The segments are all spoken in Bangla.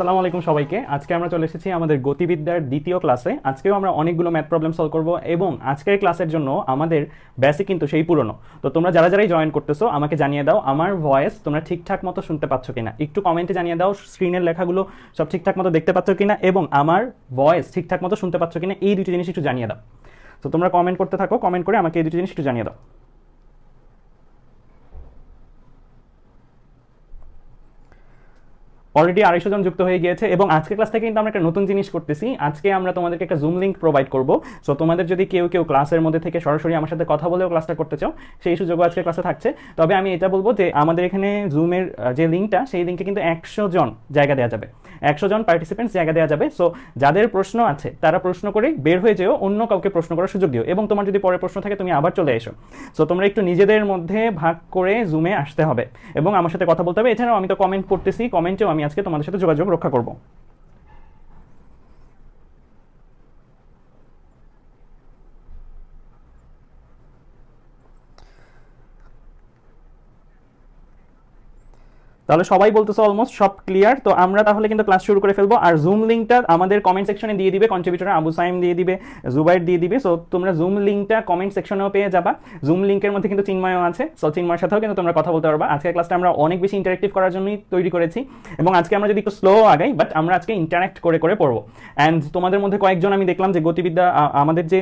সালাম আলাইকুম সবাইকে আজকে আমরা চলে এসেছি আমাদের গতিবিদ্যার দ্বিতীয় ক্লাসে আজকেও আমরা অনেকগুলো ম্যাথ প্রবলেম সলভ করব এবং আজকের ক্লাসের জন্য আমাদের বেসিক কিন্তু সেই পুরনো তো তোমরা যারা যারাই জয়েন করতেছো আমাকে জানিয়ে দাও আমার ভয়েস তোমরা ঠিকঠাক মতো শুনতে পাচ্ছ কিনা একটু কমেন্টে জানিয়ে দাও স্ক্রিনের লেখাগুলো সব ঠিকঠাক মতো দেখতে পাচ্ছ কিনা এবং আমার ভয়েস ঠিকঠাক মতো শুনতে পাচ্ছ কিনা এই দুটি জিনিস একটু জানিয়ে দাও তো তোমরা কমেন্ট করতে থাকো কমেন্ট করে আমাকে এই দুটি জিনিস একটু জানিয়ে দাও অলরেডি আড়াইশো জন যুক্ত হয়ে গিয়েছে এবং আজকে ক্লাস থেকে কিন্তু আমরা একটা নতুন জিনিস করতেছি আজকে আমরা তোমাদেরকে একটা জুম লিঙ্ক প্রোভাইড করবো সো তোমাদের যদি কেউ কেউ ক্লাসের মধ্যে থেকে সরাসরি আমার সাথে কথা বলেও ক্লাসটা করতে চাও সেই সুযোগও আজকে ক্লাসে থাকছে তবে আমি এটা বলবো যে আমাদের এখানে জুমের যে লিঙ্কটা সেই লিঙ্কে কিন্তু একশো জন জায়গা দেওয়া যাবে একশো জন পার্টিসিপেন্টস জায়গা দেওয়া যাবে সো যাদের প্রশ্ন আছে তারা প্রশ্ন করে বের হয়ে যেও অন্য কাউকে প্রশ্ন করার সুযোগ দিও এবং তোমার যদি পরে প্রশ্ন থাকে তুমি আবার চলে এসো সো তোমরা একটু নিজেদের মধ্যে ভাগ করে জুমে আসতে হবে এবং আমার সাথে কথা বলতে হবে এছাড়াও আমি তো কমেন্ট করতেছি কমেন্টেও আমি আমি আজকে তোমাদের সাথে যোগাযোগ রক্ষা করবো তাহলে সবাই বলতেছে অলমোস্ট সব ক্লিয়ার তো আমরা তাহলে কিন্তু ক্লাস শুরু করে ফেলবো আর জুম লিঙ্কটা আমাদের কমেন্ট সেকশনে দিয়ে দিবে কন্ট্রিবিউটার আবু সাইম দিয়ে দিবে জুবাইট দিয়ে দিবে সো তোমরা জুম লিঙ্কটা কমেন্ট সেকশনেও পেয়ে যাবা জুম লিঙ্কের মধ্যে কিন্তু চিনময় আছে সো চিনময়ের সাথেও কিন্তু তোমরা কথা বলতে পারবা আজকের ক্লাসটা আমরা অনেক বেশি ইন্টারেক্টিভ করার জন্যই তৈরি করেছি এবং আজকে আমরা যদি একটু স্লো আগাই বাট আমরা আজকে ইন্টারাক্ট করে করে পড়বো অ্যান্ড তোমাদের মধ্যে কয়েকজন আমি দেখলাম যে গতিবিদ্যা আমাদের যে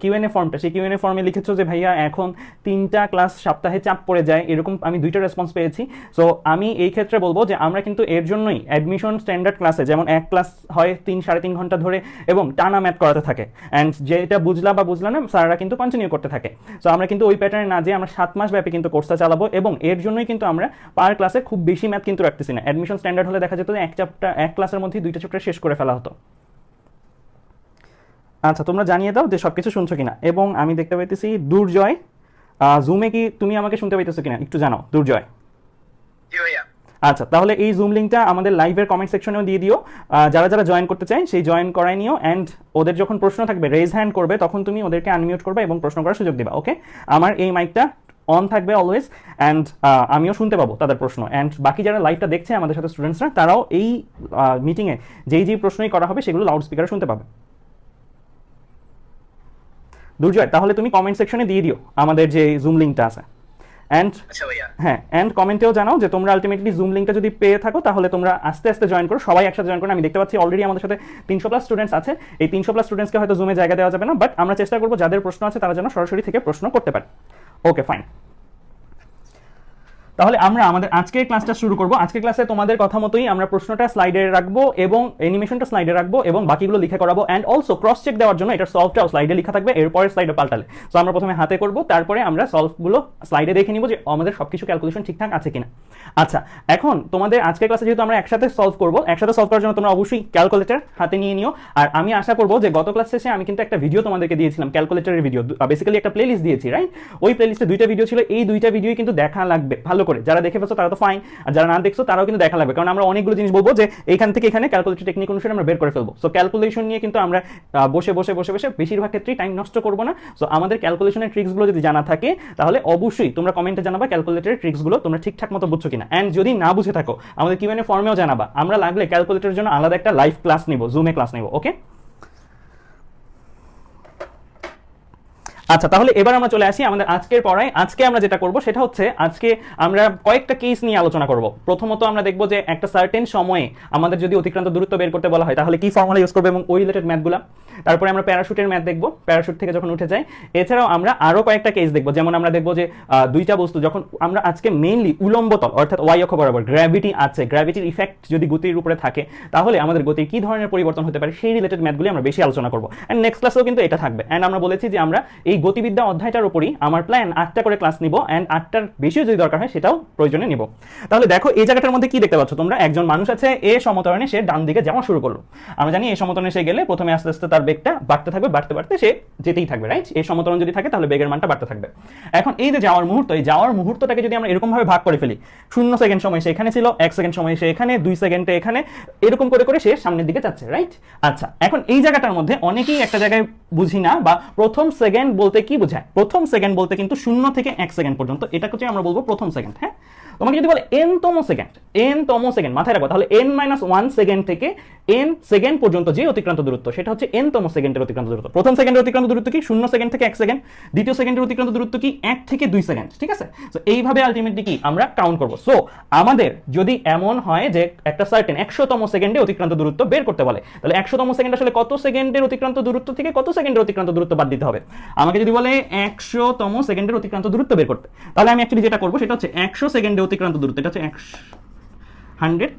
কিউএনএ ফর্মটা সেই কিউএনএ ফর্মে লিখেছো যে ভাইয়া এখন তিনটা ক্লাস সপ্তাহে চাপ পড়ে যায় এরকম আমি দুইটা রেসপন্স পেয়েছি সো আমি এই ক্ষেত্রে বলবো যে আমরা কিন্তু এর জন্যই অ্যাডমিশন স্ট্যান্ডার্ড ক্লাসে যেমন এক ক্লাস হয় তিন সাড়ে তিন ঘন্টা ধরে এবং টানা ম্যাথ করাতে থাকে অ্যান্ড যেটা বুঝলা বা বুঝলা না স্যাররা কিন্তু কন্টিনিউ করতে থাকে সো আমরা কিন্তু ওই প্যাটার্নে না যে আমরা সাত মাস ব্যাপী কিন্তু কোর্সটা চালাবো এবং এর জন্যই কিন্তু আমরা পার ক্লাসে খুব বেশি ম্যাথ কিন্তু রাখতেছি না অ্যাডমিশন স্ট্যান্ডার্ড হলে দেখা যেত যে এক চ্যাপ্টার এক ক্লাসের মধ্যেই দুইটা চ্যাপ্টার শেষ করে ফেলা হতো আচ্ছা তোমরা জানিয়ে দাও যে সব কিছু শুনছো কিনা এবং আমি দেখতে পাইতেছি দুর্জয় জুমে কি তুমি আমাকে শুনতে পাইতেছো কিনা একটু জানাও দুর্জয় জি ভাইয়া আচ্ছা তাহলে এই জুম লিঙ্কটা আমাদের লাইভের কমেন্ট সেকশনেও দিয়ে দিও যারা যারা জয়েন করতে চাই সেই জয়েন করাই নিও অ্যান্ড ওদের যখন প্রশ্ন থাকবে রেজ হ্যান্ড করবে তখন তুমি ওদেরকে আনমিউট করবে এবং প্রশ্ন করার সুযোগ দেবা ওকে আমার এই মাইকটা অন থাকবে অলওয়েজ অ্যান্ড আমিও শুনতে পাবো তাদের প্রশ্ন অ্যান্ড বাকি যারা লাইভটা দেখছে আমাদের সাথে স্টুডেন্টসরা তারাও এই মিটিংয়ে যেই যেই প্রশ্নই করা হবে সেগুলো লাউড স্পিকারে শুনতে পাবে দুর্জয় তাহলে তুমি কমেন্ট সেকশনে দিয়ে দিও আমাদের যে জুম লিঙ্কটা আছে অ্যান্ড আচ্ছা হ্যাঁ অ্যান্ড কমেন্টেও জানাও যে তোমরা আলটিমেটলি জুম লিঙ্কটা যদি পেয়ে থাকো তাহলে তোমরা আস্তে আস্তে জয়েন করো সবাই একসাথে জয়েন করো আমি দেখতে পাচ্ছি অলরেডি আমাদের সাথে তিনশো প্লাস স্টুডেন্টস আছে এই তিনশো প্লাস স্টুডেন্টসকে হয়তো জুমে জায়গা দেওয়া যাবে না বাট আমরা চেষ্টা করবো যাদের প্রশ্ন আছে তারা যেন সরাসরি থেকে প্রশ্ন করতে পারে ওকে ফাইন তাহলে আমরা আমাদের আজকের ক্লাসটা শুরু করব আজকের ক্লাসে তোমাদের কথা মতোই আমরা প্রশ্নটা স্লাইডে রাখবো এবং অ্যানিমেশনটা স্লাইডে রাখবো এবং বাকিগুলো লিখে করাবো অ্যান্ড অলসো ক্রস চেক দেওয়ার জন্য এটা সলভটাও স্লাইডে লিখা থাকবে এরপরে স্লাইডে পাল্টালে সো আমরা প্রথমে হাতে করব তারপরে আমরা সলভগুলো স্লাইডে দেখে নিব যে আমাদের সব কিছু ক্যালকুলেশন ঠিকঠাক আছে কিনা আচ্ছা এখন তোমাদের আজকের ক্লাসে যেহেতু আমরা একসাথে সলভ করবো একসাথে সলভ করার জন্য তোমরা অবশ্যই ক্যালকুলেটার হাতে নিয়ে নিও আর আমি আশা করবো যে গত ক্লাস শেষে আমি কিন্তু একটা ভিডিও তোমাদেরকে দিয়েছিলাম ক্যালকুলেটারের ভিডিও বেসিক্যালি একটা প্লেলিস্ট দিয়েছি রাইট ওই প্লেলিস্টে দুইটা ভিডিও ছিল এই দুইটা ভিডিও কিন্তু দেখা লাগবে ভালো করে যারা দেখে ফেলছো তারা তো ফাইন আর যারা না দেখছো তারাও কিন্তু দেখা লাগবে কারণ আমরা অনেকগুলো জিনিস বলবো যে এখান থেকে এখানে ক্যালকুলেটর টেকনিক অনুসারে আমরা বের করে ফেলবো সো ক্যালকুলেশন নিয়ে কিন্তু আমরা বসে বসে বসে বসে বেশিরভাগ ক্ষেত্রেই টাইম নষ্ট করবো না সো আমাদের ক্যালকুলেশনের ট্রিক্সগুলো যদি জানা থাকে তাহলে অবশ্যই তোমরা কমেন্টে জানাবা ক্যালকুলেটারের ট্রিক্সগুলো তোমরা ঠিকঠাক মতো বুঝছো কিনা অ্যান্ড যদি না বুঝে থাকো আমাদের কিউএনএ ফর্মেও জানাবা আমরা লাগলে ক্যালকুলেটারের জন্য আলাদা একটা লাইভ ক্লাস নিব জুমে ক্লাস নিব ওকে আচ্ছা তাহলে এবার আমরা চলে আসি আমাদের আজকের পড়ায় আজকে আমরা যেটা করব সেটা হচ্ছে আজকে আমরা কয়েকটা কেস নিয়ে আলোচনা করব প্রথমত আমরা দেখব যে একটা সার্টেন সময়ে আমাদের যদি অতিক্রান্ত দূরত্ব বের করতে বলা হয় তাহলে কি ফর্মুলা ইউজ করবে এবং ওই রিলেটেড ম্যাথগুলো তারপরে আমরা প্যারাশুটের ম্যাথ দেখব প্যারাশুট থেকে যখন উঠে যায় এছাড়াও আমরা আরও কয়েকটা কেস দেখব যেমন আমরা দেখব যে দুইটা বস্তু যখন আমরা আজকে মেইনলি উলম্ব তল অর্থাৎ ওয়াই অক্ষ বরাবর গ্র্যাভিটি আছে গ্র্যাভিটির ইফেক্ট যদি গতির উপরে থাকে তাহলে আমাদের গতির কি ধরনের পরিবর্তন হতে পারে সেই রিলেটেড ম্যাথগুলি আমরা বেশি আলোচনা করব অ্যান্ড নেক্সট ক্লাসেও কিন্তু এটা থাকবে অ্যান্ড আমরা বলেছি যে আমরা এই এই গতিবিদ্যা অধ্যায়টার উপরই আমার প্ল্যান আটটা করে ক্লাস নিব অ্যান্ড আটটার বেশিও যদি দরকার হয় সেটাও প্রয়োজনে নিব তাহলে দেখো এই জায়গাটার মধ্যে কি দেখতে পাচ্ছ তোমরা একজন মানুষ আছে এ সমতরণে সে ডান দিকে যাওয়া শুরু করলো আমরা জানি এ সমতরণে সে গেলে প্রথমে আস্তে আস্তে তার বেগটা বাড়তে থাকবে বাড়তে বাড়তে সে যেতেই থাকবে রাইট এই সমতরণ যদি থাকে তাহলে বেগের মানটা বাড়তে থাকবে এখন এই যে যাওয়ার মুহূর্ত এই যাওয়ার মুহূর্তটাকে যদি আমরা এরকমভাবে ভাগ করে ফেলি শূন্য সেকেন্ড সময় সে এখানে ছিল এক সেকেন্ড সময় সে এখানে দুই সেকেন্ডে এখানে এরকম করে করে সে সামনের দিকে যাচ্ছে রাইট আচ্ছা এখন এই জায়গাটার মধ্যে অনেকেই একটা জায়গায় বুঝি না বা প্রথম সেকেন্ড বলতে কি বোঝায় প্রথম সেকেন্ড বলতে কিন্তু শূন্য থেকে এক সেকেন্ড পর্যন্ত এটা হচ্ছে আমরা বলবো প্রথম সেকেন্ড হ্যাঁ তোমাকে যদি বলে এন তম সেকেন্ড এন তম সেকেন্ড মাথায় রাখো তাহলে এন মাইনাস ওয়ান সেকেন্ড থেকে এন সেকেন্ড পর্যন্ত যে অতিক্রান্ত দূরত্ব সেটা হচ্ছে এন তম সেকেন্ডের অতিক্রান্ত দূরত্ব প্রথম সেকেন্ডের অতিক্রান্ত দূরত্ব কি শূন্য সেকেন্ড থেকে এক সেকেন্ড দ্বিতীয় সেকেন্ডের অতিক্রান্ত দূরত্ব কি এক থেকে দুই সেকেন্ড ঠিক আছে সো এইভাবে আলটিমেটলি কি আমরা কাউন্ট করবো সো আমাদের যদি এমন হয় যে একটা সার্টেন একশোতম সেকেন্ডে অতিক্রান্ত দূরত্ব বের করতে বলে তাহলে একশোতম সেকেন্ড আসলে কত সেকেন্ডের অতিক্রান্ত দূরত্ব থেকে কত সেকেন্ডের অতিক্রান্ত দূরত্ব বাদ দিতে হবে আমাকে যদি বলে একশোতম সেকেন্ডের অতিক্রান্ত দূরত্ব বের করতে তাহলে আমি অ্যাকচুয়ালি যেটা করবো সেটা হচ্ছে একশো সেকেন্ডে অতিক্রান্ত দূরত্ব এটা হচ্ছে একশো হান্ড্রেড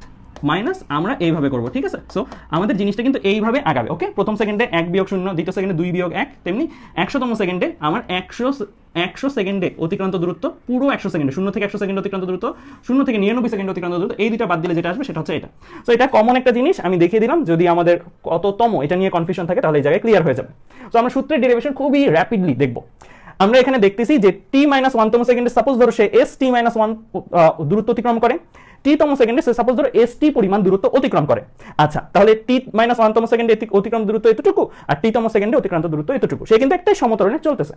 মাইনাস আমরা এইভাবে করবো ঠিক আছে সো আমাদের জিনিসটা কিন্তু এইভাবে আগাবে ওকে প্রথম সেকেন্ডে এক বিয়োগ শূন্য দ্বিতীয় সেকেন্ডে দুই বিয়োগ এক তেমনি একশোতম সেকেন্ডে আমার একশো একশো সেকেন্ডে অতিক্রান্ত দূরত্ব পুরো একশো সেকেন্ডে শূন্য থেকে একশো সেকেন্ড অতিক্রান্ত দূরত্ব শূন্য থেকে নিরানব্বই সেকেন্ড অতিক্রান্ত দূরত্ব এই দুটা বাদ দিলে যেটা আসবে সেটা হচ্ছে এটা সো এটা কমন একটা জিনিস আমি দেখিয়ে দিলাম যদি আমাদের কততম এটা নিয়ে কনফিউশন থাকে তাহলে এই জায়গায় ক্লিয়ার হয়ে যাবে সো আমরা সূত্রের ডেরিভেশন খুবই র্যাপিডলি দেখবো আমরা এখানে দেখতেছি যে টি মাইনাস ওয়ান তম সেকেন্ডে সাপোজ ধরো সে এস টি মাইনাস ওয়ান দূরত্ব অতিক্রম করে টি তম সেকেন্ডে সে সাপোজ ধরো এস টি পরিমাণ দূরত্ব অতিক্রম করে আচ্ছা তাহলে টি মাইনাস ওয়ান তম সেকেন্ডে অতিক্রম দূরত্ব এতটুকু আর টি তম সেকেন্ডে অতিক্রান্ত দূরত্ব এতটুকু সে কিন্তু একটাই সমতরণে চলতেছে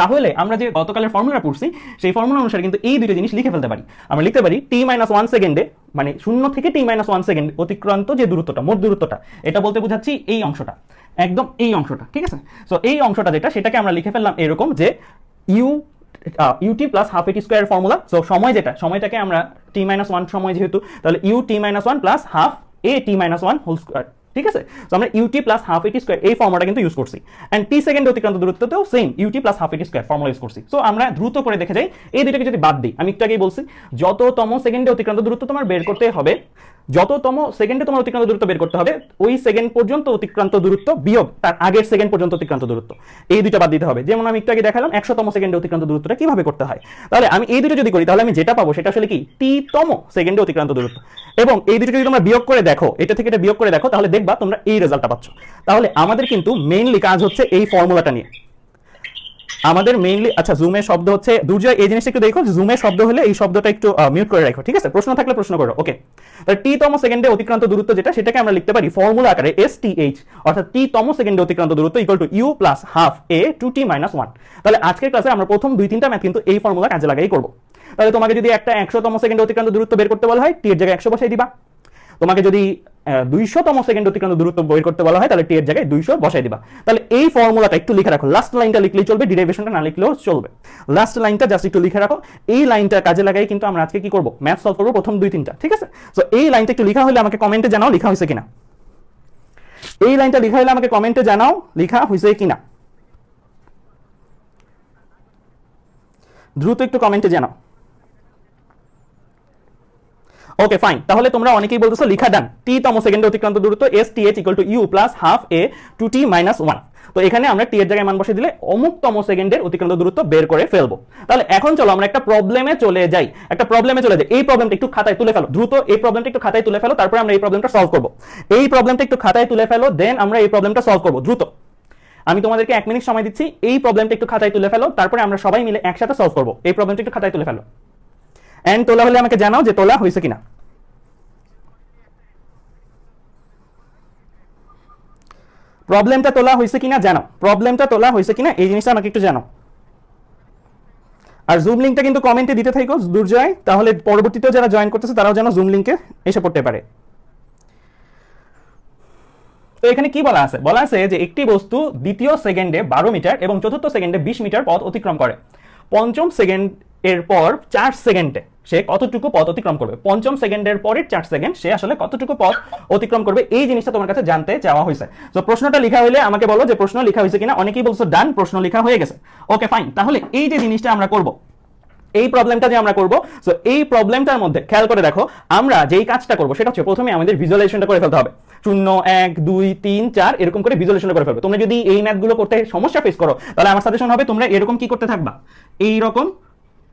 তাহলে আমরা যে গতকালের ফর্মুলা পড়ছি সেই ফর্মুলা অনুসারে কিন্তু এই দুটো জিনিস লিখে ফেলতে পারি আমরা লিখতে পারি টি মাইনাস ওয়ান সেকেন্ডে মানে শূন্য থেকে টি মাইনাস ওয়ান সেকেন্ড অতিক্রান্ত যে দূরত্বটা মোট দূরত্বটা এটা বলতে বোঝাচ্ছি এই অংশটা একদম এই অংশটা ঠিক আছে সো এই অংশটা যেটা সেটাকে আমরা লিখে ফেললাম এরকম যে ইউ ইউটি প্লাস হাফ এটি স্কোয়ার ফর্মুলা সো সময় যেটা সময়টাকে আমরা টি মাইনাস ওয়ান সময় যেহেতু তাহলে U T minus one plus half A T minus one whole square ঠিক আছে তো আমরা ইউটি প্লাস হাফ এটি স্কোয়ার এই ফর্মুলাটা কিন্তু ইউজ করছি অ্যান্ড টি সেকেন্ড অতিক্রান্ত দূরত্বতেও সেম ইউটি প্লাস হাফ এটি স্কোয়ার ফর্মুলা ইউজ করছি সো আমরা দ্রুত করে দেখে যাই এই দুটাকে যদি বাদ দিই আমি একটু আগেই বলছি যততম সেকেন্ডে অতিক্রান্ত দূরত্ব তোমার বের করতে হবে যততম সেকেন্ডে তোমার অতিক্রান্ত দূরত্ব বের করতে হবে ওই সেকেন্ড পর্যন্ত অতিক্রান্ত দূরত্ব বিয়োগ তার আগের সেকেন্ড পর্যন্ত অতিক্রান্ত দূরত্ব এই দুটো বাদ দিতে হবে যেমন আমি একটু আগে দেখালাম একশোতম সেকেন্ডে অতিক্রান্ত দূরত্বটা কিভাবে করতে হয় তাহলে আমি এই দুটো যদি করি তাহলে আমি যেটা পাবো সেটা আসলে কি তম সেকেন্ডে অতিক্রান্ত দূরত্ব এবং এই দুটো যদি তোমরা বিয়োগ করে দেখো এটা থেকে এটা বিয়োগ করে দেখো তাহলে দেখবা তোমরা এই রেজাল্টটা পাচ্ছ তাহলে আমাদের কিন্তু মেইনলি কাজ হচ্ছে এই ফর্মুলাটা নিয়ে আমাদের মেইনলি আচ্ছা জুমে শব্দ হচ্ছে দুর্জয় এই জিনিসটা একটু দেখো জুমে শব্দ হলে এই শব্দটা একটু মিউট করে রাখো ঠিক আছে প্রশ্ন থাকলে প্রশ্ন করো ওকে টি তম সেকেন্ডে অতিক্রান্ত দূরত্ব যেটা সেটাকে আমরা লিখতে পারি ফর্মুলা আকারে এস টি এইচ অর্থাৎ টি তম সেকেন্ডে অতিক্রান্ত দূরত্ব equal to U plus half A two T minus one তাহলে আজকের ক্লাসে আমরা প্রথম দুই তিনটা ম্যাথ কিন্তু এই ফর্মুলা কাজে লাগাই করবো তাহলে তোমাকে যদি একটা একশো তম সেকেন্ডে অতিক্রান্ত দূরত্ব বের করতে বলা হয় টি এর জায়গায় একশো বসাই দিবা তোমাকে যদি দুইশোতম সেকেন্ড অতিক্রান্ত দূরত্ব বই করতে বলা হয় তাহলে টি এর জায়গায় দুইশো বসাই দিবা তাহলে এই ফর্মুলাটা একটু লিখে রাখো লাস্ট লাইনটা লিখলেই চলবে ডিরাইভেশনটা না লিখলেও চলবে লাস্ট লাইনটা জাস্ট একটু লিখে রাখো এই লাইনটা কাজে লাগাই কিন্তু আমরা আজকে কি করবো ম্যাথ সলভ করবো প্রথম দুই তিনটা ঠিক আছে সো এই লাইনটা একটু লিখা হলে আমাকে কমেন্টে জানাও লিখা হয়েছে কিনা এই লাইনটা লিখা হলে আমাকে কমেন্টে জানাও লিখা হয়েছে কিনা দ্রুত একটু কমেন্টে জানাও ওকে ফাইন তাহলে তোমরা অনেকেই বলতেছো লিখা দেন টি তম সেকেন্ডে অতিক্রান্ত দূরত্ব S T H equal to U plus half A two T minus one তো এখানে আমরা টি এর জায়গায় মান বসে দিলে অমুকতম সেকেন্ডের অতিক্রান্ত দূরত্ব বের করে ফেলবো তাহলে এখন চলো আমরা একটা প্রবলেমে চলে যাই একটা প্রবলেমে চলে যাই এই প্রবলেমটা একটু খাতায় তুলে ফেলো দ্রুত এই প্রবলেমটা একটু খাতায় তুলে ফেলো তারপরে আমরা এই প্রবলেমটা সলভ করবো এই প্রবলেমটা একটু খাতায় তুলে ফেলো দেন আমরা এই প্রবলেমটা সলভ করবো দ্রুত আমি তোমাদেরকে এক মিনিট সময় দিচ্ছি এই প্রবলেমটা একটু খাতায় তুলে ফেলো তারপরে আমরা সবাই মিলে একসাথে সলভ করবো এই প্রবলেমটা একটু খাতায় তুলে ফেলো এন তোলা হলে আমাকে জানাও যে তোলা হয়েছে কিনা প্রবলেমটা তোলা হয়েছে কিনা জানাও প্রবলেমটা তোলা হয়েছে কিনা এই জিনিসটা আমাকে একটু জানাও আর জুম লিঙ্কটা কিন্তু কমেন্টে দিতে থাকো দুর্জয় তাহলে পরবর্তীতেও যারা জয়েন করতেছে তারাও যেন জুম লিঙ্কে এসে পড়তে পারে তো এখানে কি বলা আছে বলা আছে যে একটি বস্তু দ্বিতীয় সেকেন্ডে বারো মিটার এবং চতুর্থ সেকেন্ডে বিশ মিটার পথ অতিক্রম করে পঞ্চম সেকেন্ড এর পর চার সেকেন্ডে সে কতটুকু পথ অতিক্রম করবে পঞ্চম সেকেন্ডের পরের চার সেকেন্ড সে আসলে কতটুকু পথ অতিক্রম করবে এই জিনিসটা তোমার কাছে জানতে চাওয়া হয়েছে তো প্রশ্নটা লেখা হলে আমাকে বলো যে প্রশ্ন লেখা হয়েছে কিনা অনেকেই বলছো ডান প্রশ্ন লেখা হয়ে গেছে ওকে ফাইন তাহলে এই যে জিনিসটা আমরা করবো এই প্রবলেমটা যে আমরা করব সো এই প্রবলেমটার মধ্যে খেয়াল করে দেখো আমরা যেই কাজটা করব সেটা হচ্ছে প্রথমে আমাদের ভিজুয়ালাইজেশনটা করে ফেলতে হবে শূন্য এক দুই তিন চার এরকম করে ভিজুয়ালাইজেশন করে ফেলবে তোমরা যদি এই ম্যাথগুলো করতে সমস্যা ফেস করো তাহলে আমার সাজেশন হবে তোমরা এরকম কি করতে থাকবা এইরকম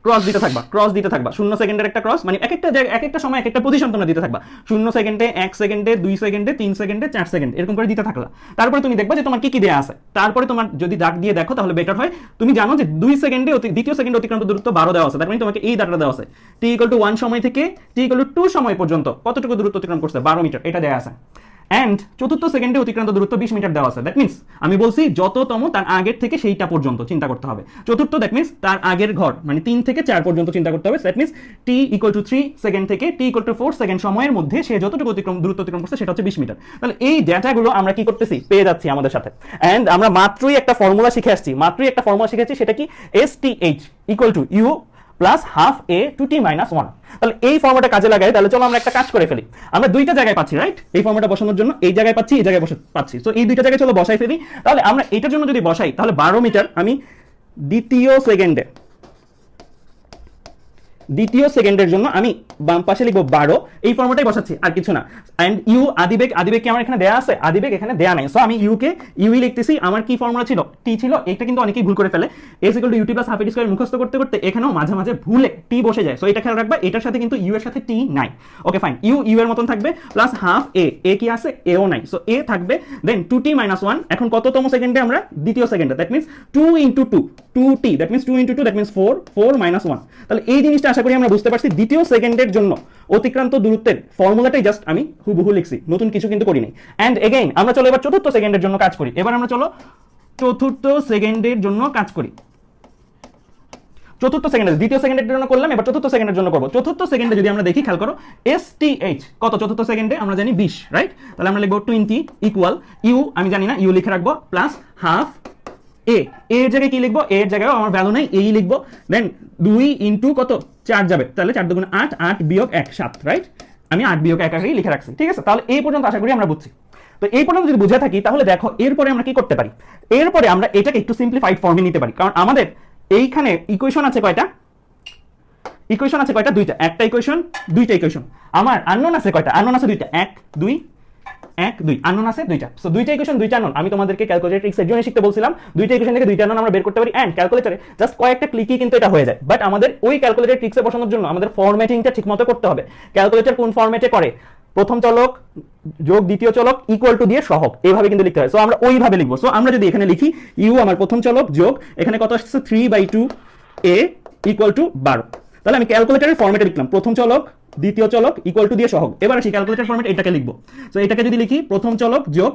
ক্রস দিতে থাকবা ক্রস দিতে থাকবা শূন্য সেকেন্ডের একটা ক্রস মানে এক একটা এক একটা সময় এক একটা পজিশন তোমরা দিতে থাকবা শূন্য সেকেন্ডে এক সেকেন্ডে দুই সেকেন্ডে তিন সেকেন্ডে চার সেকেন্ড এরকম করে দিতে থাকলা তারপরে তুমি দেখবা যে তোমার কি কি দেওয়া আছে তারপরে তোমার যদি দাগ দিয়ে দেখো তাহলে বেটার হয় তুমি জানো যে দুই সেকেন্ডে দ্বিতীয় সেকেন্ড অতিক্রান্ত দূরত্ব বারো দেওয়া আছে তার মানে তোমাকে এই দাগটা দেওয়া আছে টি ইকল টু ওয়ান সময় থেকে টি ইকল টু টু সময় পর্যন্ত কতটুকু দূরত্ব অতিক্রম করছে বারো মিটার এটা দেওয়া আছে অ্যান্ড চতুর্থ সেকেন্ডে অতিক্রান্ত দূরত্ব বিশ মিটার দেওয়া আছে দ্যাট মিনস আমি বলছি যততম তার আগের থেকে সেইটা পর্যন্ত চিন্তা করতে হবে চতুর্থ দ্যাট মিনস তার আগের ঘর মানে তিন থেকে চার পর্যন্ত চিন্তা করতে হবে that means T equal to three second থেকে T equal to four second সময়ের মধ্যে সে যতটুকু অতিক্রম দূরত্ব অতিক্রম করছে সেটা হচ্ছে বিশ মিটার তাহলে এই ডেটাগুলো আমরা কি করতেছি পেয়ে যাচ্ছি আমাদের সাথে অ্যান্ড আমরা মাত্রই একটা ফর্মুলা শিখে আসছি মাত্রই একটা ফর্মুলা শিখেছি সেটা কি S T H equal to U plus half A two T minus one তাহলে এই ফর্মটা কাজে লাগাই তাহলে চলো আমরা একটা কাজ করে ফেলি আমরা দুইটা জায়গায় পাচ্ছি রাইট এই ফর্মটা বসানোর জন্য এই জায়গায় পাচ্ছি এই জায়গায় বসে পাচ্ছি তো এই দুইটা জায়গায় চলো বসাই ফেলি তাহলে আমরা এটার জন্য যদি বসাই তাহলে বারো মিটার আমি দ্বিতীয় সেকেন্ডে দ্বিতীয় সেকেন্ডের জন্য আমি বাম পাশে লিখবো বারো এই ফর্মটাই বসাচ্ছি আর কিছু না অ্যান্ড ইউ আদিবেগ আদিবেগ কি আমার এখানে দেয়া আছে আদিবেগ এখানে দেয়া নাই সো আমি ইউকে ইউই লিখতেছি আমার কি ফর্মুলা ছিল টি ছিল এটা কিন্তু অনেকেই ভুল করে ফেলে S equal to UT plus half square মুখস্থ করতে করতে এখানেও মাঝে মাঝে ভুলে টি বসে যায় সো এটা খেয়াল রাখবা এটার সাথে কিন্তু ইউ এর সাথে টি নাই ওকে ফাইন ইউ ইউ এর মতন থাকবে প্লাস হাফ এ এ কি আছে এও নাই সো এ থাকবে then two T minus one এখন কততম সেকেন্ডে আমরা দ্বিতীয় সেকেন্ডে that means two into two two T that means two into two that means four four minus one তাহলে এই জিনিসটা আশা করি আমরা বুঝতে পারছি দ্বিতীয় সেকেন্ডের জন্য অতিক্রান্ত দূরত্বের ফর্মুলাটাই জাস্ট আমি হুবহু লিখছি নতুন কিছু কিন্তু করিনি অ্যান্ড এগেইন আমরা চলো এবার চতুর্থ সেকেন্ডের জন্য কাজ করি এবার আমরা চলো চতুর্থ সেকেন্ডের জন্য কাজ করি চতুর্থ সেকেন্ডে দ্বিতীয় সেকেন্ডের জন্য করলাম এবার চতুর্থ সেকেন্ডের জন্য করবো চতুর্থ সেকেন্ডে যদি আমরা দেখি খেয়াল করো এস টি এইচ কত চতুর্থ সেকেন্ডে আমরা জানি বিশ রাইট তাহলে আমরা লিখবো টোয়েন্টি ইকুয়াল ইউ আমি জানি না ইউ লিখে রাখবো প্লাস হাফ এ এর জায়গায় কি লিখবো এর জায়গায় আমার ভ্যালু নাই এই লিখবো দেন দুই ইন্টু কত চার যাবে তাহলে চার দুগুণ আট আট বিয়োগ এক সাত রাইট আমি আট বিয়োগ এক আগেই লিখে রাখছি ঠিক আছে তাহলে এই পর্যন্ত আশা করি আমরা বুঝছি তো এই পর্যন্ত যদি বুঝে থাকি তাহলে দেখো এরপরে আমরা কি করতে পারি এরপরে আমরা এটাকে একটু সিম্পলিফাইড ফর্মে নিতে পারি কারণ আমাদের এইখানে ইকুয়েশন আছে কয়টা ইকুয়েশন আছে কয়টা দুইটা একটা ইকুয়েশন দুইটা ইকুয়েশন আমার আননোন আছে কয়টা আননোন আছে দুইটা এক দুই এক দুই আনন আছে দুইটা সো দুইটা ইকুয়েশন দুইটা আনন আমি তোমাদেরকে ক্যালকুলেটরিক্সের জন্য শিখতে বলছিলাম দুইটা ইকুয়েশন থেকে দুইটা আনন আমরা বের করতে পারি অ্যান্ড জাস্ট কয়েকটা ক্লিকই কিন্তু এটা হয়ে যায় বাট আমাদের ওই ট্রিক্সে বসানোর জন্য আমাদের ফরম্যাটিংটা ঠিকমতো করতে হবে ক্যালকুলেটার কোন ফরম্যাটে করে প্রথম চলক যোগ দ্বিতীয় চলক ইকুয়াল টু দিয়ে সহক এইভাবে কিন্তু লিখতে হয় সো আমরা ওইভাবে লিখবো সো আমরা যদি এখানে লিখি ইউ আমার প্রথম চলক যোগ এখানে কত আসছে three by two A equal to বারো তাহলে আমি ক্যালকুলেটারের ফর্মেটে লিখলাম প্রথম চলক দ্বিতীয় চলক ইকুয়াল টু দিয়ে সহগ এবার আসি ক্যালকুলেটার ফর্মেট এটাকে লিখবো তো এটাকে যদি লিখি প্রথম চলক যোগ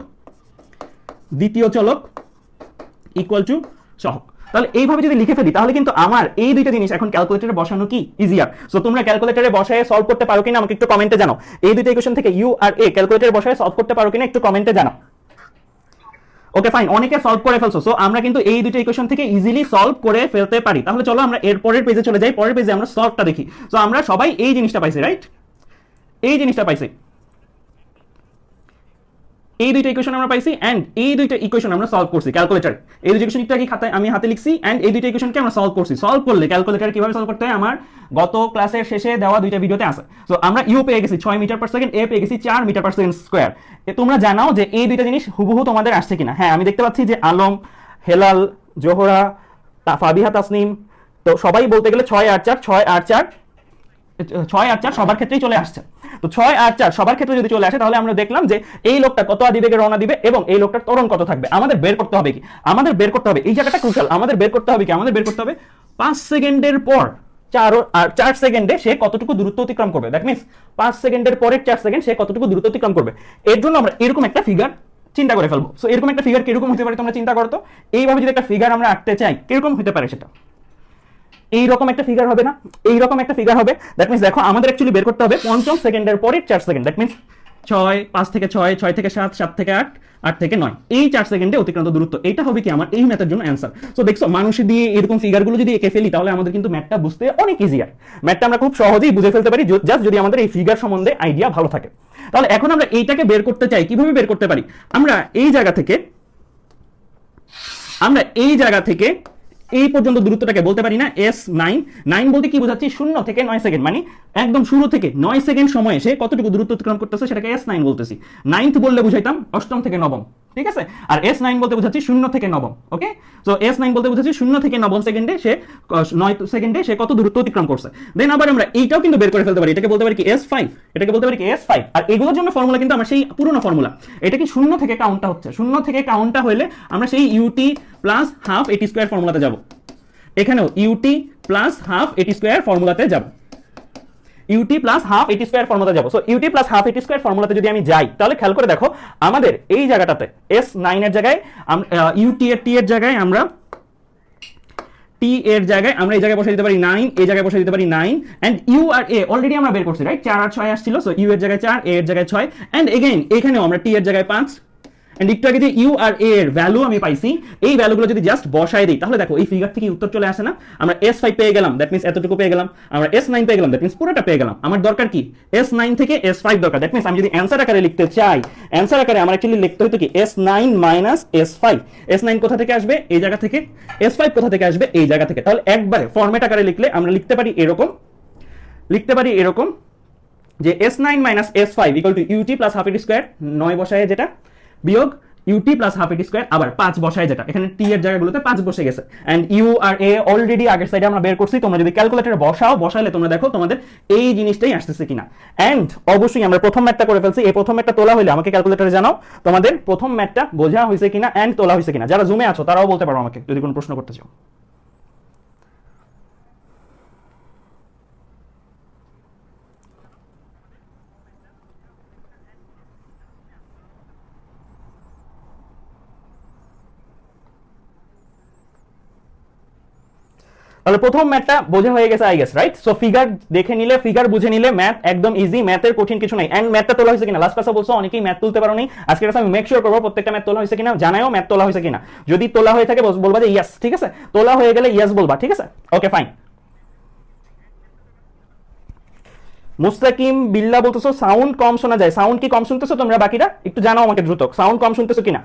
দ্বিতীয় চলক ইকুয়াল টু সহগ তাহলে এইভাবে যদি লিখে ফেলি তাহলে কিন্তু আমার এই দুইটা জিনিস এখন ক্যালকুলেটারে বসানো কি ইজিয়ার সো তোমরা ক্যালকুলেটারে বসায় সলভ করতে পারো কিনা আমাকে একটু কমেন্টে জানাও এই দুইটা ইকুয়েশন থেকে ইউ আর এ ক্যালকুলেটারে বসায় সলভ করতে পারো কিনা একটু কমেন্টে জানাও ওকে ফাইন অনেকে সলভ করে ফেলছো সো আমরা কিন্তু এই দুটো ইকুয়েশন থেকে ইজিলি সলভ করে ফেলতে পারি তাহলে চলো আমরা এর পরের পেজে চলে যাই পরের পেজে আমরা সলভটা দেখি সো আমরা সবাই এই জিনিসটা পাইছি রাইট এই জিনিসটা পাইছি এই দুইটা ইকুয়েশন আমরা পাইছি অ্যান্ড এই দুইটা ইকুয়েশন আমরা সলভ করছি ক্যালকুলেটার এই দুইটা ইকুয়েশন কি খাতায় আমি হাতে লিখছি অ্যান্ড এই দুইটা ইকুয়েশনকে আমরা সলভ করছি সলভ করলে ক্যালকুলেটার কিভাবে সলভ করতে হয় আমার গত ক্লাসের শেষে দেওয়া দুইটা ভিডিওতে আছে সো আমরা ইউ পেয়ে গেছি ছয় মিটার পার সেকেন্ড এ পেয়ে গেছি চার মিটার পার সেকেন্ড স্কোয়ার তোমরা জানাও যে এই দুইটা জিনিস হুবহু তোমাদের আসছে কিনা হ্যাঁ আমি দেখতে পাচ্ছি যে আলম হেলাল জোহরা ফাবিহা তাসনিম তো সবাই বলতে গেলে ছয় আর চার ছয় আর চার ছয় আর চার সবার ক্ষেত্রেই চলে আসছে তো ছয় আর চার সবার ক্ষেত্রে যদি চলে আসে তাহলে আমরা দেখলাম যে এই লোকটা কত আদিবেগে রওনা দিবে এবং এই লোকটার তরণ কত থাকবে আমাদের বের করতে হবে কি আমাদের বের করতে হবে এই জায়গাটা ক্রুশাল আমাদের বের করতে হবে কি আমাদের বের করতে হবে পাঁচ সেকেন্ডের পর চার আর চার সেকেন্ডে সে কতটুকু দূরত্ব অতিক্রম করবে দ্যাট মিনস পাঁচ সেকেন্ডের পরে চার সেকেন্ড সে কতটুকু দূরত্ব অতিক্রম করবে এর জন্য আমরা এরকম একটা ফিগার চিন্তা করে ফেলবো সো এরকম একটা ফিগার কিরকম হতে পারে তোমরা চিন্তা করতো এইভাবে যদি একটা ফিগার আমরা আঁকতে চাই কিরকম হতে পারে সেটা এইরকম একটা ফিগার হবে না এইরকম একটা ফিগার হবে দ্যাট মিনস দেখো আমাদের অ্যাকচুয়ালি বের করতে হবে পঞ্চম সেকেন্ডের পরে চার সেকেন্ড দ্যাট মিনস ছয় পাঁচ থেকে ছয় ছয় থেকে সাত সাত থেকে আট আট থেকে নয় এই চার সেকেন্ডে অতিক্রান্ত দূরত্ব এটা হবে কি আমার এই ম্যাথের জন্য অ্যান্সার সো দেখছো মানুষ দিয়ে এরকম ফিগারগুলো যদি এঁকে ফেলি তাহলে আমাদের কিন্তু ম্যাথটা বুঝতে অনেক ইজিয়ার ম্যাথটা আমরা খুব সহজেই বুঝে ফেলতে পারি জাস্ট যদি আমাদের এই ফিগার সম্বন্ধে আইডিয়া ভালো থাকে তাহলে এখন আমরা এইটাকে বের করতে চাই কিভাবে বের করতে পারি আমরা এই জায়গা থেকে আমরা এই জায়গা থেকে এই পর্যন্ত দূরত্বটাকে বলতে পারি না এস নাইন নাইন বলতে কি বোঝাচ্ছি শূন্য থেকে নয় সেকেন্ড মানে একদম শুরু থেকে নয় সেকেন্ড সময়ে সে কতটুকু দূরত্ব অতিক্রম করতেছে সেটাকে এস নাইন বলতেছি নাইনথ বললে বুঝাইতাম অষ্টম থেকে নবম ঠিক আছে আর এস নাইন বলতে বোঝাচ্ছি শূন্য থেকে নবম ওকে সো এস নাইন বলতে বোঝাচ্ছি শূন্য থেকে নবম সেকেন্ডে সে নয় সেকেন্ডে সে কত দূরত্ব অতিক্রম করছে দেন আবার আমরা এইটাও কিন্তু বের করে ফেলতে পারি এটাকে বলতে পারি কি এস ফাইভ এটাকে বলতে পারি কি এস ফাইভ আর এগুলোর জন্য ফর্মুলা কিন্তু আমার সেই পুরনো ফর্মুলা এটা কি শূন্য থেকে কাউন্টটা হচ্ছে শূন্য থেকে কাউন্টটা হলে আমরা সেই ইউটি প্লাস হাফ এটি স্কোয়ার ফর্মুলাতে যাব এখানেও ইউটি প্লাস হাফ এটি স্কোয়ার ফর্মুলাতে যাবো ইউটি প্লাস হাফ এটি স্কোয়ার ফর্মুলা যাবো সো ইউটি প্লাস হাফ এটি স্কোয়ার ফর্মুলাতে যদি আমি যাই তাহলে খেয়াল করে দেখো আমাদের এই জায়গাটাতে এস নাইনের জায়গায় ইউটি এর টি এর জায়গায় আমরা টি এর জায়গায় আমরা এই জায়গায় বসে দিতে পারি নাইন এই জায়গায় বসে দিতে পারি নাইন অ্যান্ড ইউ আর এ অলরেডি আমরা বের করছি রাইট চার আর ছয় আসছিল সো ইউ এর জায়গায় চার এ এর জায়গায় ছয় অ্যান্ড এগেইন এখানেও আমরা টি এর জায়গায় পাঁচ অ্যান্ড একটু আগে যে ইউ আর এ এর ভ্যালু আমি পাইছি এই ভ্যালুগুলো যদি জাস্ট বসায় দিই তাহলে দেখো এই ফিগার থেকে উত্তর চলে আসে না আমরা এস ফাইভ পেয়ে গেলাম দ্যাট মিনস এতটুকু পেয়ে গেলাম আমরা এস নাইন পেয়ে গেলাম দ্যাট মিনস পুরোটা পেয়ে গেলাম আমার দরকার কি এস নাইন থেকে এস ফাইভ দরকার দ্যাট মিনস আমি যদি অ্যান্সার আকারে লিখতে চাই অ্যান্সার আকারে আমার অ্যাকচুয়ালি লিখতে হতো কি S nine minus S five S nine কোথা থেকে আসবে এই জায়গা থেকে এস ফাইভ কোথা থেকে আসবে এই জায়গা থেকে তাহলে একবারে ফর্মেট আকারে লিখলে আমরা লিখতে পারি এরকম লিখতে পারি এরকম যে S nine minus S five equal to UT plus half it square নয় বসায় যেটা বিয়োগ ইউটি প্লাস হাফ এটি স্কোয়ার আবার পাঁচ বসায় যেটা এখানে টি এর জায়গাগুলোতে পাঁচ বসে গেছে অ্যান্ড ইউ আর এ অলরেডি আগের সাইডে আমরা বের করছি তোমরা যদি ক্যালকুলেটারে বসাও বসালে তোমরা দেখো তোমাদের এই জিনিসটাই আসতেছে কিনা অ্যান্ড অবশ্যই আমরা প্রথম ম্যাটটা করে ফেলছি এই প্রথম ম্যাটটা তোলা হলে আমাকে ক্যালকুলেটারে জানাও তোমাদের প্রথম ম্যাটটা বোঝা হয়েছে কিনা অ্যান্ড তোলা হয়েছে কিনা যারা জুমে আছো তারাও বলতে পারো আমাকে যদি কোনো প্রশ্ন করতে চাও তাহলে প্রথম ম্যাথটা বোঝা হয়ে গেছে I guess right so figure দেখে নিলে ফিগার বুঝে নিলে ম্যাথ একদম ইজি ম্যাথের কঠিন কিছু নাই অ্যান্ড ম্যাথটা তোলা হয়েছে কিনা লাস্ট ক্লাসে বলছো অনেকেই ম্যাথ তুলতে পারো নি আজকে আমি মেক শিওর করবো প্রত্যেকটা ম্যাথ তোলা হয়েছে কিনা জানাও ম্যাথ তোলা হয়েছে কিনা যদি তোলা হয়ে থাকে বলবা যে ইয়াস ঠিক আছে তোলা হয়ে গেলে ইয়াস বলবা ঠিক আছে ওকে ফাইন মুস্তাকিম বিল্লা বলতেছো সাউন্ড কম শোনা যায় সাউন্ড কি কম শুনতেছো তোমরা বাকিরা একটু জানাও আমাকে দ্রুত সাউন্ড কম শুনতেছো কিনা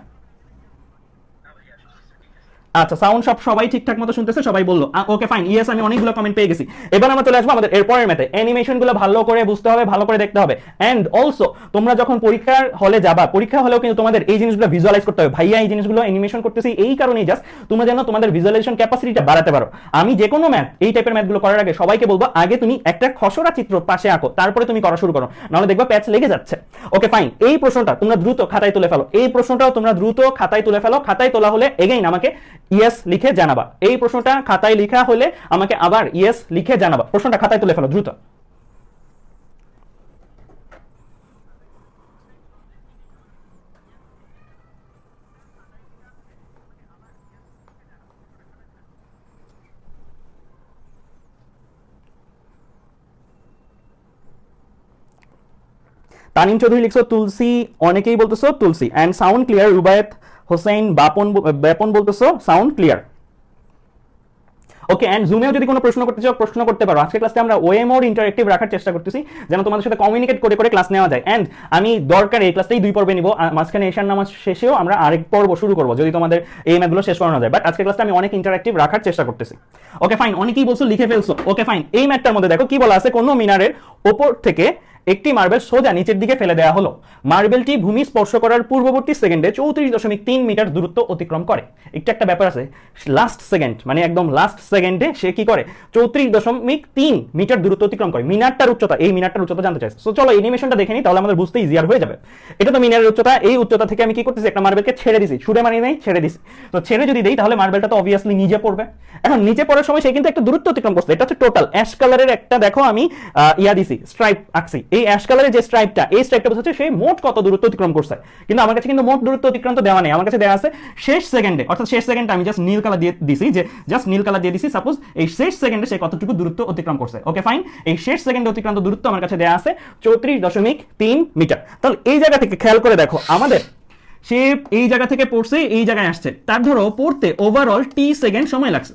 আচ্ছা সাউন্ড সব সবাই ঠিকঠাক মতো শুনতেছে সবাই বললো ওকে ফাইন ইয়েস আমি অনেকগুলো কমেন্ট পেয়ে গেছি এবার আমরা চলে আসবো আমাদের এরপরের অ্যানিমেশন গুলো ভালো করে বুঝতে হবে ভালো করে দেখতে হবে অ্যান্ড অলসো তোমরা যখন পরীক্ষার হলে যাবা পরীক্ষা হলেও কিন্তু তোমাদের এই জিনিসগুলো ভিজুয়ালাইজ করতে হবে ভাইয়া এই জিনিসগুলো অ্যানিমেশন করতেছি এই কারণেই জাস্ট তোমরা যেন তোমাদের ভিজুয়ালাইজেশন ক্যাপাসিটিটা বাড়াতে পারো আমি যে কোনো ম্যাথ এই টাইপের ম্যাথগুলো করার আগে সবাইকে বলবো আগে তুমি একটা খসড়া চিত্র পাশে আঁকো তারপরে তুমি করা শুরু করো নাহলে দেখবা প্যাচ লেগে যাচ্ছে ওকে ফাইন এই প্রশ্নটা তোমরা দ্রুত খাতায় তুলে ফেলো এই প্রশ্নটাও তোমরা দ্রুত খাতায় তুলে ফেলো খাতায় তোলা হলে এগেইন আমাকে ইয়েস লিখে জানাবা এই প্রশ্নটা খাতায় লিখা হলে আমাকে আবার ইয়েস লিখে জানাবা প্রশ্নটা খাতায় তুলে ফেলো দ্রুত তানিম চৌধুরী লিখছো তুলসী অনেকেই বলতেছো Tulsi and sound clear Rubayet Hossain Bapon Bapon বলতেছো সাউন্ড ক্লিয়ার ওকে অ্যান্ড জুমেও যদি কোনো প্রশ্ন করতে চাও প্রশ্ন করতে পারো আজকে ক্লাসে আমরা ওর ইন্টারেক্টিভ রাখার চেষ্টা করতেছি যেন তোমাদের সাথে কমিউনিকেট করে করে ক্লাস নেওয়া যায় অ্যান্ড আমি দরকার এই ক্লাসটাই দুই পর্বে নিব মাঝখানে এশার নামাজ শেষেও আমরা আরেক পর্ব শুরু করবো যদি তোমাদের এই ম্যাথগুলো শেষ করানো যায় বাট আজকে ক্লাসটা আমি অনেক ইন্টারেক্টিভ রাখার চেষ্টা করতেছি ওকে ফাইন অনেকেই বলছো লিখে ফেলছো ওকে ফাইন এই ম্যাটটার মধ্যে দেখো কি বলা আছে কোনো মিনারের ওপর থেকে একটি মার্বেল সোজা নিচের দিকে ফেলে দেওয়া হলো মার্বেলটি ভূমি স্পর্শ করার পূর্ববর্তী সেকেন্ডে চৌত্রিশ দশমিক তিন মিটার দূরত্ব অতিক্রম করে একটা একটা ব্যাপার আছে লাস্ট সেকেন্ড মানে একদম লাস্ট সেকেন্ডে সে কি করে চৌত্রিশ দশমিক তিন মিটার দূরত্ব অতিক্রম করে মিনারটার উচ্চতা এই মিনারটার উচ্চতা জানতে চাইছে সো চলো এনিমেশনটা দেখে নি তাহলে আমাদের বুঝতে ইজিয়ার হয়ে যাবে এটা তো মিনারের উচ্চতা এই উচ্চতা থেকে আমি কি করতেছি একটা মার্বেলকে ছেড়ে দিছি ছুটে মারি নেই ছেড়ে দিছি তো ছেড়ে যদি দিই তাহলে মার্বেলটা তো অবভিয়াসলি নিজে পড়বে এখন নিচে পড়ার সময় সে কিন্তু একটা দূরত্ব অতিক্রম করছে এটা হচ্ছে টোটাল অ্যাশ কালারের একটা দেখো আমি ইয়া দিছি স্ট্রাইপ আঁকছি এই অ্যাশ কালারের যে স্ট্রাইপটা এই স্ট্রাইপটা বোঝাচ্ছে সে মোট কত দূরত্ব অতিক্রম করছে কিন্তু আমার কাছে কিন্তু মোট দূরত্ব অতিক্রান্ত দেওয়া নেই আমার কাছে দেওয়া আছে শেষ সেকেন্ডে অর্থাৎ শেষ সেকেন্ডে আমি জাস্ট নীল কালার দিয়ে দিছি যে জাস্ট নীল কালার দিয়ে দিছি সাপোজ এই শেষ সেকেন্ডে সে কতটুকু দূরত্ব অতিক্রম করছে ওকে ফাইন এই শেষ সেকেন্ডে অতিক্রান্ত দূরত্ব আমার কাছে দেওয়া আছে চৌত্রিশ দশমিক তিন মিটার তাহলে এই জায়গা থেকে খেয়াল করে দেখো আমাদের সে এই জায়গা থেকে পড়ছে এই জায়গায় আসছে তার ধরো পড়তে ওভারঅল টি সেকেন্ড সময় লাগছে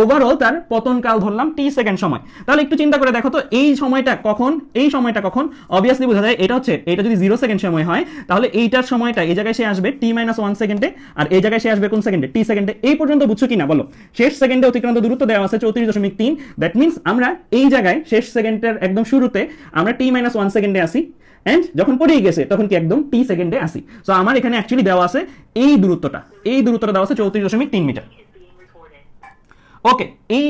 ওভারঅল তার পতনকাল ধরলাম টি সেকেন্ড সময় তাহলে একটু চিন্তা করে দেখো তো এই সময়টা কখন এই সময়টা কখন অবভিয়াসলি বোঝা যায় এটা হচ্ছে এটা যদি জিরো সেকেন্ড সময় হয় তাহলে এইটার সময়টা এই জায়গায় সে আসবে টি মাইনাস ওয়ান সেকেন্ডে আর এই জায়গায় সে আসবে কোন সেকেন্ডে টি সেকেন্ডে এই পর্যন্ত বুঝছো কি না বলো শেষ সেকেন্ডে অতিক্রান্ত দূরত্ব দেওয়া আছে চৌত্রিশ দশমিক তিন দ্যাট মিনস আমরা এই জায়গায় শেষ সেকেন্ডের একদম শুরুতে আমরা টি মাইনাস ওয়ান সেকেন্ডে আসি অ্যান্ড যখন পড়েই গেছে তখন কি একদম টি সেকেন্ডে আসি সো আমার এখানে অ্যাকচুয়ালি দেওয়া আছে এই দূরত্বটা এই দূরত্বটা দেওয়া আছে চৌত্রিশ দশমিক তিন মিটার ওকে এই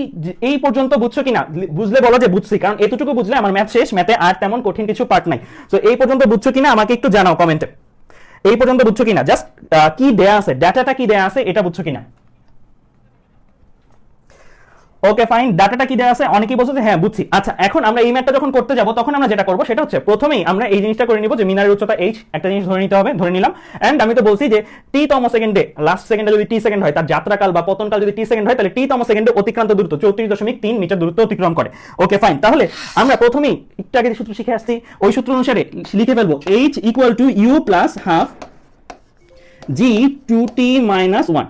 এই পর্যন্ত বুঝছো কিনা বুঝলে বলো যে বুঝছি কারণ এতটুকু বুঝলে আমার ম্যাথ শেষ ম্যাথে আর তেমন কঠিন কিছু পার্ট নাই তো এই পর্যন্ত বুঝছো কিনা আমাকে একটু জানাও কমেন্টে এই পর্যন্ত বুঝছো কিনা জাস্ট কি দেয়া আছে ডেটাটা কি দেয়া আছে এটা বুঝছো কিনা ওকে ফাইন ডাটাটা কি দেওয়া আছে অনেকেই বলছে যে হ্যাঁ বুঝছি আচ্ছা এখন আমরা এই ম্যাটটা যখন করতে যাব তখন আমরা যেটা করব সেটা হচ্ছে প্রথমেই আমরা এই জিনিসটা করে নিব যে মিনারের উচ্চতা এইচ একটা জিনিস ধরে নিতে হবে ধরে নিলাম অ্যান্ড আমি তো বলছি যে টি তম সেকেন্ডে লাস্ট সেকেন্ডে যদি টি সেকেন্ড হয় তার যাত্রাকাল বা পতনকাল যদি টি সেকেন্ড হয় তাহলে টি তম সেকেন্ডে অতিক্রান্ত দূরত্ব চৌত্রিশ দশমিক তিন মিটার দূরত্ব অতিক্রম করে ওকে ফাইন তাহলে আমরা প্রথমেই একটু আগে সূত্র শিখে আসছি ওই সূত্র অনুসারে লিখে ফেলবো H equal to U plus half G two T minus one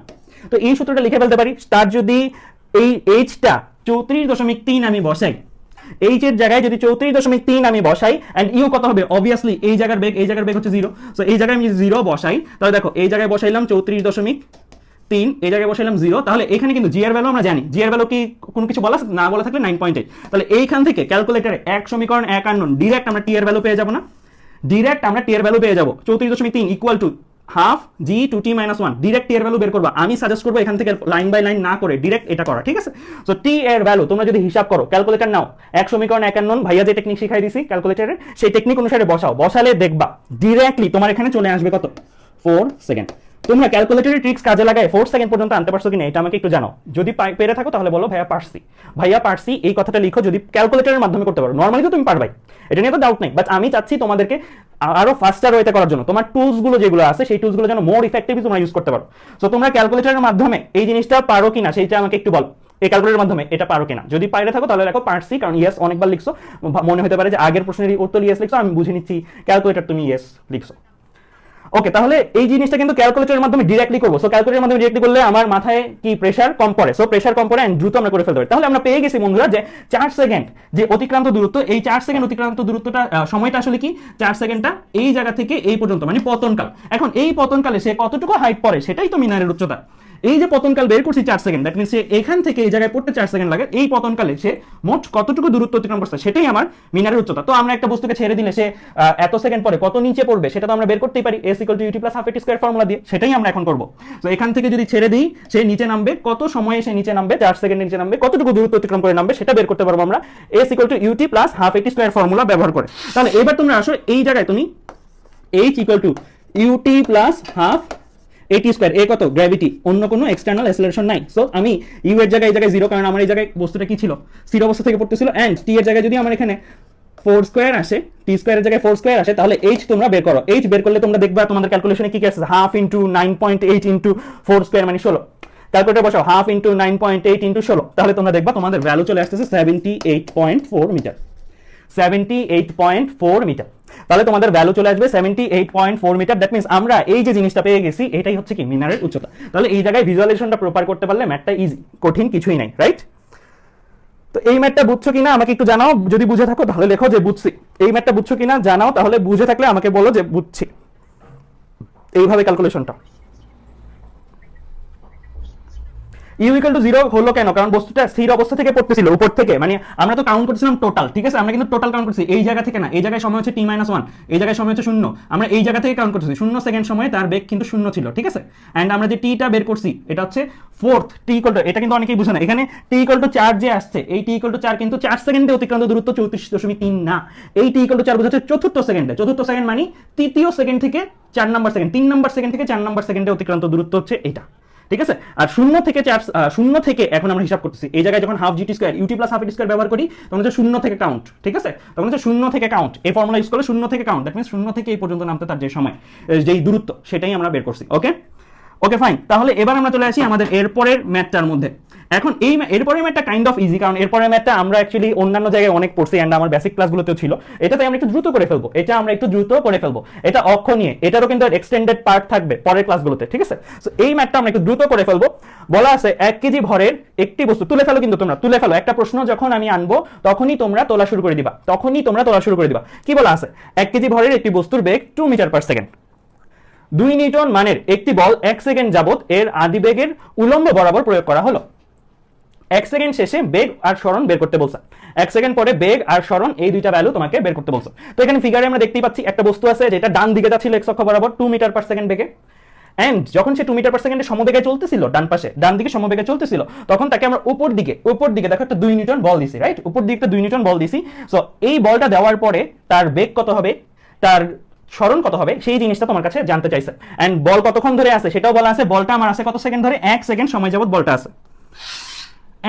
তো এই সূত্রটা লিখে ফেলতে পারি তার যদি এই এইচটা চৌত্রিশ দশমিক তিন আমি বসাই এইচ এর জায়গায় যদি চৌত্রিশ দশমিক তিন আমি বসাই অ্যান্ড ইউ কত হবে অবভিয়াসলি এই জায়গার বেগ এই জায়গার বেগ হচ্ছে জিরো সো এই জায়গায় আমি জিরো বসাই তাহলে দেখো এই জায়গায় বসাইলাম চৌত্রিশ দশমিক তিন এই জায়গায় বসাইলাম জিরো তাহলে এখানে কিন্তু জিয়ার ভ্যালু আমরা জানি জিয়ার ভ্যালু কি কোনো কিছু বলা না বলা থাকলে নাইন পয়েন্ট এইট তাহলে এইখান থেকে ক্যালকুলেটারে এক সমীকরণ এক আনন ডিরেক্ট আমরা টিয়ার ভ্যালু পেয়ে যাবো না ডিরেক্ট আমরা টিয়ার ভ্যালু পেয়ে যাবো চৌত্রিশ দশমিক তিন equal to half G two T minus one direct এর ভ্যালু বের করবা আমি সাজেস্ট করবো এখান থেকে লাইন বাই লাইন না করে ডিরেক্ট এটা করা ঠিক আছে সো টি এর ভ্যালু তোমরা যদি হিসাব করো ক্যালকুলেটার নাও এক সমীকরণ একান্ন ভাইয়া যে টেকনিক শিখাই দিছি ক্যালকুলেটারের সেই টেকনিক অনুসারে বসাও বসালে দেখবা ডিরেক্টলি তোমার এখানে চলে আসবে কত ফোর সেকেন্ড তোমরা ক্যালকুলেটরি ট্রিক্স কাজে লাগায় ফোর সেকেন্ড পর্যন্ত আনতে পারছো কিনা এটা আমাকে একটু জানো যদি পেরে থাকো তাহলে বলো ভাইয়া পারছি ভাইয়া পারছি এই কথাটা লিখো যদি ক্যালকুলেটরের মাধ্যমে করতে পারো নর্মালি তো তুমি পারবাই এটা নিয়ে তো ডাউট নেই বাট আমি চাচ্ছি তোমাদেরকে আরো ফাস্টার ওয়েতে করার জন্য তোমার টুলসগুলো যেগুলো আছে সেই টুলসগুলো যেন মোর ইফেক্টিভলি তোমরা ইউজ করতে পারো সো তোমরা ক্যালকুলেটরের মাধ্যমে এই জিনিসটা পারো কিনা সেইটা আমাকে একটু বলো এই ক্যালকুলেটরের মাধ্যমে এটা পারো কিনা যদি পাইরে থাকো তাহলে দেখো পারছি কারণ ইয়েস অনেকবার লিখছো মনে হতে পারে যে আগের প্রশ্নের উত্তর ইয়েস লিখছো আমি বুঝে নিচ্ছি ক্যালকুলেটর তুমি ইয়েস লিখছো ওকে তাহলে এই জিনিসটা কিন্তু ক্যালকুলেটরের মাধ্যমে ডিরেক্টলি করবো সো ক্যালকুলেটরের মাধ্যমে ডিরেক্টলি করলে আমার মাথায় কি প্রেশার কম পড়ে সো প্রেশার কম পড়ে দ্রুত আমরা করে ফেলতে পারি তাহলে আমরা পেয়ে গেছি বন্ধুরা যে চার সেকেন্ড যে অতিক্রান্ত দূরত্ব এই চার সেকেন্ড অতিক্রান্ত দূরত্বটা সময়টা আসলে কি চার সেকেন্ডটা এই জায়গা থেকে এই পর্যন্ত মানে পতনকাল এখন এই পতনকালে সে কতটুকু হাইট পড়ে সেটাই তো মিনারের উচ্চতা এই যে পতনকাল বের করছি চার সেকেন্ড দ্যাট মিনস এখান থেকে এই জায়গায় পড়তে চার সেকেন্ড লাগে এই পতনকালে সে মোট কতটুকু দূরত্ব অতিক্রম করছে সেটাই আমার মিনারের উচ্চতা তো আমরা একটা বস্তুকে ছেড়ে দিলে সে এত সেকেন্ড পরে কত নিচে পড়বে সেটা তো আমরা বের করতেই পারি S equal to UT plus half এটি স্কোয়ার ফর্মুলা দিয়ে সেটাই আমরা এখন করবো তো এখান থেকে যদি ছেড়ে দিই সে নিচে নামবে কত সময়ে সে নিচে নামবে চার সেকেন্ড নিচে নামবে কতটুকু দূরত্ব অতিক্রম করে নামবে সেটা বের করতে পারবো আমরা S equal to UT plus half এটি স্কোয়ার ফর্মুলা ব্যবহার করে তাহলে এবার তোমরা আসো এই জায়গায় তুমি H equal to UT plus half এটি স্কোয়ার এ কত গ্র্যাভিটি অন্য কোনো এক্সটার্নাল অ্যাসিলেশন নাই সো আমি ইউ এর জায়গায় এই জায়গায় জিরো কারণ আমার এই জায়গায় বস্তুটা কি ছিল স্থির অবস্থা থেকে পড়তেছিল অ্যান্ড টি এর জায়গায় যদি আমার এখানে ফোর স্কোয়ার আসে টি স্কোয়ারের জায়গায় ফোর স্কোয়ার আসে তাহলে এইচ তোমরা বের করো এইচ বের করলে তোমরা দেখবা তোমাদের ক্যালকুলেশনে কি কি আছে half into nine point eight into four square মানে ষোলো ক্যালকুলেটর বসাও half into nine point eight into ষোলো তাহলে তোমরা দেখবা তোমাদের ভ্যালু চলে আসতেছে seventy eight point four metre seventy eight point four metre তাহলে তোমাদের ভ্যালু চলে আসবে seventy eight point four metre that means আমরা এই যে জিনিসটা পেয়ে গেছি এটাই হচ্ছে কি মিনারের উচ্চতা তাহলে এই জায়গায় ভিজুয়ালাইজেশনটা প্রপার করতে পারলে ম্যাটটা ইজি কঠিন কিছুই নাই রাইট তো এই ম্যাটটা বুঝছো কিনা আমাকে একটু জানাও যদি বুঝে থাকো তাহলে লেখো যে বুঝছি এই ম্যাটটা বুঝছো কিনা জানাও তাহলে বুঝে থাকলে আমাকে বলো যে বুঝছি এইভাবে ক্যালকুলেশনটা ইউ ইকাল টু জিরো হলো কেন কারণ বস্তুটা স্থির অবস্থা থেকে পড়তেছিল উপর থেকে মানে আমরা তো কাউন্ট করছিলাম টোটাল ঠিক আছে আমরা কিন্তু টোটাল কাউন্ট করছি এই জায়গা থেকে না এই জায়গায় সময় হচ্ছে টি মাইনাস ওয়ান এই জায়গায় সময় হচ্ছে শূন্য আমরা এই জায়গা থেকে কাউন্ট করছি শূন্য সেকেন্ড সময়ে তার বেগ কিন্তু শূন্য ছিল ঠিক আছে অ্যান্ড আমরা যে টিটা বের করছি এটা হচ্ছে ফোর্থ টি ইকল টু এটা কিন্তু অনেকেই বুঝে না এখানে টি ইকল টু চার যে আসছে এই টি ইকল টু চার কিন্তু চার সেকেন্ডে অতিক্রান্ত দূরত্ব চৌত্রিশ দশমিক তিন না এই টি ইকল টু চার বোঝাচ্ছে চতুর্থ সেকেন্ডে চতুর্থ সেকেন্ড মানে তৃতীয় সেকেন্ড থেকে চার নম্বর সেকেন্ড তিন নম্বর সেকেন্ড থেকে চার নম্বর সেকেন্ডে অতিক্রান্ত দূরত্ব হচ্ছে এটা ঠিক আছে আর শূন্য থেকে চার শূন্য থেকে এখন আমরা হিসাব করতেছি এই জায়গায় যখন half GT square UT plus half square ব্যবহার করি তখন হচ্ছে শূন্য থেকে কাউন্ট ঠিক আছে তখন হচ্ছে শূন্য থেকে কাউন্ট এই ফর্মুলা ইউজ করলে শূন্য থেকে কাউন্ট দ্যাট মিনস শূন্য থেকে এই পর্যন্ত নামতে তার যে সময় যেই দূরত্ব সেটাই আমরা বের করছি ওকে ওকে ফাইন তাহলে এবার আমরা চলে আসি আমাদের এরপরের ম্যাথটার মধ্যে এখন এই এরপরে ম্যাথটা কাইন্ড অফ ইজি কারণ এরপরে ম্যাথটা আমরা অ্যাকচুয়ালি অন্যান্য জায়গায় অনেক পড়ছি অ্যান্ড আমার বেসিক ক্লাসগুলোতেও ছিল এটাতে আমরা একটু দ্রুত করে ফেলবো এটা আমরা একটু দ্রুত করে ফেলবো এটা অক্ষ নিয়ে এটারও কিন্তু এক্সটেন্ডেড পার্ট থাকবে পরের ক্লাসগুলোতে ঠিক আছে সো এই ম্যাথটা আমরা একটু দ্রুত করে ফেলবো বলা আছে এক কেজি ভরের একটি বস্তু তুলে ফেলো কিন্তু তোমরা তুলে ফেলো একটা প্রশ্ন যখন আমি আনবো তখনই তোমরা তোলা শুরু করে দিবা তখনই তোমরা তোলা শুরু করে দিবা কি বলা আছে এক কেজি ভরের একটি বস্তুর বেগ টু মিটার পার সেকেন্ড দুই নিউটন মানের একটি বল এক সেকেন্ড যাবত এর আদিবেগের উলম্ব বরাবর প্রয়োগ করা হলো এক সেকেন্ড শেষে বেগ আর স্মরণ বের করতে বলছে এক সেকেন্ড পরে বেগ আর স্মরণ এই দুইটা ভ্যালু তোমাকে বের করতে বলছে তো এখানে ফিগারে আমরা দেখতেই পাচ্ছি একটা বস্তু আছে যেটা ডান দিকে যাচ্ছিল এক সক্ষ বরাবর টু মিটার পার সেকেন্ড বেগে অ্যান্ড যখন সে টু মিটার পার সেকেন্ডে সমবেগে চলতেছিল ডান পাশে ডান দিকে সমবেগে চলতেছিল তখন তাকে আমরা উপর দিকে উপর দিকে দেখো একটা দুই নিউটন বল দিছি রাইট উপর দিকে একটা দুই নিউটন বল দিছি সো এই বলটা দেওয়ার পরে তার বেগ কত হবে তার স্মরণ কত হবে সেই জিনিসটা তোমার কাছে জানতে চাইছে অ্যান্ড বল কতক্ষণ ধরে আছে সেটাও বলা আছে বলটা আমার আছে কত সেকেন্ড ধরে এক সেকেন্ড সময় যাবত বলটা আছে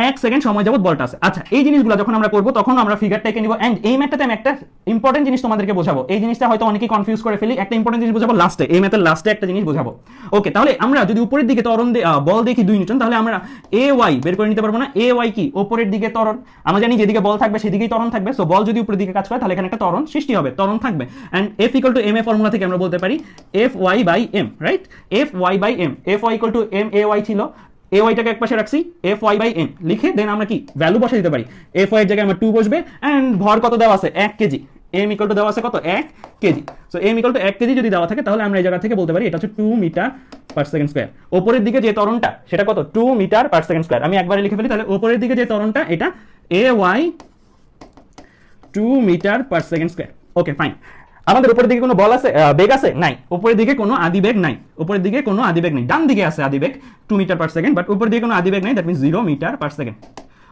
এক সেকেন্ড সময় যাবত বলটা আছে আচ্ছা এই জিনিসগুলো যখন আমরা করবো তখন আমরা ফিগারটাকে নিব অ্যান্ড এই ম্যাথটাতে আমি একটা ইম্পর্টেন্ট জিনিস তোমাদেরকে বোঝাবো এই জিনিসটা হয়তো অনেকে কনফিউজ করে ফেলি একটা ইম্পর্টেন্ট জিনিস বোঝাবো লাস্টে এই ম্যাথের লাস্টে একটা জিনিস বোঝাবো ওকে তাহলে আমরা যদি উপরের দিকে তরণ বল দেখি দুই নিউটন তাহলে আমরা এ ওয়াই বের করে নিতে পারবো না এ ওয়াই কি ওপরের দিকে তরণ আমরা জানি যেদিকে বল থাকবে সেদিকেই তরণ থাকবে সো বল যদি উপরের দিকে কাজ করে তাহলে এখানে একটা তরণ সৃষ্টি হবে তরণ থাকবে and F equal to M A formula থেকে আমরা বলতে পারি F Y by M right F Y by M F Y equal to M A Y ছিল এ ওয়াইটাকে এক পাশে রাখছি এফ ওয়াই বাই এন লিখে দেন আমরা কি ভ্যালু বসে দিতে পারি এফ ওয়াই জায়গায় আমার টু বসবে অ্যান্ড ভর কত দেওয়া আছে এক কেজি এম ইকাল দেওয়া আছে কত এক কেজি সো এম ইকাল এক কেজি যদি দেওয়া থাকে তাহলে আমরা এই জায়গা থেকে বলতে পারি এটা হচ্ছে two metre per second square ওপরের দিকে যে তরণটা সেটা কত two metre per second square আমি একবারে লিখে ফেলি তাহলে ওপরের দিকে যে তরণটা এটা A Y two metre per second square okay fine আমাদের উপরের দিকে কোনো বল আছে বেগ আছে নাই উপরের দিকে কোনো আদি বেগ নাই উপরের দিকে কোনো আদি বেগ নেই ডান দিকে আছে আদি বেগ two metre per second but উপরের দিকে কোনো আদি বেগ নাই that mean zero metre per second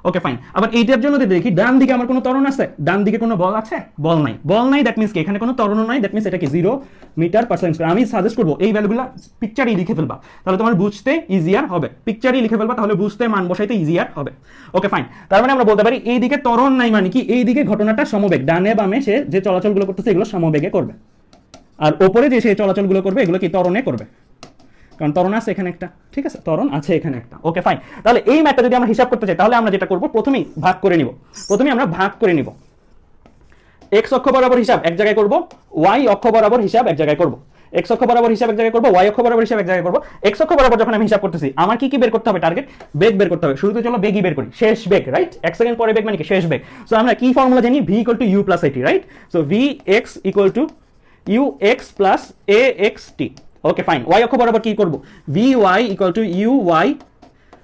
okay fine আবার এইটার জন্য দেখি ডান দিকে আমার কোনো তরণ আছে ডান দিকে কোনো বল আছে বল নাই বল নাই দ্যাট মিনস কি এখানে কোনো তরণ নাই দ্যাট মিনস এটা কি জিরো মিটার পার সেকেন্ড আমি সাজেস্ট করবো এই ভ্যালুগুলো পিকচারই লিখে ফেলবা তাহলে তোমার বুঝতে ইজিয়ার হবে পিকচারই লিখে ফেলবা তাহলে বুঝতে মান বসাইতে ইজিয়ার হবে ওকে ফাইন তার মানে আমরা বলতে পারি এই দিকে তরণ নাই মানে কি এই দিকে ঘটনাটা সমবেগ ডানে বামে সে যে চলাচলগুলো করতেছে এগুলো সমবেগে করবে আর ওপরে যে সে চলাচলগুলো করবে এগুলো কি তরণে করবে কারণ তরণ আছে এখানে একটা ঠিক আছে তরণ আছে এখানে একটা ওকে ফাইন তাহলে এই ম্যাটটা যদি আমরা হিসাব করতে চাই তাহলে আমরা যেটা করবো প্রথমেই ভাগ করে নিব প্রথমে আমরা ভাগ করে নিব এক্স অক্ষ বরাবর হিসাব এক জায়গায় করবো ওয়াই অক্ষ বরাবর হিসাব এক জায়গায় করবো এক্স অক্ষ বরাবর হিসাব এক জায়গায় করবো ওয়াই অক্ষ বরাবর হিসাব এক জায়গায় করবো এক্স অক্ষ বরাবর যখন আমি হিসাব করতেছি আমার কি কি বের করতে হবে টার্গেট বেগ বের করতে হবে শুরুতে চলো বেগই বের করি শেষ বেগ রাইট এক সেকেন্ড পরে বেগ মানে কি শেষ বেগ সো আমরা কি ফর্মুলা জানি V equal to U plus AT right so V X equal to U X plus A X T okay fine Y অক্ষ বরাবর কি করব V Y equal to U Y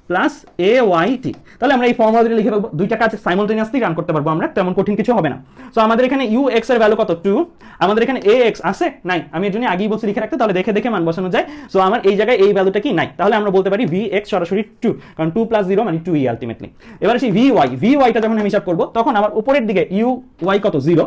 plus A Y T তাহলে আমরা এই ফর্মুলা দিয়ে লিখে ফেলবো দুইটা কাজ সাইমলটেনিয়াসলি রান করতে পারবো আমরা তেমন কঠিন কিছু হবে না সো আমাদের এখানে ইউ এক্স এর ভ্যালু কত টু আমাদের এখানে এ এক্স আছে নাই আমি এর জন্য আগেই বসে লিখে রাখতে তাহলে দেখে দেখে মান বসানো যায় সো আমার এই জায়গায় এই ভ্যালুটা কি নাই তাহলে আমরা বলতে পারি ভি এক্স সরাসরি টু কারণ টু প্লাস জিরো মানে টু ই আলটিমেটলি এবার আসি ভি ওয়াই ভি ওয়াইটা যখন আমি হিসাব করবো তখন আমার উপরের দিকে ইউ ওয়াই কত জিরো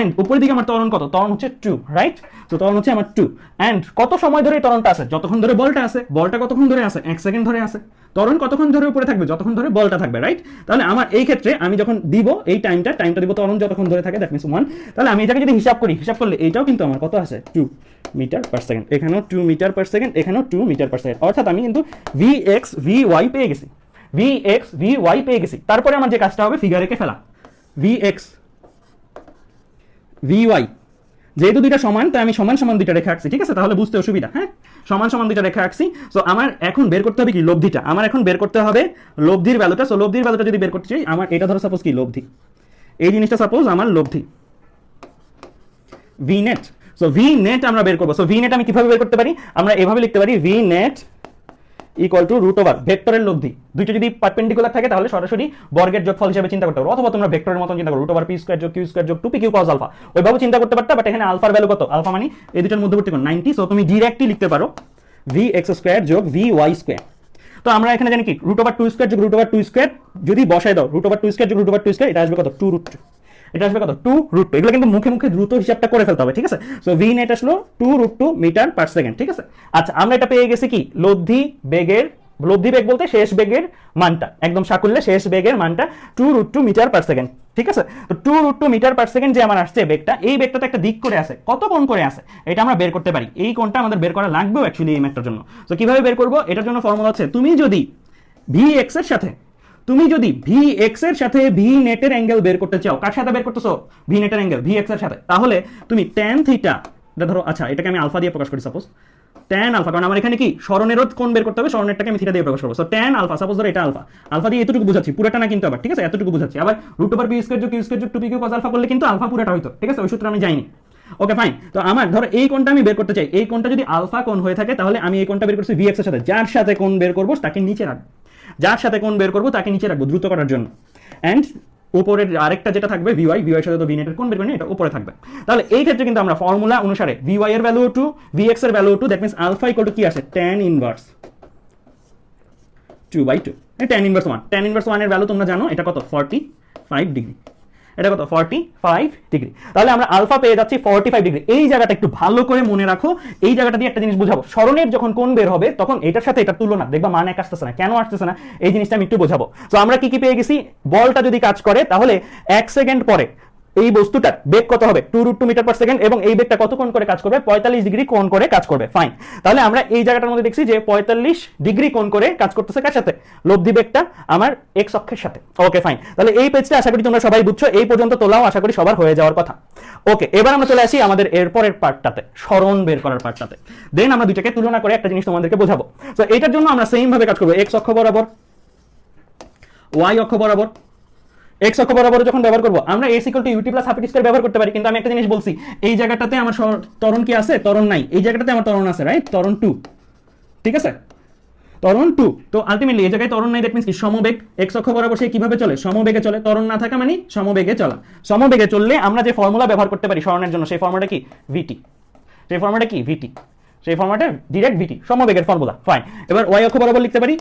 এন্ড উপরের দিকে আমার ত্বরণ কত ত্বরণ হচ্ছে টু রাইট তো ত্বরণ হচ্ছে আমার টু অ্যান্ড কত সময় ধরে ত্বরণটা আছে যতক্ষণ ধরে বলটা আছে বলটা কতক্ষণ ধরে আছে এক সেকেন্ড ধরে আছে ত্বরণ কতক্ষণ ধরে উপরে থাকবে যতক্ষণ ধরে বলটা থাকবে রাইট তাহলে আমার এই ক্ষেত্রে আমি যখন দিব এই টাইমটা টাইমটা দিব ত্বরণ যতক্ষণ ধরে থাকে দ্যাট মিনস ওয়ান তাহলে আমি এটাকে যদি হিসাব করি হিসাব করলে এইটাও কিন্তু আমার কত আছে টু মিটার পার সেকেন্ড এখানেও টু মিটার পার সেকেন্ড এখানেও টু মিটার পার সেকেন্ড অর্থাৎ আমি কিন্তু ভি এক্স ভি ওয়াই পেয়ে গেছি ভি এক্স ভি ওয়াই পেয়ে গেছি তারপরে আমার যে কাজটা হবে ফিগার রেখে ফেলা ভি এক্স ভিওয়াই যেহেতু দুইটা সমান তাই আমি সমান সমান দুইটা রেখা আঁকছি ঠিক আছে তাহলে বুঝতে অসুবিধা হ্যাঁ সমান সমান দুইটা রেখা আঁকছি সো আমার এখন বের করতে হবে কি লব্ধিটা আমার এখন বের করতে হবে লব্ধির ভ্যালুটা সো লব্ধির ভ্যালুটা যদি বের করতে চাই আমার এটা ধরো সাপোজ কি লব্ধি এই জিনিসটা সাপোজ আমার লব্ধি V net so V net আমরা বের করবো সো ভি নেট আমি কিভাবে বের করতে পারি আমরা এভাবে লিখতে পারি V net equal to root over ভেক্টরের লব্ধি দুইটা যদি পারপেন্ডিকুলার থাকে তাহলে সরাসরি বর্গের যোগফল হিসেবে চিন্তা করতে পারো অথবা তোমরা ভেক্টরের মতন চিন্তা করো রুট ওভার পি স্কোয়ার যোগ কিউ স্কোয়ার যোগ two P Q cos alpha ওইভাবে চিন্তা করতে পারতা বাট এখানে আলফার ভ্যালু কত আলফা মানে এই দুটোর মধ্যবর্তী কোণ নাইনটি সো তুমি ডিরেক্টলি লিখতে পারো ভি এক্স স্কোয়ার যোগ ভি ওয়াই স্কোয়ার তো আমরা এখানে জানি কি রুট ওভার টু স্কোয়ার যোগ রুট ওভার টু স্কোয়ার যদি বসায় দাও রুট ওভার টু স্কোয়ার যোগ রুট ওভার টু স্কোয়ার এটা আসবে কত টু রুট টু এটা আসবে কত টু রুট টু এগুলো কিন্তু মুখে মুখে দ্রুত হিসাবটা করে ফেলতে হবে ঠিক আছে সো ভি নেট আসলো two root two metre per second ঠিক আছে আচ্ছা আমরা এটা পেয়ে গেছি কি লব্ধি বেগের লব্ধি বেগ বলতে শেষ বেগের মানটা একদম সাকুল্যে শেষ বেগের মানটা two root two metre per second ঠিক আছে তো two root two metre per second যে আমার আসছে বেগটা এই বেগটা তো একটা দিক করে আছে কত কোণ করে আছে এটা আমরা বের করতে পারি এই কোণটা আমাদের বের করা লাগবেও অ্যাকচুয়ালি এই ম্যাটার জন্য তো কিভাবে বের করবো এটার জন্য ফর্মুলা হচ্ছে তুমি যদি ভি এক্স এর সাথে তুমি যদি ভি এক্স এর সাথে ভি নেটের অ্যাঙ্গেল বের করতে চাও কার সাথে বের করতেছো ভি নেটের অ্যাঙ্গেল ভি এক্স এর সাথে তাহলে তুমি ট্যান থিটা এটা ধরো আচ্ছা এটাকে আমি আলফা দিয়ে প্রকাশ করি সাপোজ ট্যান আলফা কারণ আমার এখানে কি স্মরণেরও কোন বের করতে হবে স্মরণেরটাকে আমি থিটা দিয়ে প্রকাশ করবো সো ট্যান আলফা সাপোজ ধরো এটা আলফা আলফা দিয়ে এতটুকু বুঝাচ্ছি পুরোটা না কিন্তু আবার ঠিক আছে এতটুকু বুঝাচ্ছি আবার রুট ওভার পি স্কোয়ার যোগ কিউ স্কোয়ার যোগ two P Q cos alpha করলে কিন্তু আলফা পুরোটা হইতো ঠিক আছে ওই সূত্র আমি জানি ওকে ফাইন তো আমার ধরো এই কোনটা আমি বের করতে চাই এই কোনটা যদি আলফা কোন হয়ে থাকে তাহলে আমি এই কোনটা বের করছি ভি এক্স এর সাথে যার সাথে কোন বের করবো তাকে নিচে রাখবো যার সাথে কোন বের করবো তাকে নিচে রাখবো দ্রুত করার জন্য অ্যান্ড উপরের আরেকটা যেটা থাকবে ভিওয়াই ভিওয়াই সাথে তো ভিনেটের কোন বের করেন এটা উপরে থাকবে তাহলে এই ক্ষেত্রে কিন্তু আমরা ফর্মুলা অনুসারে ভিওয়াই এর ভ্যালু টু ভি এক্স এর value two that means alpha equal to কি আসে tan inverse two by two tan inverse one tan inverse ওয়ানের ভ্যালু তোমরা জানো এটা কত ফর্টি ফাইভ ডিগ্রি এটা কত ফর্টি ফাইভ ডিগ্রি তাহলে আমরা আলফা পেয়ে যাচ্ছি ফর্টি ফাইভ ডিগ্রি এই জায়গাটা একটু ভালো করে মনে রাখো এই জায়গাটা দিয়ে একটা জিনিস বোঝাবো স্মরণের যখন কোন বের হবে তখন এটার সাথে এটা তুলনা দেখবা মানে এক আসতেছে না কেন আসতেছে না এই জিনিসটা আমি একটু বোঝাবো তো আমরা কি কি পেয়ে গেছি বলটা যদি কাজ করে তাহলে এক সেকেন্ড পরে এই বস্তুটার বেগ কত হবে two root two metre per second এবং এই বেগটা কত কোন করে কাজ করবে পঁয়তাল্লিশ ডিগ্রি কোন করে কাজ করবে ফাইন তাহলে আমরা এই জায়গাটার মধ্যে দেখছি যে পঁয়তাল্লিশ ডিগ্রি কোন করে কাজ করতেছে কার সাথে লব্ধি বেগটা আমার এক অক্ষের সাথে ওকে ফাইন তাহলে এই পেজটা আশা করি তোমরা সবাই বুঝছো এই পর্যন্ত তোলাও আশা করি সবার হয়ে যাওয়ার কথা ওকে এবার আমরা চলে আসি আমাদের এরপরের পার্টটাতে স্মরণ বের করার পার্টটাতে দেন আমরা দুইটাকে তুলনা করে একটা জিনিস তোমাদেরকে বোঝাবো তো এটার জন্য আমরা সেম ভাবে কাজ করবো এক্স অক্ষ বরাবর ওয়াই অক্ষ বরাবর এক্স অক্ষ বরাবর যখন ব্যবহার করবো আমরা S equal to UT plus half square ব্যবহার করতে পারি কিন্তু আমি একটা জিনিস বলছি এই জায়গাটাতে আমার তরণ কি আছে তরণ নাই এই জায়গাটাতে আমার তরণ আছে রাইট তরণ টু ঠিক আছে তরণ টু তো আলটিমেটলি এই জায়গায় তরণ নাই দ্যাট মিনস কি সমবেগ এক অক্ষ বরাবর সে কিভাবে চলে সমবেগে চলে তরণ না থাকা মানে সমবেগে চলা সমবেগে চললে আমরা যে ফর্মুলা ব্যবহার করতে পারি স্মরণের জন্য সেই ফর্মুলাটা কি ভিটি সেই ফর্মুলাটা কি ভিটি সেই ফর্মুলাটা ডিরেক্ট ভিটি সমবেগের ফর্মুলা ফাইন এবার ওয়াই অক্ষ বরাবর লিখতে পারি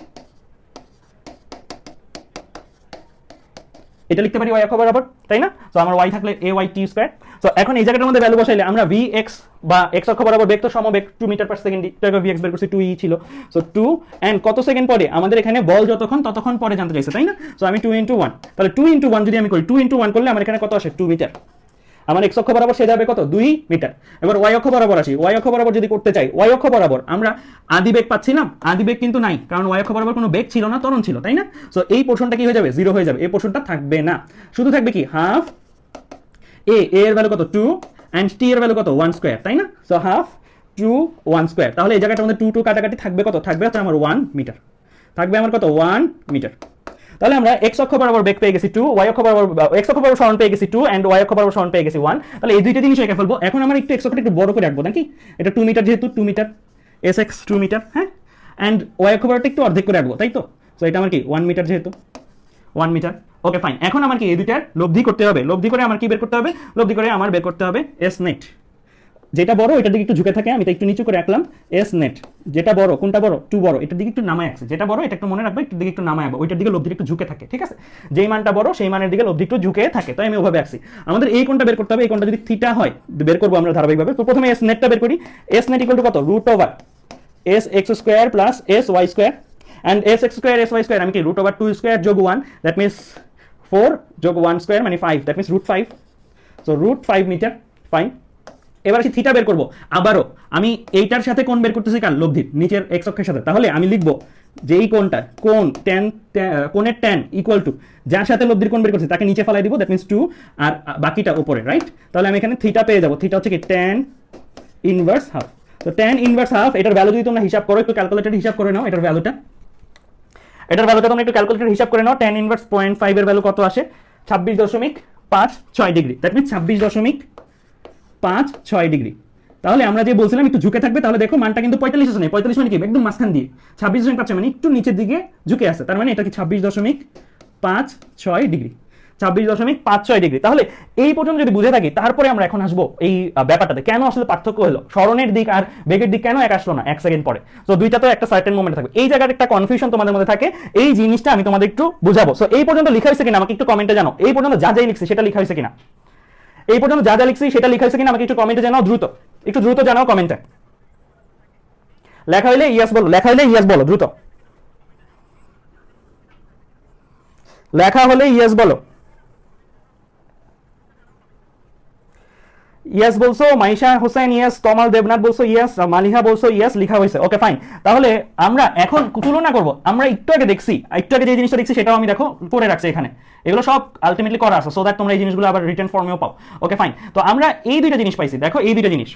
এটা লিখতে পারি ওয়াই অক্ষ বরাবর তাই না তো আমার ওয়াই থাকলে A Y T square so এখন এই জায়গাটার মধ্যে ভ্যালু বসাইলে আমরা ভি এক্স বা এক্স অক্ষ বরাবর বেগ তো সমবেগ two metre per second V X বের করছি টু ই e ছিল সো টু অ্যান্ড কত সেকেন্ড পরে আমাদের এখানে বল যতক্ষণ ততক্ষণ পরে জানতে চাইছে তাই না সো আমি টু ইন্টু ওয়ান তাহলে টু ইন্টু ওয়ান যদি আমি করি টু ইন্টু ওয়ান করলে আমার এখানে কত আসে টু মিটার আমার এক্স মানে অক্ষ বরাবর সে যাবে কত দুই মিটার এবার ওয়াই অক্ষ বরাবর আসি ওয়াই অক্ষ বরাবর যদি করতে চাই ওয়াই অক্ষ বরাবর আমরা আদি বেগ পাচ্ছি না আদি বেগ কিন্তু নাই কারণ ওয়াই অক্ষ বরাবর কোনো বেগ ছিল না তরণ ছিল তাই না সো এই পোর্শনটা কি হয়ে যাবে জিরো হয়ে যাবে এই পোর্শনটা থাকবে না শুধু থাকবে কি হাফ এ এর ভ্যালু কত টু অ্যান্ড টি এর ভ্যালু কত ওয়ান স্কোয়ার তাই না so half two one square তাহলে এই জায়গাটা আমাদের টু টু কাটাকাটি থাকবে কত থাকবে আমার ওয়ান মিটার থাকবে আমার কত ওয়ান মিটার তাহলে আমরা এক্স অক্ষ বরাবর বেগ পেয়ে গেছি টু ওয়াই অক্ষ বরাবর এক্স অক্ষ বরাবর সরণ পেয়ে গেছি টু অ্যান্ড ওয়াই অক্ষ বরাবর সরণ পেয়ে গেছি ওয়ান তাহলে এই দুইটা জিনিস একে ফেলবো এখন আমরা একটু এক্স অক্ষটা একটু বড় করে রাখবো নাকি এটা টু মিটার যেহেতু two metre S X two metre হ্যাঁ অ্যান্ড ওয়াই অক্ষ বরাবরটা একটু অর্ধেক করে রাখবো তাই তো সো এটা আমার কি ওয়ান মিটার যেহেতু ওয়ান মিটার ওকে ফাইন এখন আমার কি এই দুইটার লব্ধি করতে হবে লব্ধি করে আমার কি বের করতে হবে লব্ধি করে আমার বের করতে হবে এস নেট যেটা বড় এটার দিকে একটু ঝুঁকে থাকে আমি তো একটু নিচু করে রাখলাম এস নেট যেটা বড় কোনটা বড় টু বড় এটার দিকে একটু নামায় আছে যেটা বড় এটা একটু মনে রাখবে একটু দিকে একটু নামায় আবার ওইটার দিকে লব্ধি একটু ঝুঁকে থাকে ঠিক আছে যেই মানটা বড় সেই মানের দিকে লব্ধি একটু ঝুঁকে থাকে তাই আমি ওভাবে আসছি আমাদের এই কোনটা বের করতে হবে এই কোনটা যদি থিটা হয় বের করবো আমরা ধারাবাহিকভাবে তো প্রথমে এস নেটটা বের করি এস নেট ইকুয়াল টু কত root over S X square plus S Y square and S X square S Y square আমি কি রুট ওভার টু স্কোয়ার যোগ ওয়ান দ্যাট মিনস ফোর যোগ ওয়ান স্কোয়ার মানে five that means root five so root five metre fine এবার আসি থিটা বের করব আবারও আমি এইটার সাথে কোন বের করতেছি কার লব্ধির নিচের এক্স অক্ষের সাথে তাহলে আমি লিখবো যে এই কোনটা কোন ট্যান কোনের ট্যান ইকুয়াল টু যার সাথে লব্ধির কোন বের করছি তাকে নিচে ফেলাই দিব দ্যাট মিনস টু আর বাকিটা উপরে রাইট তাহলে আমি এখানে থিটা পেয়ে যাবো থিটা হচ্ছে কি ট্যান ইনভার্স হাফ তো ট্যান ইনভার্স হাফ এটার ভ্যালু যদি তোমরা হিসাব করো একটু ক্যালকুলেটার হিসাব করে নাও এটার ভ্যালুটা এটার ভ্যালুটা তোমরা একটু ক্যালকুলেটার হিসাব করে নাও ট্যান ইনভার্স পয়েন্ট ফাইভের ভ্যালু কত আসে ছাব্বিশ দশমিক পাঁচ ছয় ডিগ্রি দ্যাট মিনস ছাব্বিশ দশমিক পাঁচ ছয় ডিগ্রি তাহলে আমরা যে বলছিলাম একটু ঝুঁকে থাকবে তাহলে দেখো মানটা কিন্তু পঁয়তাল্লিশ আসে নেই পঁয়তাল্লিশ মানে কি একদম মাঝখান দিয়ে ছাব্বিশ দশমিক মানে একটু নিচের দিকে ঝুঁকে আসে তার মানে এটা কি ছাব্বিশ দশমিক পাঁচ ছয় ডিগ্রি ছাব্বিশ দশমিক পাঁচ ছয় ডিগ্রি তাহলে এই পর্যন্ত যদি বুঝে থাকি তারপরে আমরা এখন আসবো এই ব্যাপারটাতে কেন আসলে পার্থক্য হলো স্মরণের দিক আর বেগের দিক কেন এক আসলো না এক সেকেন্ড পরে তো দুইটা তো একটা সার্টেন মোমেন্ট থাকবে এই জায়গার একটা কনফিউশন তোমাদের মধ্যে থাকে এই জিনিসটা আমি তোমাদের একটু বুঝাবো সো এই পর্যন্ত লিখা হয়েছে কিনা আমাকে একটু কমেন্টে জানো এই পর্যন্ত যা যাই লিখছে সেটা লিখা হয়েছে কিনা এই পর্যন্ত যা যা লিখছি সেটা লিখা কিনা আমাকে একটু কমেন্টে জানাও দ্রুত একটু দ্রুত জানাও কমেন্টে লেখা হইলে ইয়াস বলো লেখা হইলে ইয়াস বলো দ্রুত লেখা হলে ইয়াস বলো ইয়েস বলছো মাইশা হোসেন ইয়েস তমাল দেবনাথ বলছো ইয়েস মালিহা বলছো ইয়েস লিখা হয়েছে ওকে ফাইন তাহলে আমরা এখন তুলনা করব আমরা একটু আগে দেখছি একটু আগে যে জিনিসটা দেখছি সেটাও আমি দেখো করে রাখছি এখানে এগুলো সব আলটিমেটলি করা আছে সো দ্যাট তোমরা এই জিনিসগুলো আবার রিটার্ন ফর্মেও পাও ওকে ফাইন তো আমরা এই দুইটা জিনিস পাইছি দেখো এই দুইটা জিনিস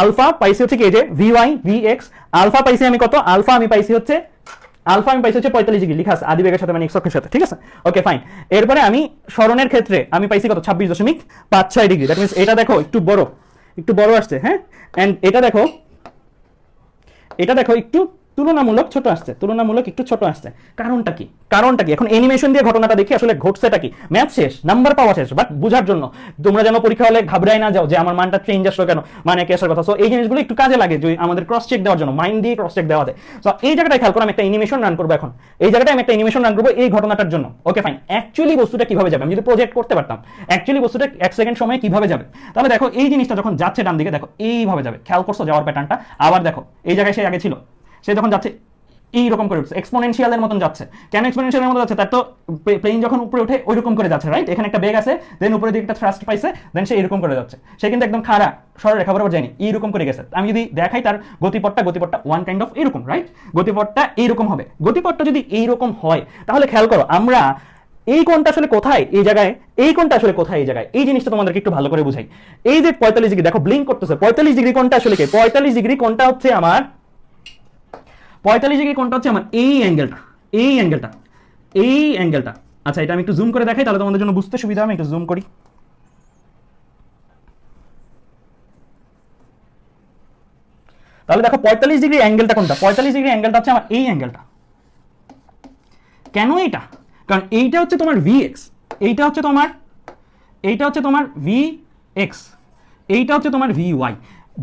আলফা পাইছি হচ্ছে কি যে V Y V X alpha পাইছি আমি কত আলফা আমি পাইছি হচ্ছে আলফা আমি পাইছি হচ্ছে পঁয়তাল্লিশ ডিগ্রি লিখা আছে আদিবেগের সাথে মানে এক্সক্ষের সাথে ঠিক আছে ওকে ফাইন এরপরে আমি স্মরণের ক্ষেত্রে আমি পাইছি কত ছাব্বিশ দশমিক পাঁচ ছয় ডিগ্রি দ্যাট মিনস এটা দেখো একটু বড় একটু বড় আসছে হ্যাঁ অ্যান্ড এটা দেখো এটা দেখো একটু তুলনামূলক ছোট আসছে তুলনামূলক একটু ছোট আসছে কারণটা কি কারণটা কি এখন অ্যানিমেশন দিয়ে ঘটনাটা দেখি আসলে ঘটছেটা কি ম্যাথ শেষ নাম্বার পাওয়া শেষ বাট বোঝার জন্য তোমরা যেন পরীক্ষা হলে ঘাবড়াই না যাও যে আমার মানটা চেঞ্জ আসলো কেন মানে কি আসার কথা সো এই জিনিসগুলো একটু কাজে লাগে যে আমাদের ক্রস চেক দেওয়ার জন্য মাইন্ড দিয়ে ক্রস চেক দেওয়া যায় সো এই জায়গাটায় খেয়াল করো আমি একটা অ্যানিমেশন রান করবো এখন এই জায়গাটায় আমি একটা অ্যানিমেশন রান করবো এই ঘটনাটার জন্য ওকে ফাইন অ্যাকচুয়ালি বস্তুটা কিভাবে যাবে আমি যদি প্রজেক্ট করতে পারতাম অ্যাকচুয়ালি বস্তুটা এক সেকেন্ড সময়ে কিভাবে যাবে তাহলে দেখো এই জিনিসটা যখন যাচ্ছে ডান দিকে দেখো এইভাবে যাবে খেয়াল করছো যাওয়ার প্যাটার্নটা আবার দেখো এই জায়গায় সে আগে ছিল সে যখন যাচ্ছে এইরকম করে উঠছে এক্সপোনেনশিয়ালের মতন যাচ্ছে কেন এক্সপোনেনশিয়ালের মতো যাচ্ছে তার তো প্লেন যখন উপরে উঠে ওইরকম করে যাচ্ছে রাইট এখানে একটা বেগ আছে দেন উপরে দিকে একটা থ্রাস্ট পাইছে দেন সে এরকম করে যাচ্ছে সে কিন্তু একদম খারা সরল রেখা বরাবর যায়নি এইরকম করে গেছে আমি যদি দেখাই তার গতিপথটা গতিপথটা ওয়ান কাইন্ড অফ এরকম রাইট গতিপথটা এইরকম হবে গতিপথটা যদি এইরকম হয় তাহলে খেয়াল করো আমরা এই কোনটা আসলে কোথায় এই জায়গায় এই কোনটা আসলে কোথায় এই জায়গায় এই জিনিসটা তোমাদেরকে একটু ভালো করে বুঝাই এই যে পঁয়তাল্লিশ ডিগ্রি দেখো ব্লিঙ্ক করতেছে পঁয়তাল্লিশ ডিগ্রি কোনটা আসলে কি পঁয়তাল্লিশ ডিগ্রি কোনটা হচ্ছে আমার পঁয়তাল্লিশ ডিগ্রি কোনটা হচ্ছে আমার এই অ্যাঙ্গেলটা এই অ্যাঙ্গেলটা এই অ্যাঙ্গেলটা আচ্ছা এটা আমি একটু জুম করে দেখাই তাহলে তোমাদের জন্য বুঝতে সুবিধা আমি একটু জুম করি তাহলে দেখো পঁয়তাল্লিশ ডিগ্রি অ্যাঙ্গেলটা কোনটা পঁয়তাল্লিশ ডিগ্রি অ্যাঙ্গেলটা হচ্ছে আমার এই অ্যাঙ্গেলটা কেন এটা কারণ এইটা হচ্ছে তোমার ভি এক্স এইটা হচ্ছে তোমার এইটা হচ্ছে তোমার ভি এক্স এইটা হচ্ছে তোমার ভি ওয়াই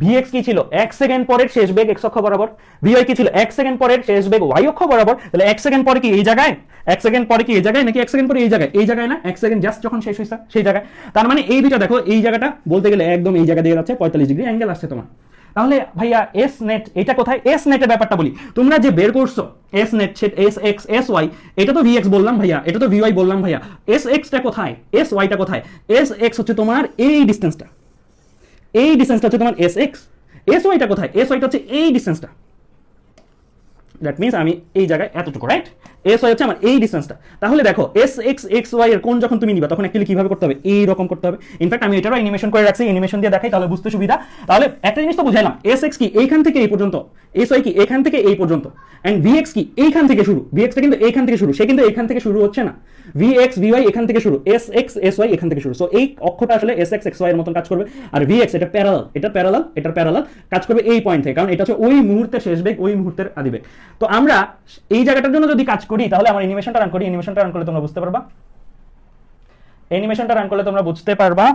ভিএক্স কি ছিল এক সেকেন্ড পরের শেষ বেগ এক্স অক্ষ বরাবর ভিওয়াই কি ছিল এক সেকেন্ড পরের শেষ বেগ ওয়াই অক্ষ বরাবর তাহলে এক সেকেন্ড পরে কি এই জায়গায় এক সেকেন্ড পরে কি এই জায়গায় নাকি এক সেকেন্ড পরে এই জায়গায় এই জায়গায় না এক সেকেন্ড জাস্ট যখন শেষ হয়েছে সেই জায়গায় তার মানে এই দুটা দেখো এই জায়গাটা বলতে গেলে একদম এই জায়গা দিয়ে যাচ্ছে পঁয়তাল্লিশ ডিগ্রি অ্যাঙ্গেল আসছে তোমার তাহলে ভাইয়া এস নেট এটা কোথায় এস নেটের ব্যাপারটা বলি তোমরা যে বের করছো S net set S X S Y এটা তো ভিএক্স বললাম ভাইয়া এটা তো ভিওয়াই বললাম ভাইয়া এস এক্সটা কোথায় এস ওয়াইটা কোথায় এস এক্স হচ্ছে তোমার এই ডিস্টেন্সটা এই ডিসটেন্সটা হচ্ছে তোমার এস এক্স এস ওয়াইটা কোথায় এস ওয়াইটা হচ্ছে এই ডিসটেন্সটা দ্যাট মিনস আমি এই জায়গায় এতটুকু রাইট এস ওয়াই হচ্ছে আমার এই ডিস্টেন্সটা তাহলে দেখো এস এক্স এক্স ওয়াই এর কোন যখন তুমি নিবা তখন অ্যাকচুয়ালি কিভাবে করতে হবে এই রকম করতে হবে ইনফ্যাক্ট আমি এটারও অ্যানিমেশন করে রাখছি অ্যানিমেশন দিয়ে দেখাই তাহলে বুঝতে সুবিধা তাহলে একটা জিনিস তো বুঝাইলাম এস এক্স কি এইখান থেকে এই পর্যন্ত এস ওয়াই কি এখান থেকে এই পর্যন্ত অ্যান্ড ভি এক্স কি এইখান থেকে শুরু ভি এক্সটা কিন্তু এইখান থেকে শুরু সে কিন্তু এখান থেকে শুরু হচ্ছে না ভি এক্স ভি ওয়াই এখান থেকে শুরু এস এক্স এস ওয়াই এখান থেকে শুরু সো এই অক্ষটা আসলে এস এক্স এক্স ওয়াই এর মতন কাজ করবে আর ভি এক্স এটা প্যারাল এটা প্যারাল এটা প্যারাল কাজ করবে এই পয়েন্ট থেকে কারণ এটা হচ্ছে ওই মুহূর্তে শেষ বেগ ওই মুহূর্তের আদিবেগ তো আমরা এই জায়গাটার জন্য যদি কাজ করি তাহলে আমার অ্যানিমেশনটা রান করি অ্যানিমেশনটা রান করলে তোমরা বুঝতে পারবা অ্যানিমেশনটা রান করলে তোমরা বুঝতে পারবা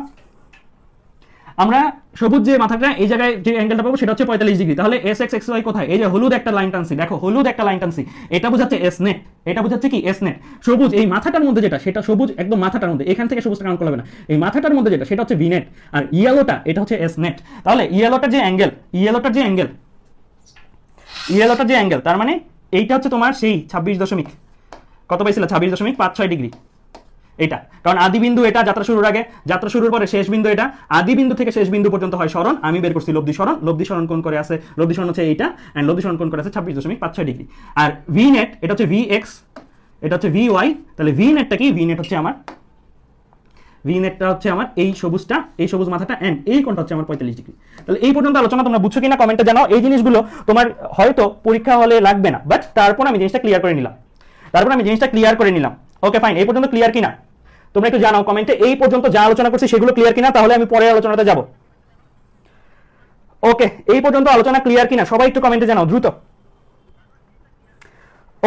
আমরা সবুজ যে মাথাটা এই জায়গায় যে অ্যাঙ্গেলটা পাবো সেটা হচ্ছে পঁয়তাল্লিশ ডিগ্রি তাহলে এস এক্স এক্স ওয়াই কোথায় এই যে হলুদ একটা লাইন টানছি দেখো হলুদ একটা লাইন টানছি এটা বোঝাচ্ছে এস নেট এটা বোঝাচ্ছে কি এস নেট সবুজ এই মাথাটার মধ্যে যেটা সেটা সবুজ একদম মাথাটার মধ্যে এখান থেকে সবুজটা কাউন্ট করবে না এই মাথাটার মধ্যে যেটা সেটা হচ্ছে ভি নেট আর ইয়েলোটা এটা হচ্ছে এস নেট তাহলে ইয়েলোটার যে অ্যাঙ্গেল ইয়েলোটার যে অ্যাঙ্গেল ইয়েলোটার যে অ্যাঙ্গেল তার মানে এইটা হচ্ছে তোমার সেই ছাব্বিশ দশমিক কত পাইছিল ছাব্বিশ দশমিক পাঁচ ছয় ডিগ্রি এটা কারণ আদি বিন্দু এটা যাত্রা শুরুর আগে যাত্রা শুরুর পরে শেষ বিন্দু এটা আদি বিন্দু থেকে শেষ বিন্দু পর্যন্ত হয় স্মরণ আমি বের করছি লব্ধি স্মরণ লব্ধি স্মরণ কোন করে আছে লব্ধি স্মরণ হচ্ছে এইটা অ্যান্ড লব্ধি স্মরণ কোন করে আছে ছাব্বিশ দশমিক পাঁচ ছয় ডিগ্রি আর ভি নেট এটা হচ্ছে ভি এক্স এটা হচ্ছে ভি ওয়াই তাহলে ভি নেটটা কি ভি নেট হচ্ছে আমার ঋণেরটা হচ্ছে আমার এই সবুজটা এই সবুজ মাথাটা অ্যান্ড এই কোনটা হচ্ছে আমার পঁয়তাল্লিশ ডিগ্রি তাহলে এই পর্যন্ত আলোচনা তোমরা বুঝছো কিনা কমেন্টে জানাও এই জিনিসগুলো তোমার হয়তো পরীক্ষা হলে লাগবে না বাট তারপর আমি জিনিসটা ক্লিয়ার করে নিলাম তারপর আমি জিনিসটা ক্লিয়ার করে নিলাম ওকে ফাইন এই পর্যন্ত ক্লিয়ার কিনা তোমরা একটু জানাও কমেন্টে এই পর্যন্ত যা আলোচনা করছি সেগুলো ক্লিয়ার কিনা তাহলে আমি পরের আলোচনাতে যাব ওকে এই পর্যন্ত আলোচনা ক্লিয়ার কিনা সবাই একটু কমেন্টে জানাও দ্রুত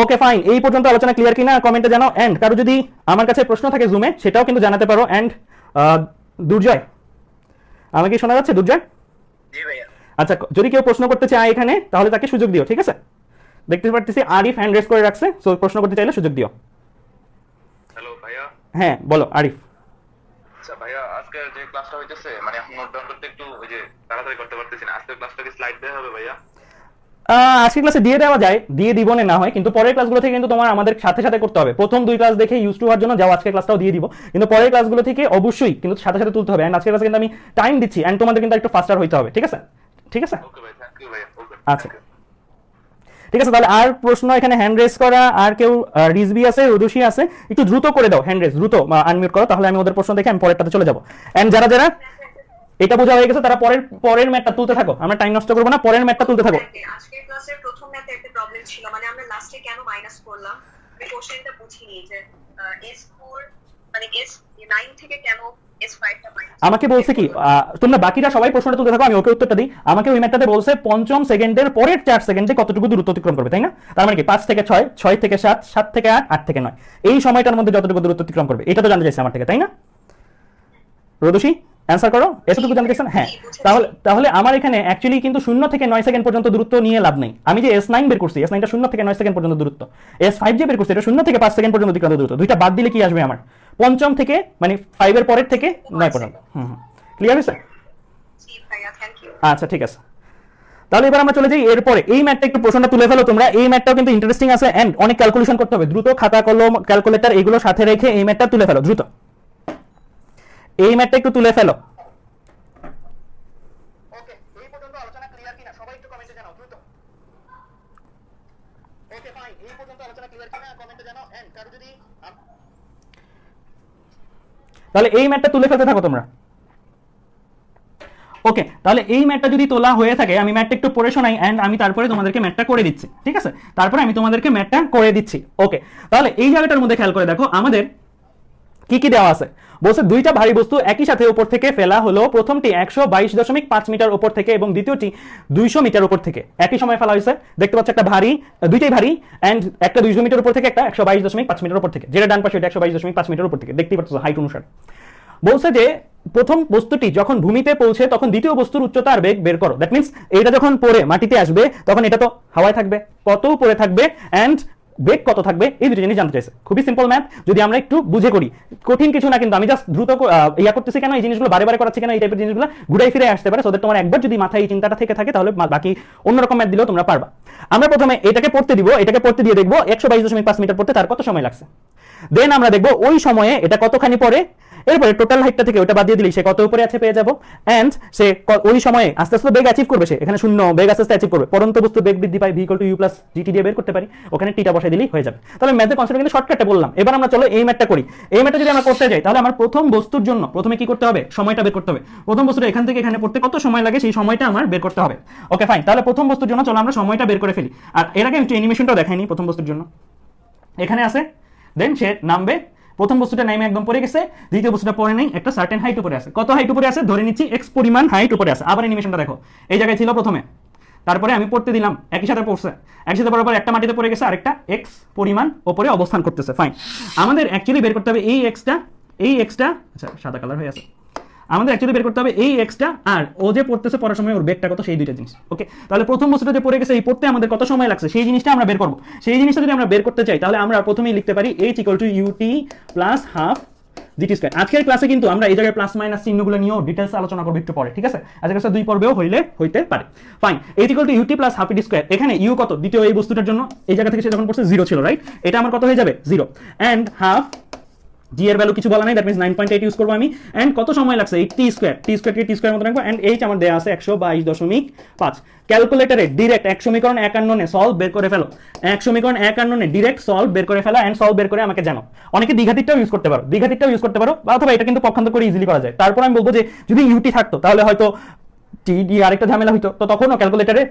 ওকে ফাইন এই পর্যন্ত আলোচনা ক্লিয়ার কিনা কমেন্টে জানাও অ্যান্ড কারো যদি আমার কাছে প্রশ্ন থাকে জুমে সেটাও কিন্তু জানাতে পারো অ্যান্ড দুর্জয় আমাকে শোনা যাচ্ছে দুর্জয় আচ্ছা যদি কেউ প্রশ্ন করতে চায় এখানে তাহলে তাকে সুযোগ দিও ঠিক আছে দেখতে পারতেছি আরিফ হ্যান্ড রেস করে রাখছে সো প্রশ্ন করতে চাইলে সুযোগ দিও হ্যালো ভাইয়া হ্যাঁ বলো আরিফ আচ্ছা ভাইয়া আজকে যে ক্লাসটা হইতেছে মানে এখন নোট ডাউন করতে একটু ওই যে তাড়াতাড়ি করতে পারতেছি না আজকের ক্লাসটা কি স্লাইড দেওয়া হবে ভাইয়া আজকে ক্লাসে দিয়ে দেওয়া যায় দিয়ে দিব না হয় কিন্তু পরের ক্লাসগুলো থেকে কিন্তু তোমার আমাদের সাথে সাথে করতে হবে প্রথম দুই ক্লাস দেখে ইউজ টু হওয়ার জন্য যাও আজকে ক্লাসটাও দিয়ে দিব কিন্তু পরের ক্লাসগুলো থেকে অবশ্যই কিন্তু সাথে সাথে তুলতে হবে আজকে ক্লাসে কিন্তু আমি টাইম দিচ্ছি অ্যান্ড তোমাদের কিন্তু একটু ফাস্টার হইতে হবে ঠিক আছে ঠিক আছে আচ্ছা ঠিক আছে তাহলে আর প্রশ্ন এখানে হ্যান্ড রেস করা আর কেউ রিজবি আছে রুদুষি আছে একটু দ্রুত করে দাও হ্যান্ড রেস দ্রুত আনমিউট করো তাহলে আমি ওদের প্রশ্ন দেখে আমি পরেরটাতে চলে যাবো অ্যান্ড যারা যারা এটা বোঝা হয়ে গেছে তারা পরের পরের ম্যাটটা তুলতে থাকো আমরা টাইম নষ্ট করবো না পরের ম্যাটটা তুলতে থাকো আজকের ক্লাসের প্রথম ম্যাথে একটা প্রবলেম ছিল মানে আমরা লাস্টে কেন মাইনাস করলাম আমি কোশ্চেনটা বুঝি বুঝিনি যে s4 মানে এস s9 থেকে কেন আমাকে বলছে কি তোমরা বাকিরা সবাই প্রশ্নটা তুলতে থাকো আমি ওকে উত্তরটা দিই আমাকে ওই ম্যাটটাতে বলছে পঞ্চম সেকেন্ডের পরের চার সেকেন্ডে কতটুকু দূরত্ব অতিক্রম করবে তাই না তার মানে কি পাঁচ থেকে ছয় ছয় থেকে সাত সাত থেকে আট আট থেকে নয় এই সময়টার মধ্যে যতটুকু দূরত্ব অতিক্রম করবে এটা তো জানতে চাইছে আমার থেকে তাই না রোদশী অ্যান্সার করো এতটুকু জানতে চান হ্যাঁ তাহলে তাহলে আমার এখানে অ্যাকচুয়ালি কিন্তু শূন্য থেকে নয় সেকেন্ড পর্যন্ত দূরত্ব নিয়ে লাভ নেই আমি যে এস নাইন বের করছি এস নাইনটা শূন্য থেকে নয় সেকেন্ড পর্যন্ত দূরত্ব এস ফাইভ যে বের করছি এটা শূন্য থেকে পাঁচ সেকেন্ড পর্যন্ত অতিক্রান্ত দূরত্ব দুইটা বাদ দিলে কি আসবে আমার পঞ্চম থেকে মানে ফাইভের পরের থেকে নয় পর্যন্ত হুম ক্লিয়ার হয়েছে আচ্ছা ঠিক আছে তাহলে এবার আমরা চলে যাই এরপরে এই ম্যাটটা একটু প্রশ্নটা তুলে ফেলো তোমরা এই ম্যাটটাও কিন্তু ইন্টারেস্টিং আছে অ্যান্ড অনেক ক্যালকুলেশন করতে হবে দ্রুত খাতা কলম ক্যালকুলেটর এগুলো সাথে রেখে এই ম্যাটটা তুলে ফেলো দ্রুত এই ম্যাটটা একটু তুলে ফেলো তাহলে এই ম্যাটটা তুলে ফেলতে থাকো তোমরা ওকে তাহলে এই ম্যাটটা যদি তোলা হয়ে থাকে আমি ম্যাটটা একটু পড়ে শোনাই অ্যান্ড আমি তারপরে তোমাদেরকে ম্যাটটা করে দিচ্ছি ঠিক আছে তারপরে আমি তোমাদেরকে ম্যাটটা করে দিচ্ছি ওকে তাহলে এই জায়গাটার মধ্যে খেয়াল করে দেখো আমাদের কি কি দেওয়া আছে বলছে দুইটা ভারী বস্তু একই সাথে উপর থেকে ফেলা হলো প্রথমটি একশো বাইশ দশমিক পাঁচ মিটার উপর থেকে এবং দ্বিতীয়টি দুইশো মিটার উপর থেকে একই সময় ফেলা হয়েছে দেখতে পাচ্ছ একটা ভারী দুইটাই ভারী অ্যান্ড একটা দুইশো মিটার উপর থেকে একটা একশো বাইশ দশমিক পাঁচ মিটার উপর থেকে যেটা ডান পাশে একশো বাইশ দশমিক পাঁচ মিটার উপর থেকে দেখতে পাচ্ছ হাইট অনুসারে বলছে যে প্রথম বস্তুটি যখন ভূমিতে পৌঁছে তখন দ্বিতীয় বস্তুর উচ্চতা আর বেগ বের করো দ্যাট মিনস এটা যখন পড়ে মাটিতে আসবে তখন এটা তো হাওয়ায় থাকবে কত উপরে থাকবে অ্যান্ড বেগ কত থাকবে এই দুটো জিনিস জানতে চাইছে খুবই সিম্পল ম্যাথ যদি আমরা একটু বুঝে করি কঠিন কিছু না কিন্তু আমি জাস্ট দ্রুত ইয়া করতেছি কেন এই জিনিসগুলো বারে বারে করাচ্ছি কেন এই টাইপের জিনিসগুলো ঘুরাই ফিরে আসতে পারে তোমার একবার যদি মাথায় এই চিন্তাটা থেকে থাকে তাহলে বাকি অন্যরকম ম্যাথ দিলেও তোমরা পারবা আমরা প্রথমে এটাকে পড়তে দিব এটাকে পড়তে দিয়ে দেখবো একশো মিটার পড়তে তার কত সময় লাগছে দেন আমরা দেখব ওই সময়ে এটা কতখানি পরে এরপরে টোটাল হাইটটা থেকে ওটা বাদ দিয়ে দিলি সে কত উপরে আছে পেয়ে যাবো অ্যান্ড সে ওই সময়ে আস্তে আস্তে বেগ অ্যাচিভ করবে সে এখানে শূন্য বেগ আস্তে আস্তে অ্যাচিভ করবে পরন্ত বস্তু বেগ বৃদ্ধি পায় V equal to U plus G T দিয়ে বের করতে পারি ওখানে টিটা বসাই দিলেই হয়ে যাবে তাহলে ম্যাথের কনসেপ্ট কিন্তু শর্টকাটে বললাম এবার আমরা চলো এই ম্যাথটা করি এই ম্যাথটা যদি আমরা করতে যাই তাহলে আমার প্রথম বস্তুর জন্য প্রথমে কি করতে হবে সময়টা বের করতে হবে প্রথম বস্তুটা এখান থেকে এখানে পড়তে কত সময় লাগে সেই সময়টা আমার বের করতে হবে ওকে ফাইন তাহলে প্রথম বস্তুর জন্য চলো আমরা সময়টা বের করে ফেলি আর এর আগে একটু অ্যানিমেশনটাও দেখাইনি প্রথম বস্তুর জন্য এখানে আছে দেন সে নামবে প্রথম বস্তুটা নামে একদম পড়ে গেছে দ্বিতীয় বস্তুটা পড়ে নেই একটা সার্টেন হাইট উপরে আছে কত হাইট উপরে আছে ধরে নিচ্ছি এক্স পরিমাণ হাইট উপরে আছে আবার অ্যানিমেশনটা দেখো এই জায়গায় ছিল প্রথমে তারপরে আমি পড়তে দিলাম একই সাথে পড়ছে একই সাথে পড়ার পর একটা মাটিতে পড়ে গেছে আরেকটা এক্স পরিমাণ ওপরে অবস্থান করতেছে ফাইন আমাদের অ্যাকচুয়ালি বের করতে হবে এই এক্সটা এই এক্সটা আচ্ছা সাদা কালার হয়ে আছে আমাদের অ্যাকচুয়ালি বের করতে হবে এই এক্সটা আর ও যে পড়তেছে পড়ার সময় ওর বেগটা কত সেই দুইটা জিনিস ওকে তাহলে প্রথম বস্তুটা যে পড়ে গেছে এই পড়তে আমাদের কত সময় লাগছে সেই জিনিসটা আমরা বের করবো সেই জিনিসটা যদি আমরা বের করতে চাই তাহলে আমরা প্রথমেই লিখতে পারি H equal to UT plus half D T square আজকের ক্লাসে কিন্তু আমরা এই জায়গায় প্লাস মাইনাস চিহ্নগুলো নিয়েও ডিটেলস আলোচনা করবো একটু পরে ঠিক আছে আজকের ক্লাসে দুই পর্বেও হইলে হইতে পারে ফাইন এই equal to UT plus half D square এখানে ইউ কত দ্বিতীয় এই বস্তুটার জন্য এই জায়গা থেকে সে যখন পড়ছে জিরো ছিল রাইট এটা আমার কত হয়ে যাবে জিরো অ্যান্ড হাফ জি এর ভ্যালু কিছু বলা নাই that means nine point eight use করবো আমি অ্যান্ড কত সময় লাগছে এই টি স্কোয়ার টি স্কোয়ারকে টি স্কোয়ার মতো রাখবো অ্যান্ড এইচ আমার দেওয়া আছে একশো বাইশ দশমিক পাঁচ ক্যালকুলেটারে ডিরেক্ট এক সমীকরণ একান্ননে সলভ বের করে ফেলো এক সমীকরণ একান্ননে ডিরেক্ট সলভ বের করে ফেলো অ্যান্ড সলভ বের করে আমাকে জানো অনেকে দীঘাতিরটাও ইউজ করতে পারো দীঘাতিরটাও ইউজ করতে পারো বা অথবা এটা কিন্তু পক্ষান্তর করে ইজিলি করা যায় তারপর আমি বলবো যে যদি ইউটি থাকতো তাহলে হয়তো টিডি আরেকটা ঝামেলা হইতো তো তখনও ক্যালকুলেটারে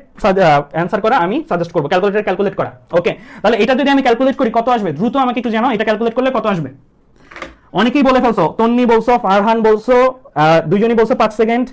অ্যান্সার করা আমি সাজেস্ট করবো ক্যালকুলেটার ক্যালকুলেট করা ওকে তাহলে এটা যদি আমি ক্যালকুলেট করি কত আসবে দ্রুত আমাকে একটু জানাও এটা ক্যালকুলেট করলে কত আসবে অনেকেই বলে ফেলছো তন্নি বলছো ফারহান বলছো দুজনই বলছো পাঁচ সেকেন্ড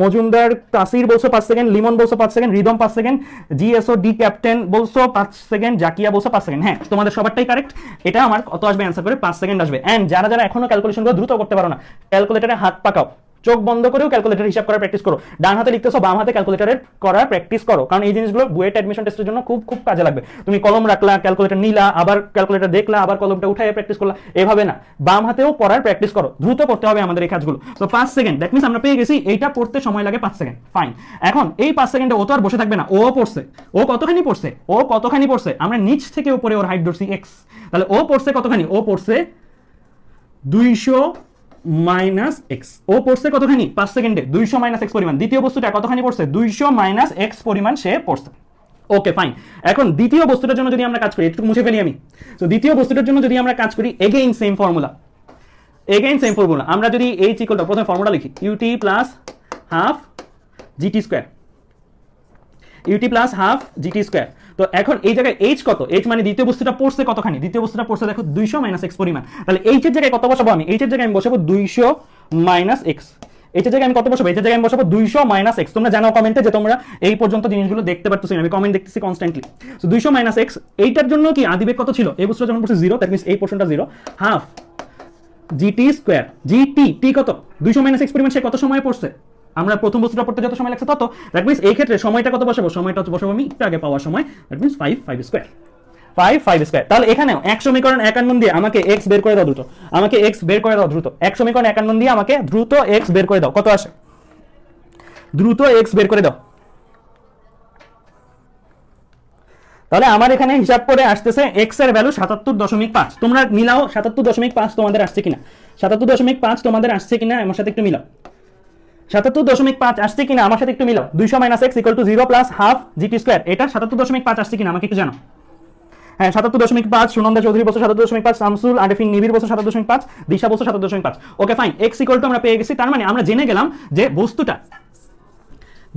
মজুমদার তাসির বলছো পাঁচ সেকেন্ড লিমন বলছো পাঁচ সেকেন্ড রিদম পাঁচ সেকেন্ড জিএসও ডি ক্যাপ্টেন বলছো পাঁচ সেকেন্ড জাকিয়া বলছো পাঁচ সেকেন্ড হ্যাঁ তোমাদের সবারটাই কারেক্ট এটা আমার কত আসবে অ্যান্সার করে পাঁচ সেকেন্ড আসবে অ্যান্ড যারা যারা এখনো করে দ্রুত করতে পারো না ক্যালকুলেটারে হাত পাকাও চোখ বন্ধ করেও ক্যালকুলেটার হিসাব করার প্র্যাকটিস করো ডান হাতে লিখতেছো বাম হাতে ক্যালকুলেটারের করার প্র্যাকটিস করো কারণ এই জিনিসগুলো বুয়েট অ্যাডমিশন টেস্টের জন্য খুব খুব কাজে লাগবে তুমি কলম রাখলা ক্যালকুলেটার নিলা আবার ক্যালকুলেটার দেখলা আবার কলমটা উঠে প্র্যাকটিস করলা এভাবে না বাম হাতেও করার প্র্যাকটিস করো দ্রুত করতে হবে আমাদের এই কাজগুলো তো পাঁচ সেকেন্ড দ্যাট মিনস আমরা পেয়ে গেছি এইটা পড়তে সময় লাগে পাঁচ সেকেন্ড ফাইন এখন এই পাঁচ সেকেন্ডে ও তো আর বসে থাকবে না ও পড়ছে ও কতখানি পড়ছে ও কতখানি পড়ছে আমরা নিচ থেকে উপরে ওর হাইট ধরছি এক্স তাহলে ও পড়ছে কতখানি ও পড়ছে দুইশো মাইনাস এক্স ও পড়ছে কতখানি পাঁচ সেকেন্ডে দুইশো মাইনাস এক্স পরিমাণ দ্বিতীয় বস্তুটা কতখানি পড়ছে দুইশো মাইনাস এক্স পরিমাণ সে পড়ছে ওকে ফাইন এখন দ্বিতীয় বস্তুটার জন্য যদি আমরা কাজ করি একটু মুছে ফেলি আমি তো দ্বিতীয় বস্তুটার জন্য যদি আমরা কাজ করি again same formula again same formula আমরা যদি এই চিকলটা প্রথমে ফর্মুলা লিখি U T plus half GT square UT plus half GT square তো এখন এই জায়গায় এইচ কত এইচ মানে দ্বিতীয় বস্তুটা পড়ছে কতখানি দ্বিতীয় বস্তুটা পড়ছে দেখো দুইশো মাইনাস এক্স পরিমাণ তাহলে এইচের জায়গায় কত বসাবো আমি এইচের জায়গায় আমি বসাবো দুইশো মাইনাস এক্স এটার জায়গায় আমি কত বসাবো এটার জায়গায় আমি বসাবো দুইশো মাইনাস এক্স তোমরা জানো কমেন্টে যে তোমরা এই পর্যন্ত জিনিসগুলো দেখতে পারতেছি আমি কমেন্ট দেখতেছি কনস্ট্যান্টলি সো দুইশো মাইনাস এক্স এইটার জন্য কি আদিবেগ কত ছিল এই বস্তুটা যখন পড়ছে জিরো দ্যাট মিনস এই পোর্শনটা zero half GT square G T T কত দুইশো মাইনাস এক্স পরিমাণ সে কত সময় পড়ছে আমরা প্রথম বস্তুটা পড়তে যত সময় লাগছে তত দ্যাট মিনস এই ক্ষেত্রে সময়টা কত বসাবো সময়টা হচ্ছে বসাবো আমি একটু আগে পাওয়ার সময় that means five five square five five square তাহলে এখানে এক সমীকরণ একান্ন দিয়ে আমাকে এক্স বের করে দাও দ্রুত আমাকে এক্স বের করে দাও দ্রুত এক সমীকরণ একান্ন দিয়ে আমাকে দ্রুত এক্স বের করে দাও কত আসে দ্রুত এক্স বের করে দাও তাহলে আমার এখানে হিসাব করে আসতেছে এক্স এর ভ্যালু সাতাত্তর দশমিক পাঁচ তোমরা মিলাও সাতাত্তর দশমিক পাঁচ তোমাদের আসছে কিনা সাতাত্তর দশমিক পাঁচ তোমাদের আসছে কিনা আমার সাথে একটু মিলাও সাতাত্তর দশমিক পাঁচ আসছে কিনা আমার সাথে একটু মিলাও দুইশো minus X equal to zero plus half GT square এটা সাতাত্তর দশমিক পাঁচ আসছে কিনা আমাকে একটু জানো হ্যাঁ সাতাত্তর দশমিক পাঁচ সুনন্দা চৌধুরী বছর সাতাত্তর দশমিক পাঁচ সামসুল আরেফিন নিবির বছর সাতাত্তর দশমিক পাঁচ দিশা বছর সাতাত্তর দশমিক পাঁচ okay fine X equal to আমরা পেয়ে গেছি তার মানে আমরা জেনে গেলাম যে বস্তুটা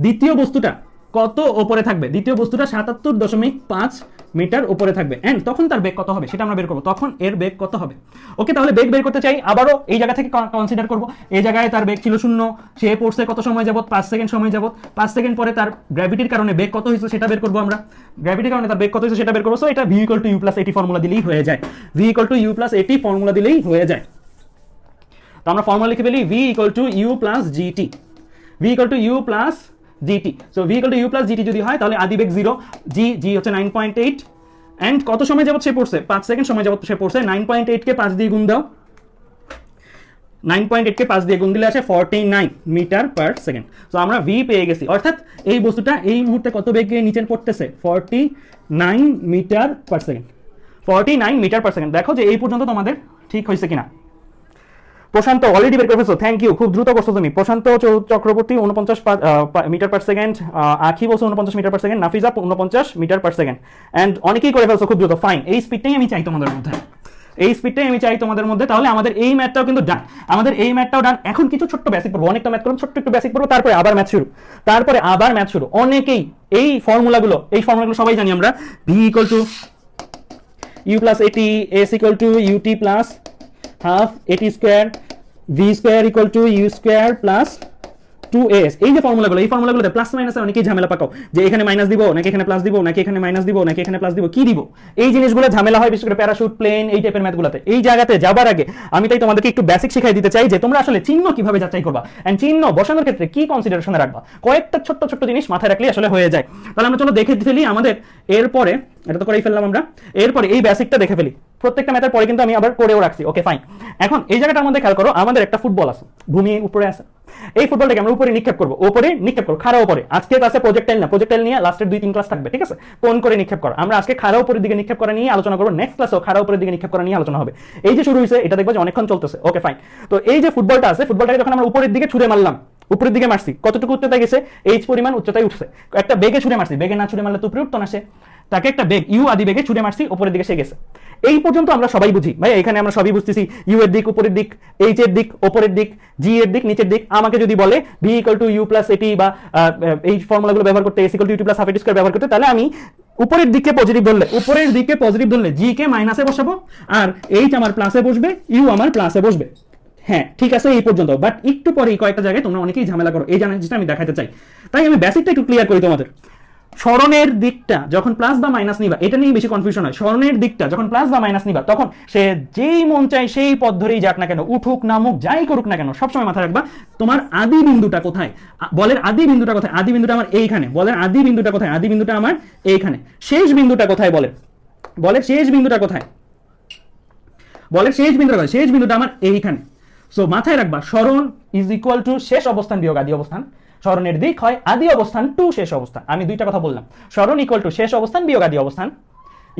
দ্বিতীয় বস্তুটা কত ওপরে থাকবে দ্বিতীয় বস্তুটা সাতাত্তর দশমিক পাঁচ মিটার উপরে থাকবে অ্যান্ড তখন তার বেগ কত হবে সেটা আমরা বের করবো তখন এর বেগ কত হবে ওকে তাহলে বেগ বের করতে চাই আবারও এই জায়গা থেকে কনসিডার করবো এই জায়গায় তার বেগ ছিল শূন্য সে পড়ছে কত সময় যাবত পাঁচ সেকেন্ড সময় যাবত পাঁচ সেকেন্ড পরে তার গ্র্যাভিটির কারণে বেগ কত হয়েছে সেটা বের করবো আমরা গ্র্যাভিটির কারণে তার বেগ কত হয়েছে সেটা বের করবো সো এটা V to U plus AT formula দিলেই হয়ে যায় V equal to U plus AT formula দিলেই হয়ে যায় তো আমরা ফর্মুলা লিখে ফেলি V equal to U plus G T V equal to U plus G T so V equal to U plus G T যদি হয় তাহলে আদিবেগ জিরো জি জি হচ্ছে নাইন পয়েন্ট এইট অ্যান্ড কত সময় যাবত সে পড়ছে পাঁচ সেকেন্ড সময় যাবত সে পড়ছে নাইন পয়েন্ট এইটকে পাঁচ দিয়ে গুণ দাও নাইন পয়েন্ট এইটকে পাঁচ দিয়ে গুণ দিলে আছে forty nine metre per second so আমরা ভি পেয়ে গেছি অর্থাৎ এই বস্তুটা এই মুহূর্তে কত বেগে নিচে পড়তেছে forty nine metre per second forty nine metre per second দেখো যে এই পর্যন্ত তোমাদের ঠিক হয়েছে কিনা প্রশান্ত অলরেডি বের করে থ্যাংক ইউ খুব দ্রুত করছো তুমি প্রশান্ত চক্রবর্তী উনপঞ্চাশ মিটার পার সেকেন্ড আখি বলছো উনপঞ্চাশ মিটার পার সেকেন্ড নাফিজা উনপঞ্চাশ মিটার পার সেকেন্ড অ্যান্ড অনেকেই করে ফেলছো খুব দ্রুত ফাইন এই স্পিডটাই আমি চাই তোমাদের মধ্যে এই স্পিডটাই আমি চাই তোমাদের মধ্যে তাহলে আমাদের এই ম্যাচটাও কিন্তু ডান আমাদের এই ম্যাচটাও ডান এখন কিছু ছোট্ট বেসিক পড়বো অনেকটা ম্যাথ করলাম ছোট্ট একটু বেসিক পড়বো তারপরে আবার ম্যাথ শুরু তারপরে আবার ম্যাথ শুরু অনেকেই এই ফর্মুলাগুলো এই ফর্মুলাগুলো সবাই জানি আমরা V equal to U plus AT S equal to UT plus half এটি square V square equal to U square plus two এই যে ফর্মুলাগুলো এই ফর্মুলাগুলোতে প্লাস মাইনাস অনেকেই ঝামেলা পাকাও যে এখানে মাইনাস দিব নাকি এখানে প্লাস দিব নাকি এখানে মাইনাস দিব নাকি এখানে প্লাস দিব কি দিব এই জিনিসগুলো ঝামেলা হয় বিশেষ করে প্যারাশুট প্লেন এই টাইপের ম্যাথগুলোতে এই জায়গাতে যাবার আগে আমি তাই তোমাদেরকে একটু বেসিক শিখাই দিতে চাই যে তোমরা আসলে চিহ্ন কিভাবে যাচাই করবা অ্যান্ড চিহ্ন বসানোর ক্ষেত্রে কি কনসিডারেশনে রাখবা কয়েকটা ছোট্ট ছোট্ট জিনিস মাথায় রাখলে আসলে হয়ে যায় তাহলে আমরা চলো দেখে ফেলি আমাদের এরপরে এটা তো করেই ফেললাম আমরা এরপরে এই বেসিকটা দেখে ফেলি প্রত্যেকটা ম্যাথের পরে কিন্তু আমি আবার করেও রাখছি ওকে ফাইন এখন এই জায়গাটার মধ্যে খেয়াল করো আমাদের একটা ফুটবল আছে ভূমি উপরে আছে এই ফুটবলটাকে আমরা উপরে নিক্ষেপ করবো ওপরে নিক্ষেপ করবো খাড়া উপরে আজকে ক্লাসে প্রজেক্টাইল না প্রজেক্টাইল নিয়ে লাস্টের দুই তিন ক্লাস থাকবে ঠিক আছে কোন করে নিক্ষেপ করা আমরা আজকে খাড়া উপরের দিকে নিক্ষেপ করা নিয়ে আলোচনা করবো নেক্সট ক্লাসেও খাড়া উপরের দিকে নিক্ষেপ করা নিয়ে আলোচনা হবে এই যে শুরু হয়েছে এটা দেখবো যে অনেকক্ষণ চলতেছে ওকে ফাইন তো এই যে ফুটবলটা আছে ফুটবলটাকে যখন আমরা উপরের দিকে ছুড়ে মারলাম উপরের দিকে মারছি কতটুকু উচ্চতা গেছে এইচ পরিমাণ উচ্চতায় উঠছে একটা বেগে ছুড়ে মারছি বেগে না ছুড়ে মারলে তো পরিবর্তন আসে তাকে একটা বেগ ইউ আদি বেগে ছুড়ে মারছি উপরের দিকে সে গেছে এই পর্যন্ত আমরা সবাই বুঝি ভাই এখানে আমরা সবাই বুঝতেছি ইউ এর দিক উপরের দিক এইচ এর দিক ওপরের দিক জি এর দিক নিচের দিক আমাকে যদি বলে V equal to U plus AT বা এই ফর্মুলাগুলো ব্যবহার করতে S equal to U plus half square ব্যবহার করতে তাহলে আমি উপরের দিকে পজিটিভ ধরলে উপরের দিকে পজিটিভ ধরলে জি কে মাইনাসে বসাবো আর এইচ আমার প্লাসে বসবে ইউ আমার প্লাসে বসবে হ্যাঁ ঠিক আছে এই পর্যন্ত বাট একটু পরে কয়েকটা জায়গায় তোমরা অনেকেই ঝামেলা করো এই জিনিসটা আমি দেখাতে চাই তাই আমি বেসিকটা একটু ক্লিয়ার করি তোমাদের স্মরণের দিকটা যখন প্লাস বা মাইনাস নিবা এটা নিয়ে বেশি কনফিউশন হয় স্মরণের দিকটা যখন প্লাস বা মাইনাস নিবা তখন সে যেই মন চায় সেই পথ ধরেই যাক না কেন উঠুক নামুক যাই করুক না কেন সবসময় মাথায় রাখবা তোমার আদি বিন্দুটা কোথায় বলের আদি বিন্দুটা কোথায় আদি বিন্দুটা আমার এইখানে বলের আদি বিন্দুটা কোথায় আদি বিন্দুটা আমার এইখানে শেষ বিন্দুটা কোথায় বলে বলের শেষ বিন্দুটা কোথায় বলের শেষ বিন্দুটা কোথায় শেষ বিন্দুটা আমার এইখানে সো মাথায় রাখবা স্মরণ ইজ ইকুয়াল টু শেষ অবস্থান বিয়োগ আদি অবস্থান স্মরণের দিক হয় আদি অবস্থান টু শেষ অবস্থান আমি দুইটা কথা বললাম স্মরণ ইকুয়াল টু শেষ অবস্থান বিয়োগ আদি অবস্থান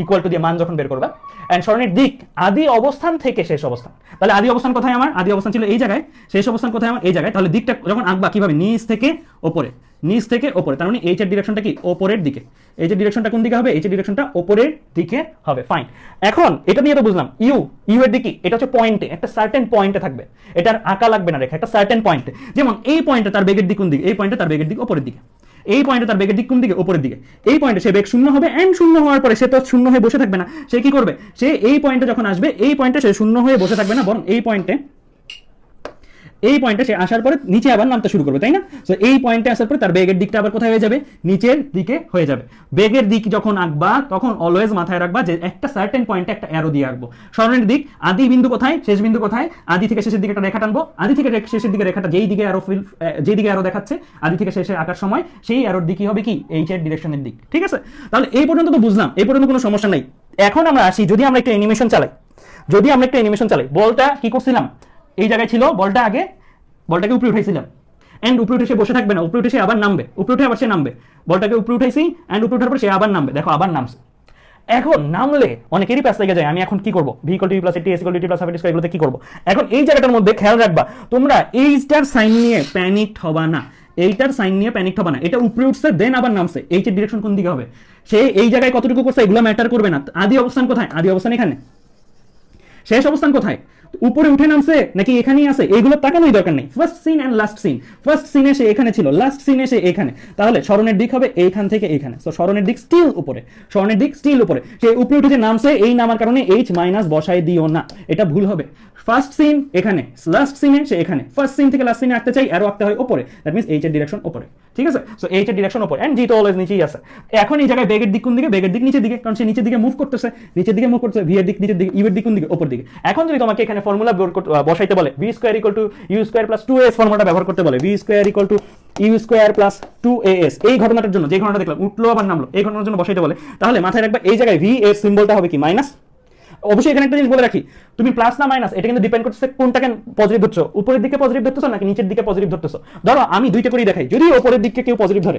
ইকুয়াল টু দিয়ে মান যখন বের করবা অ্যান্ড স্মরণের দিক আদি অবস্থান থেকে শেষ অবস্থান তাহলে আদি অবস্থান কোথায় আমার আদি অবস্থান ছিল এই জায়গায় শেষ অবস্থান কোথায় আমার এই জায়গায় তাহলে দিকটা যখন আঁকবা কীভাবে নিচ থেকে ওপরে নিচ থেকে ওপরে তার মানে এইচ এর ডিরেকশনটা কি ওপরের দিকে এই যে ডিরেকশনটা কোন দিকে হবে এইচ এর ডিরেকশনটা ওপরের দিকে হবে ফাইন এখন এটা নিয়ে তো বুঝলাম ইউ ইউ এর দিকে এটা হচ্ছে পয়েন্টে একটা সার্টেন পয়েন্টে থাকবে এটার আঁকা লাগবে না রেখা একটা সার্টেন পয়েন্টে যেমন এই পয়েন্টে তার বেগের দিক কোন দিকে এই পয়েন্টে তার বেগের দিক ওপরের দিকে এই পয়েন্টে তার বেগের দিক কোন দিকে উপরের দিকে এই পয়েন্টে সে বেগ শূন্য হবে অ্যান্ড শূন্য হওয়ার পরে সে তো শূন্য হয়ে বসে থাকবে না সে কি করবে সে এই পয়েন্টে যখন আসবে এই পয়েন্টে সে শূন্য হয়ে বসে থাকবে না বরং এই পয়েন্টে এই পয়েন্টে সে আসার পরে নিচে আবার নামতে শুরু করবে তাই না তো এই পয়েন্টে আসার পরে তার বেগের দিকটা আবার কোথায় হয়ে যাবে নিচের দিকে হয়ে যাবে বেগের দিক যখন আঁকবা তখন অলওয়েজ মাথায় রাখবা যে একটা সার্টেন পয়েন্টে একটা অ্যারো দিয়ে আঁকবো সরণের দিক আদি বিন্দু কোথায় শেষ বিন্দু কোথায় আদি থেকে শেষের দিকে একটা রেখা টানবো আদি থেকে শেষের দিকে রেখাটা যেই দিকে অ্যারো ফিল যেই দিকে অ্যারো দেখাচ্ছে আদি থেকে শেষে আঁকার সময় সেই অ্যারোর দিকই হবে কি এইচের ডিরেকশনের দিক ঠিক আছে তাহলে এই পর্যন্ত তো বুঝলাম এই পর্যন্ত কোনো সমস্যা নেই এখন আমরা আসি যদি আমরা একটা অ্যানিমেশন চালাই যদি আমরা একটা অ্যানিমেশন চালাই বলটা কি করছিলাম এই জায়গায় ছিল বলটা আগে বলটাকে উপরে উঠেছিলাম অ্যান্ড উপরে উঠে সে বসে থাকবে না উপরে উঠে সে আবার নামবে উপরে উঠে আবার সে নামবে বলটাকে উপরে উঠেছি অ্যান্ড উপরে উঠার পর সে আবার নামবে দেখো আবার নামছে এখন নামলে অনেকেরই প্যাস থেকে যায় আমি এখন কি করবো ভিকল T plus AT S equal T two plus half এগুলোতে কি করবো এখন এই জায়গাটার মধ্যে খেয়াল রাখবা তোমরা এইটার সাইন নিয়ে প্যানিক হবা না এইটার সাইন নিয়ে প্যানিক হবা না এটা উপরে উঠছে দেন আবার নামছে এইচ এর ডিরেকশন কোন দিকে হবে সে এই জায়গায় কতটুকু করছে এগুলো ম্যাটার করবে না আদি অবস্থান কোথায় আদি অবস্থান এখানে শেষ অবস্থান কোথায় উপরে উঠে নামছে নাকি এখানেই আছে এইগুলো তাকানোই দরকার নেই first scene and last scene first scene এসে এখানে ছিল লাস্ট সিন এসে এখানে তাহলে স্মরণের দিক হবে এইখান থেকে এইখানে তো স্মরণের দিক স্টিল উপরে স্মরণের দিক স্টিল উপরে সে উপরে উঠে যে নামছে এই নামার কারণে এইচ মাইনাস বসাই দিও না এটা ভুল হবে ফার্স্ট সিন এখানে লাস্ট সিনে সে এখানে ফার্স্ট সিন থেকে লাস্ট সিনে আঁকতে চাই আরও আঁকতে হয় ওপরে দ্যাট মিনস এইচের ডিরেকশন ওপরে ঠিক আছে সো এইচের ডিরেকশন ওপরে অ্যান্ড জি তো অলওয়েজ নিচেই আছে এখন এই জায়গায় বেগের দিক কোন দিকে বেগের দিক নিচের দিকে কারণ সে নিচের দিকে মুভ করতেছে নিচের দিকে মুভ করতেছে ভি এর দিক নিচের দিকে ইউ e এর দিক কোন দিকে ওপর দিকে এখন যদি তোমাকে এখানে এখানে ফর্মুলা বসাইতে বলে B square equal to U square plus two S ফর্মুলাটা ব্যবহার করতে বলে B square equal to U square plus two S এই ঘটনাটার জন্য যে ঘটনাটা দেখলাম উঠলো আবার নামলো এই ঘটনার জন্য বসাইতে বলে তাহলে মাথায় রাখবে এই জায়গায় ভি এর সিম্বলটা হবে কি মাইনাস অবশ্যই এখানে একটা জিনিস বলে রাখি তুমি প্লাস না মাইনাস এটা কিন্তু ডিপেন্ড করতেছে কোনটাকে পজিটিভ ধরছো উপরের দিকে পজিটিভ ধরতেছো নাকি নিচের দিকে পজিটিভ ধরতেছো ধরো আমি দুইটা করেই দেখাই যদি উপরের দিকে কেউ পজিটিভ ধরে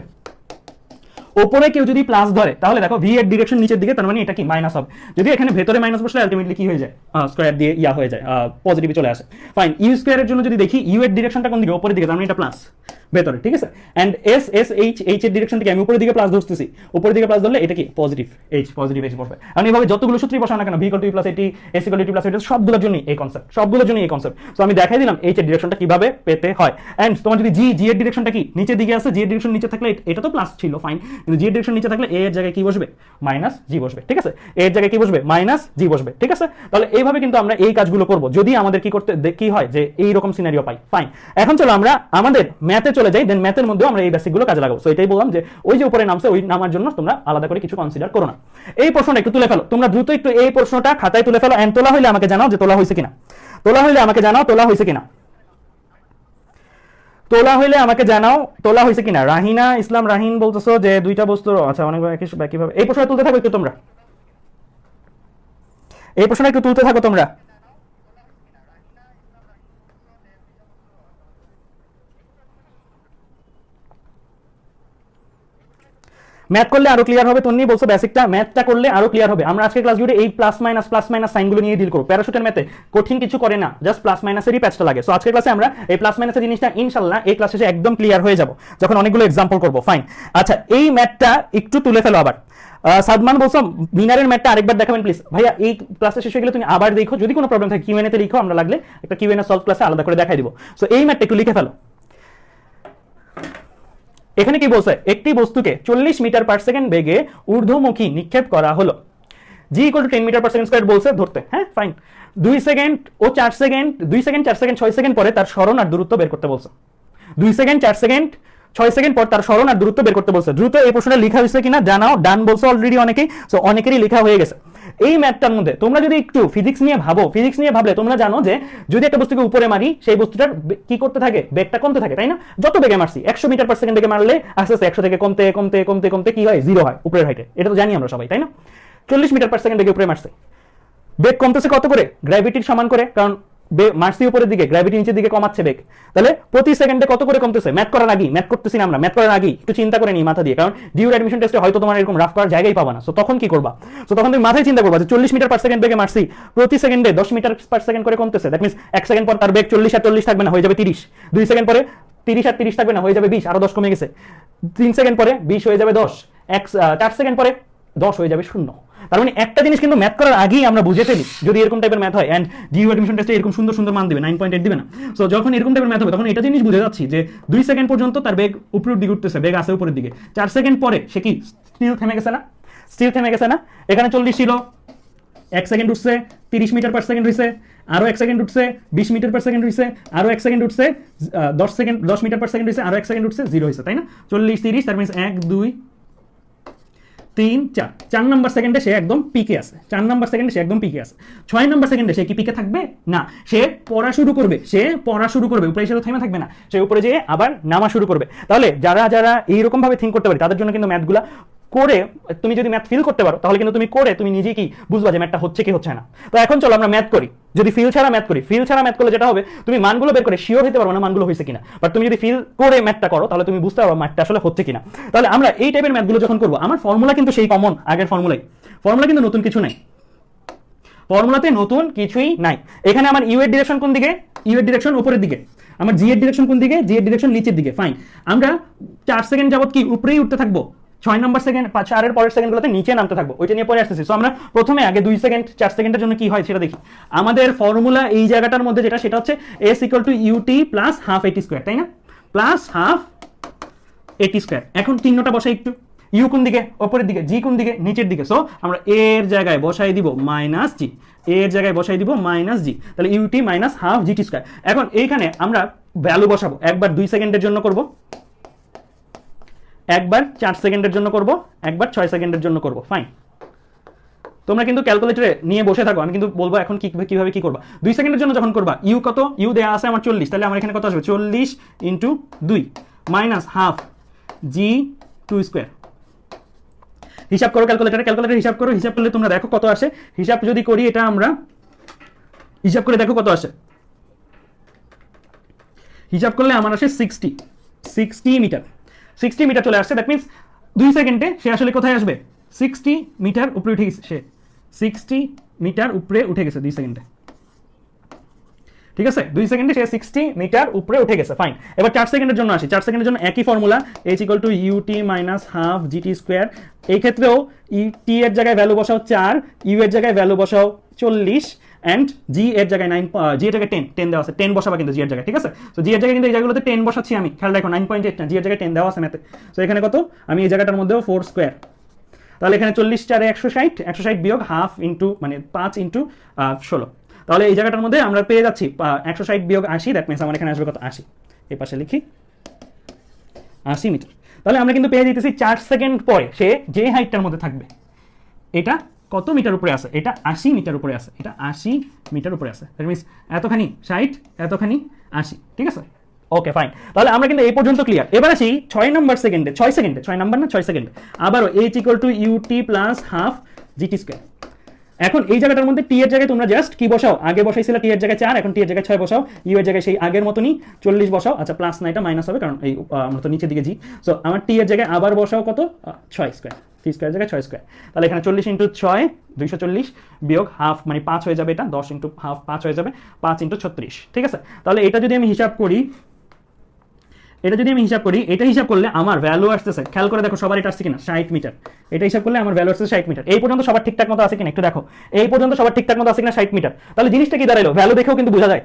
ওপরে কেউ যদি প্লাস ধরে তাহলে দেখো ভি এর ডিরেকশন নিচের দিকে তার মানে এটা কি মাইনাস হবে যদি এখানে ভেতরে মাইনাস বসলে আলটিমেটলি কি হয়ে যায় স্কোয়ার দিয়ে ইয়া হয়ে যায় পজিটিভ চলে আসে ফাইন ইউ স্কোয়ারের জন্য যদি দেখি ইউ এর ডিরেকশনটা কোন দিকে ওপরের দিকে তার মানে এটা প্লাস ভেতরে ঠিক আছে and S S H H এর ডিরেকশন থেকে আমি উপরের দিকে প্লাস ধরতেছি উপরের দিকে প্লাস ধরলে এটা কি পজিটিভ এইচ পজিটিভ এইচ পড়বে আমি এভাবে যতগুলো সূত্রই বসা না কেন V to plus AT S equal to plus AT সবগুলোর জন্য এই কনসেপ্ট সবগুলোর জন্য এই কনসেপ্ট সো আমি দেখাই দিলাম এইচ এর ডিরেকশনটা কিভাবে পেতে হয় অ্যান্ড তোমার যদি জি জি এর ডিরেকশনটা কি নিচের দিকে আসে জি এর ডিরেকশন নিচে থাকলে এটা তো প্লাস ছিল ফাইন কিন্তু জি ডিরেকশন নিচে থাকলে এ এর জায়গায় কি বসবে মাইনাস জি বসবে ঠিক আছে এ এর জায়গায় কি বসবে মাইনাস জি বসবে ঠিক আছে তাহলে এইভাবে কিন্তু আমরা এই কাজগুলো করব যদি আমাদের কি করতে কি হয় যে এই রকম সিনারিও পাই ফাইন এখন চলো আমরা আমাদের ম্যাথে চলে যাই দেন ম্যাথের মধ্যেও আমরা এই বেসিকগুলো কাজে লাগাবো সো এটাই বললাম যে ওই যে উপরে নামছে ওই নামার জন্য তোমরা আলাদা করে কিছু কনসিডার করো না এই প্রশ্নটা একটু তুলে ফেলো তোমরা দ্রুত একটু এই প্রশ্নটা খাতায় তুলে ফেলো এন্ড তোলা হইলে আমাকে জানাও যে তোলা হয়েছে কিনা তোলা হইলে আমাকে জানাও তোলা হয়েছে কিনা তোলা হইলে আমাকে জানাও তোলা হয়েছে কিনা রাহিনা ইসলাম রাহিন বলতেছো যে দুইটা বস্তু আচ্ছা অনেক একইভাবে এই প্রশ্নটা তুলতে থাকো একটু তোমরা এই প্রশ্নটা একটু তুলতে থাকো তোমরা ম্যাথ করলে আরো ক্লিয়ার হবে তুমি বলছো বেসিকটা ম্যাথটা করলে আরো ক্লিয়ার হবে আমরা আজকে ক্লাস জুড়ে এই প্লাস মাইনাস প্লাস মাইনাস সাইনগুলো নিয়ে ডিল করবো প্যারাশুটের ম্যাথে কঠিন কিছু করে না জাস্ট প্লাস মাইনাসেরই প্যাচটা লাগে সো আজকে ক্লাসে আমরা এই প্লাস মাইনাসের জিনিসটা ইনশাল্লাহ এই ক্লাসে শেষে একদম ক্লিয়ার হয়ে যাব যখন অনেকগুলো এক্সাম্পল করবো ফাইন আচ্ছা এই ম্যাথটা একটু তুলে ফেলো আবার সাদমান বলছো মিনারের ম্যাটটা আরেকবার দেখাবেন প্লিজ ভাইয়া এই ক্লাসে শেষ হয়ে গেলে তুমি আবার দেখো যদি কোনো প্রবলেম থাকে কিউএনএতে লিখো আমরা লাগলে একটা কিউএনএ সলভ ক্লাসে আলাদা করে দেখাই দিব সো এই ম্যাটটা একটু লিখে ফেলো এখানে কি বলছে একটি বস্তুকে চল্লিশ মিটার পার সেকেন্ড বেগে ঊর্ধ্বমুখী নিক্ষেপ করা হলো g equal to ten metre per second square বলছে ধরতে হ্যাঁ ফাইন দুই সেকেন্ড ও চার সেকেন্ড দুই সেকেন্ড চার সেকেন্ড ছয় সেকেন্ড পরে তার স্মরণ আর দূরত্ব বের করতে বলছে দুই সেকেন্ড চার সেকেন্ড ছয় সেকেন্ড পর তার স্মরণ আর দূরত্ব বের করতে বলছে দ্রুত এই প্রশ্নটা লেখা হয়েছে কিনা জানাও ডান বলছে অলরেডি অনেকেই সো অনেকেরই লেখা হয়ে গেছে এই ম্যাথটার মধ্যে তোমরা যদি একটু ফিজিক্স নিয়ে ভাবো ফিজিক্স নিয়ে ভাবলে তোমরা জানো যে যদি একটা বস্তুকে উপরে মারি সেই বস্তুটার কি করতে থাকে বেগটা কমতে থাকে তাই না যত বেগে মারছি একশো মিটার পার সেকেন্ড বেগে মারলে আস্তে আস্তে একশো থেকে কমতে কমতে কমতে কমতে কি হয় জিরো হয় উপরের হাইটে এটা তো জানি আমরা সবাই তাই না চল্লিশ মিটার পার সেকেন্ড বেগে উপরে মারছে বেগ কমতেছে কত করে গ্র্যাভিটির সমান করে কারণ মার্সি উপরের দিকে গ্র্যাভিটি নিচের দিকে কমাচ্ছে বেগ তাহলে প্রতি সেকেন্ডে কত করে কমতেছে ম্যাথ করার আগে ম্যাথ করতেছি না আমরা ম্যাথ করার আগে একটু চিন্তা করে নিই মাথা দিয়ে কারণ ডিউ অ্যাডমিশন টেস্টে হয়তো তোমার এরকম রাফ করার জায়গাই পাবা না সো তখন কি করবা সো তখন তুমি মাথায় চিন্তা করবা যে চল্লিশ মিটার পার সেকেন্ড বেগে মার্সি প্রতি সেকেন্ডে দশ মিটার পার সেকেন্ড করে কমতেছে দ্যাট মিনস এক সেকেন্ড পর তার বেগ চল্লিশ আর চল্লিশ থাকবে না হয়ে যাবে তিরিশ দুই সেকেন্ড পরে তিরিশ আর তিরিশ থাকবে না হয়ে যাবে বিশ আরও দশ কমে গেছে তিন সেকেন্ড পরে বিশ হয়ে যাবে দশ এক চার সেকেন্ড পরে দশ হয়ে যাবে শূন্য তার মানে একটা জিনিস কিন্তু ম্যাথ করার আগেই আমরা বুঝে ফেলি যদি এরকম টাইপের ম্যাথ হয় অ্যান্ড জিও অ্যাডমিশন টেস্টে এরকম সুন্দর সুন্দর মান দেবে নাইন পয়েন্ট এইট দিবে না সো যখন এরকম টাইপের ম্যাথ হবে তখন এটা জিনিস বুঝে যাচ্ছি যে দুই সেকেন্ড পর্যন্ত তার বেগ উপরের দিকে উঠতেছে বেগ আসে উপরের দিকে চার সেকেন্ড পরে সে কি স্টিল থেমে গেছে না স্টিল থেমে গেছে না এখানে চল্লিশ ছিল এক সেকেন্ড উঠছে তিরিশ মিটার পার সেকেন্ড হয়েছে আরও এক সেকেন্ড উঠছে বিশ মিটার পার সেকেন্ড হয়েছে আরও এক সেকেন্ড উঠছে দশ সেকেন্ড দশ মিটার পার সেকেন্ড হয়েছে আরও এক সেকেন্ড উঠছে জিরো হয়েছে তাই না চল্লিশ তিরিশ তার মিনস এক দুই তিন চার চার নম্বর সেকেন্ডে সে একদম পিকে আছে চার নম্বর সেকেন্ডে সে একদম পিকে আছে ছয় নম্বর সেকেন্ডে সে কি পিকে থাকবে না সে পড়া শুরু করবে সে পড়া শুরু করবে উপরে এসে থেমে থাকবে না সে উপরে যেয়ে আবার নামা শুরু করবে তাহলে যারা যারা এইরকমভাবে থিঙ্ক করতে পারে তাদের জন্য কিন্তু ম্যাথগুলা করে তুমি যদি ম্যাথ ফিল করতে পারো তাহলে কিন্তু তুমি করে তুমি নিজে কি বুঝবা যে ম্যাথটা হচ্ছে কি হচ্ছে না তো এখন চলো আমরা ম্যাথ করি যদি ফিল ছাড়া ম্যাথ করি ফিল ছাড়া ম্যাথ করলে যেটা হবে তুমি মানগুলো বের করে শিওর হতে পারবে না মানগুলো হয়েছে কিনা বাট তুমি যদি ফিল করে ম্যাথটা করো তাহলে তুমি বুঝতে পারবো ম্যাথটা আসলে হচ্ছে কিনা তাহলে আমরা এই টাইপের ম্যাথগুলো যখন করবো আমার ফর্মুলা কিন্তু সেই কমন আগের ফর্মুলাই ফর্মুলা কিন্তু নতুন কিছু নাই ফর্মুলাতে নতুন কিছুই নাই এখানে আমার ইউ এর ডিরেকশন কোন দিকে ইউ এর ডিরেকশন উপরের দিকে আমার জি এর ডিরেকশন কোন দিকে জি এর ডিরেকশন নিচের দিকে ফাইন আমরা চার সেকেন্ড যাবত কি উপরেই উঠতে থাকবো ছয় নম্বর সেকেন্ড পাঁচ চারের পরের সেকেন্ডগুলোতে নিচে নামতে থাকবো ওইটা নিয়ে পরে আসতেছি সো আমরা প্রথমে আগে দুই সেকেন্ড চার সেকেন্ডের জন্য কি হয় সেটা দেখি আমাদের ফর্মুলা এই জায়গাটার মধ্যে যেটা সেটা হচ্ছে s equal to UT plus half এটি স্কোয়ার তাই না প্লাস হাফ এটি স্কোয়ার এখন চিহ্নটা বসাই একটু ইউ কোন দিকে ওপরের দিকে জি কোন দিকে নিচের দিকে সো আমরা এর জায়গায় বসাই দিব মাইনাস জি এর জায়গায় বসাই দিব মাইনাস জি তাহলে ut minus half GT square এখন এইখানে আমরা ভ্যালু বসাবো একবার দুই সেকেন্ডের জন্য করবো একবার চার সেকেন্ডের জন্য করব একবার ছয় সেকেন্ডের জন্য করব ফাইন তোমরা কিন্তু ক্যালকুলেটরে নিয়ে বসে থাকো আমি কিন্তু বলবো এখন কি কীভাবে করবা দুই সেকেন্ডের জন্য যখন করবা ইউ কত ইউ দেওয়া আছে আমার চল্লিশ তাহলে আমার এখানে কত আসবে চল্লিশ ইন্টু দুই মাইনাস হাফ জি টু স্কোয়ার হিসাব করো ক্যালকুলেটারে ক্যালকুলেটার হিসাব করো হিসাব করলে তোমরা দেখো কত আসে হিসাব যদি করি এটা আমরা হিসাব করে দেখো কত আসে হিসাব করলে আমার আসে sixty sixty metre sixty metre চলে আসছে দ্যাট মিনস দুই সেকেন্ডে সে আসলে কোথায় আসবে সিক্সটি মিটার উপরে উঠে গেছে সে সিক্সটি মিটার উপরে উঠে গেছে দুই সেকেন্ডে ঠিক আছে দুই সেকেন্ডে সে সিক্সটি মিটার উপরে উঠে গেছে ফাইন এবার চার সেকেন্ডের জন্য আসি চার সেকেন্ডের জন্য একই formula h equal to ut minus half GT square এই ক্ষেত্রেও ই e টি এর জায়গায় ভ্যালু বসাও চার ইউ এর জায়গায় ভ্যালু বসাও চল্লিশ অ্যান্ড জি এর জায়গায় নাইন জি এর জায়গায় টেন টেন দেওয়া আছে টেন বসাবা কিন্তু জি এর জায়গায় ঠিক আছে সো জি এর জায়গায় কিন্তু এই জায়গাগুলোতে টেন বসাচ্ছি আমি খেয়াল রাখো নাইন পয়েন্ট এইট না জি এর জায়গায় টেন দেওয়া আছে ম্যাথে সো এখানে কত আমি এই জায়গাটার মধ্যেও ফোর স্কোয়ার তাহলে এখানে চল্লিশ চারে একশো ষাট একশো ষাট বিয়োগ হাফ ইন্টু মানে পাঁচ ইন্টু ষোলো তাহলে এই জায়গাটার মধ্যে আমরা পেয়ে যাচ্ছি একশো ষাট বিয়োগ আশি দ্যাট মিনস আমার এখানে আসবে কত আশি এই পাশে লিখি আশি মিটার তাহলে আমরা কিন্তু পেয়ে যেতেছি চার সেকেন্ড পরে সে যে হাইটটার মধ্যে থাকবে এটা কত মিটার উপরে আছে এটা আশি মিটার উপরে আছে এটা আশি মিটার উপরে আছে দ্যাট মিনস এতখানি ষাট এতখানি আশি ঠিক আছে ওকে ফাইন তাহলে আমরা কিন্তু এই পর্যন্ত ক্লিয়ার এবার আসি ছয় নম্বর সেকেন্ডে ছয় সেকেন্ডে ছয় নম্বর না ছয় সেকেন্ড আবারও h equal to UT plus half GT square এখন এই জায়গাটার মধ্যে টি এর জায়গায় তোমরা জাস্ট কি বসাও আগে বসাইছিলে টি এর জায়গায় চার এখন টি এর জায়গায় ছয় বসাও ইউ এর জায়গায় সেই আগের মতনই চল্লিশ বসাও আচ্ছা প্লাস না এটা মাইনাস হবে কারণ এই আমরা তো নিচের দিকে জি সো আমার টি এর জায়গায় আবার বসাও কত ছয় স্কোয়ার টি স্কোয়ার জায়গায় ছয় স্কোয়ার তাহলে এখানে চল্লিশ ইন্টু ছয় দুইশো চল্লিশ বিয়োগ হাফ মানে পাঁচ হয়ে যাবে এটা দশ ইন্টু হাফ পাঁচ হয়ে যাবে পাঁচ ইন্টু ছত্রিশ ঠিক আছে তাহলে এটা যদি আমি হিসাব করি এটা যদি আমি হিসাব করি এটা হিসাব করলে আমার ভ্যালু আসতেছে খেয়াল করে দেখো সবার এটা আসছে কিনা ষাট মিটার এটা হিসাব করলে আমার ভ্যালু আসছে ষাট মিটার এই পর্যন্ত সবার ঠিকঠাক মতো আছে কিনা একটু দেখো এই পর্যন্ত সবার ঠিকঠাক মতো আছে কিনা ষাট মিটার তাহলে জিনিসটা কি দাঁড়ালো ভ্যালু দেখেও কিন্তু বোঝা যায়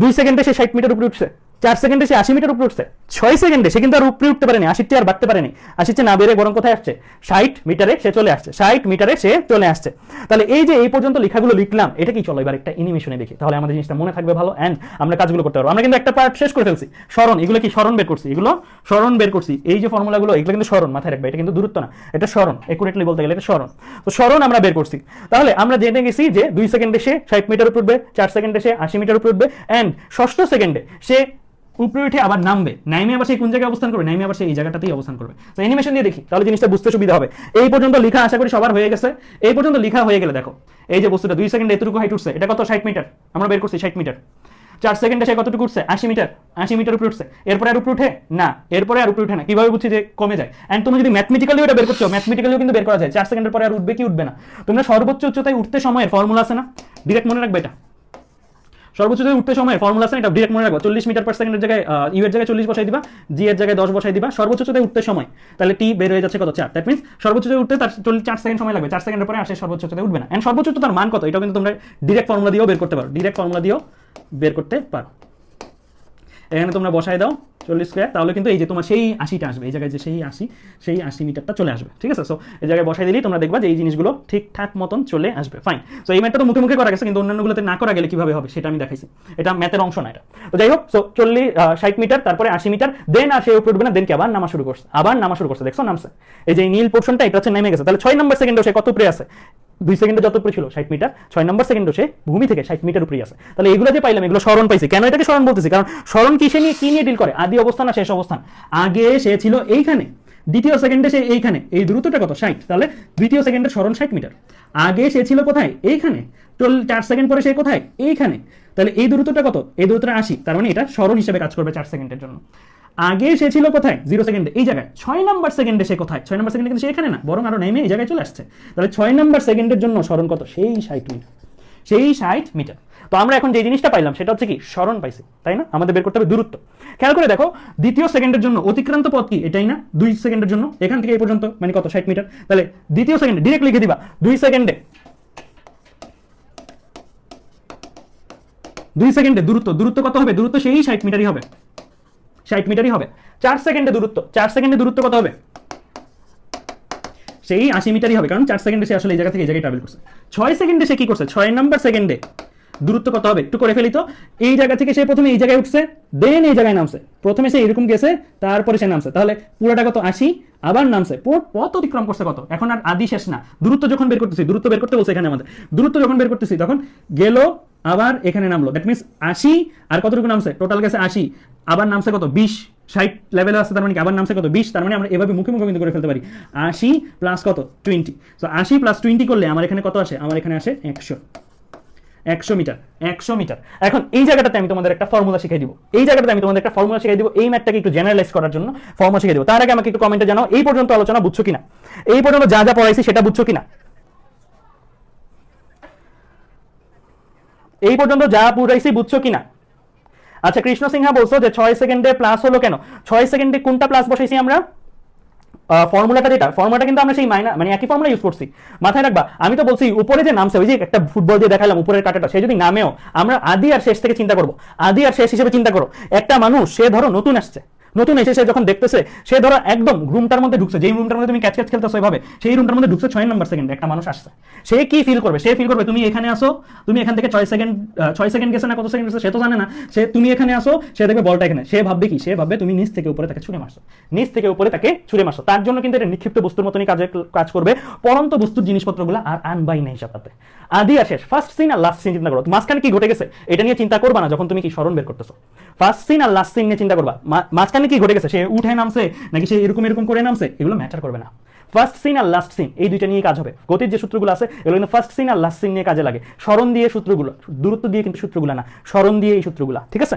দুই সেকেন্ডে সে ষাট মিটার উপরে উঠছে চার সেকেন্ডে সে আশি মিটার উপরে উঠছে ছয় সেকেন্ডে সে কিন্তু আর উপরে উঠতে পারেনি আশির আর বাড়তে পারেনি আশির চেয়ে না বেড়ে বরং কোথায় আসছে ষাট মিটারে সে চলে আসছে ষাট মিটারে সে চলে আসছে তাহলে এই যে এই পর্যন্ত লেখাগুলো লিখলাম এটা কি চলো এবার একটা ইনিমেশনে দেখি তাহলে আমাদের জিনিসটা মনে থাকবে ভালো অ্যান্ড আমরা কাজগুলো করতে পারবো আমরা কিন্তু একটা পার্ট শেষ করে ফেলছি স্মরণ এগুলো কি স্মরণ বের করছি এগুলো স্মরণ বের করছি এই যে ফর্মুলাগুলো এগুলো কিন্তু স্মরণ মাথায় রাখবে এটা কিন্তু দূরত্ব না এটা স্মরণ একুরেটলি বলতে গেলে এটা স্মরণ তো স্মরণ আমরা বের করছি তাহলে আমরা জেনে গেছি যে দুই সেকেন্ডে সে ষাট মিটার উপরে উঠবে চার সেকেন্ডে সে আশি মিটার উপরে উঠবে অ্যান্ড ষষ্ঠ সেকেন্ডে সে উপরে উঠে আবার নামবে নাইমে আবার সেই কোন জায়গায় অবস্থান করবে নাইমে আবার সেই জায়গাটাতেই অবস্থান করবে তো অ্যানিমেশন দিয়ে দেখি তাহলে জিনিসটা বুঝতে সুবিধা হবে এই পর্যন্ত লেখা আশা করি সবার হয়ে গেছে এই পর্যন্ত লেখা হয়ে গেলে দেখো এই যে বস্তুটা দুই সেকেন্ডে এতটুকু হাইট উঠছে এটা কত ষাট মিটার আমরা বের করছি ষাট মিটার চার সেকেন্ডে সে কতটুকু উঠছে আশি মিটার আশি মিটার উপরে উঠছে এরপরে আর উপরে উঠে না এরপরে আর উপরে উঠে না কিভাবে বুঝছি যে কমে যায় অ্যান্ড তুমি যদি ম্যাথমেটিক্যালিও এটা বের করছো ম্যাথমেটিক্যালিও কিন্তু বের করা যায় চার সেকেন্ডের পরে আর উঠবে কি উঠবে না তোমরা সর্বোচ্চ উচ্চতায় উঠতে সময়ের ফর্মুলা আছে না ডিরেক্ট মনে রাখবে এটা সর্বোচ্চ যদি উঠতে সময় ফর্মুলা আছে এটা ডিরেক্ট মনে রাখবো চল্লিশ মিটার পার সেকেন্ডের জায়গায় ইউ এর জায়গায় চল্লিশ বসাই দিবা জি এর জায়গায় দশ বসাই দিবা সর্বোচ্চ যদি উঠতে সময় তাহলে টি বের হয়ে যাচ্ছে কত চার দ্যাট মিনস সর্বোচ্চ যদি উঠতে তার চল্লিশ চার সেকেন্ড সময় লাগবে চার সেকেন্ডের পরে আসে সর্বোচ্চ উচ্চতায় উঠবে না এন্ড সর্বোচ্চ তার মান কত এটা কিন্তু তোমরা ডিরেক্ট ফর্মুলা দিয়েও বের করতে পারো ডিরেক্ট ফর্মুলা দিয়েও বের করতে পারো এখানে তোমরা বসাই দাও চল্লিশ স্কোয়ার তাহলে কিন্তু এই যে তোমার সেই আশিটা আসবে এই জায়গায় যে সেই আশি সেই আশি মিটারটা চলে আসবে ঠিক আছে সো এই জায়গায় বসাই দিলেই তোমরা দেখবা যে এই জিনিসগুলো ঠিকঠাক মতন চলে আসবে ফাইন সো এই ম্যাটটা তো মুখে মুখে করা গেছে কিন্তু অন্যান্যগুলোতে না করা গেলে কিভাবে হবে সেটা আমি দেখাইছি এটা ম্যাথের অংশ না এটা তো যাই হোক সো চল্লিশ ষাট মিটার তারপরে আশি মিটার দেন আর সে উপরে উঠবে না দেন কি আবার নামা শুরু করছে আবার নামা শুরু করছে দেখছো নামছে এই যে নীল পোর্শনটা এটা হচ্ছে নেমে গেছে তাহলে ছয় নম্বর সেকেন্ডে সে কত উপরে আছে দুই সেকেন্ডে যত উপরে ছিল ষাট মিটার ছয় নম্বর সেকেন্ডও সে ভূমি থেকে ষাট মিটার উপরে আছে তাহলে এগুলো যে পাইলাম এগুলো স্মরণ পাইছে কেন এটাকে স্মরণ বলতেছি কারণ স্মরণ কিসে নিয়ে কি নিয়ে ডিল করে আদি অবস্থান আর শেষ অবস্থান আগে সে ছিল এইখানে দ্বিতীয় সেকেন্ডে সে এইখানে এই দূরত্বটা কত ষাট তাহলে দ্বিতীয় সেকেন্ডের স্মরণ ষাট মিটার আগে সে ছিল কোথায় এইখানে চল চার সেকেন্ড পরে সে কোথায় এইখানে তাহলে এই দূরত্বটা কত এই দূরত্বটা আশি তার মানে এটা সরল হিসেবে কাজ করবে চার সেকেন্ডের জন্য আগে সে ছিল কোথায় জিরো সেকেন্ডে এই জায়গায় ছয় নম্বর সেকেন্ডে সে কোথায় ছয় নম্বর সেকেন্ডে কিন্তু সে এখানে না বরং আরো নেমে এই জায়গায় চলে আসছে তাহলে ছয় নম্বর সেকেন্ডের জন্য স্মরণ কত সেই ষাট মিটার সেই ষাট মিটার তো আমরা এখন যে জিনিসটা পাইলাম সেটা হচ্ছে কি স্মরণ পাইছি তাই না আমাদের বের করতে হবে দূরত্ব খেয়াল করে দেখো দ্বিতীয় সেকেন্ডের জন্য অতিক্রান্ত পথ কি এটাই না দুই সেকেন্ডের জন্য এখান থেকে এই পর্যন্ত মানে কত ষাট মিটার তাহলে দ্বিতীয় সেকেন্ডে ডিরেক্ট লিখে দিবা দুই সেকেন্ডে দুই সেকেন্ডে দূরত্ব দূরত্ব কত হবে দূরত্ব সেই ষাট মিটারই হবে ষাট মিটারই হবে চার সেকেন্ডে দূরত্ব চার সেকেন্ডে দূরত্ব কত হবে সেই আশি মিটারই হবে কারণ চার সেকেন্ডে সে আসলে এই জায়গা থেকে এই জায়গায় ট্রাভেল করছে ছয় সেকেন্ডে সে কি করছে ছয় নম্বর সেকেন্ডে দূরত্ব কত হবে একটু করে ফেলি তো এই জায়গা থেকে সে প্রথমে এই জায়গায় উঠছে দেন এই জায়গায় নামছে প্রথমে সে এরকম গেছে তারপরে সে নামছে তাহলে পুরোটা কত আসি আবার নামছে পথ অতিক্রম করছে কত এখন আর আদি শেষ না দূরত্ব যখন বের করতেছি দূরত্ব বের করতে বলছে এখানে আমাদের দূরত্ব যখন বের করতেছি তখন গেল আবার এখানে নামলো দ্যাট মিনস আশি আর কতটুকু নামছে টোটাল গেছে আশি আবার নামছে কত বিশ ষাট লেভেলে আছে তার মানে আবার নামছে কত বিশ তার মানে আমরা এভাবে মুখে মুখে কিন্তু করে ফেলতে পারি আশি প্লাস কত টোয়েন্টি তো আশি প্লাস টোয়েন্টি করলে আমার এখানে কত আসে আমার এখানে আসে একশো একশো মিটার একশো মিটার এখন এই জায়গাটাতে আমি তোমাদের একটা ফর্মুলা শিখাই দিব এই জায়গাটাতে আমি তোমাদের একটা ফর্মুলা শিখাই দিব এই ম্যাটটাকে একটু জেনারেলাইজ করার জন্য ফর্মুলা শিখাই দিব তার আগে আমাকে একটু কমেন্টে জানাও এই পর্যন্ত আলোচনা বুঝছো কিনা এই পর্যন্ত যা যা পড়াইছি সেটা বুঝছো কিনা এই পর্যন্ত যা পড়াইছি বুঝছো কিনা আচ্ছা কৃষ্ণ সিংহা বলছো যে ছয় সেকেন্ডে প্লাস হলো কেন ছয় সেকেন্ডে কোনটা প্লাস বসাইছি আমরা ফর্মুলাটা যেটা ফর্মুলাটা কিন্তু আমরা সেই মাইনা মানে একই ফর্মুলা ইউজ করছি মাথায় রাখবা আমি তো বলছি উপরে যে নামছে ওই যে একটা ফুটবল দিয়ে দেখালাম উপরের কাটাটা সে যদি নামেও আমরা আদি আর শেষ থেকে চিন্তা করব আদি আর শেষ হিসেবে চিন্তা করো একটা মানুষ সে ধরো নতুন আসছে নতুন এসে সে যখন দেখতেছে সে ধরো একদম রুমটার মধ্যে ঢুকছে যেই রুমটার মধ্যে তুমি ক্যাচ ক্যাচ খেলতেছো এভাবে সেই রুমটার মধ্যে ঢুকছে ছয় নম্বর সেকেন্ডে একটা মানুষ আসছে সে কি ফিল করবে সে ফিল করবে তুমি এখানে আসো তুমি এখান থেকে ছয় সেকেন্ড ছয় সেকেন্ড গেছে না কত সেকেন্ড গেছে সে তো জানে না সে তুমি এখানে আসো সে দেখবে বলটা এখানে সে ভাববে কি সে ভাববে তুমি নিচ থেকে উপরে তাকে ছুঁড়ে মারছো নিচ থেকে উপরে তাকে ছুঁড়ে মারছো তার জন্য কিন্তু এটা নিক্ষিপ্ত বস্তুর মতনই কাজে কাজ করবে পরন্ত বস্তুর জিনিসপত্রগুলো আর আনবাই নেই সাথে আদি আর শেষ ফার্স্ট সিন আর লাস্ট সিন চিন্তা করো মাঝখানে কি ঘটে গেছে এটা নিয়ে চিন্তা করবা না যখন তুমি কি স্মরণ বের করতেছো ফার্স্ট সিন আর লাস্ট সিন নিয়ে চিন্তা করবা মাঝখানে মাঝখানে কি ঘটে গেছে সে উঠে নামছে নাকি সে এরকম এরকম করে নামছে এগুলো ম্যাটার করবে না ফার্স্ট সিন আর লাস্ট সিন এই দুইটা নিয়ে কাজ হবে গতির যে সূত্রগুলো আছে এগুলো কিন্তু ফার্স্ট সিন আর লাস্ট সিন নিয়ে কাজে লাগে স্মরণ দিয়ে সূত্রগুলো দূরত্ব দিয়ে কিন্তু সূত্রগুলো না স্মরণ দিয়ে এই সূত্রগুলো ঠিক আছে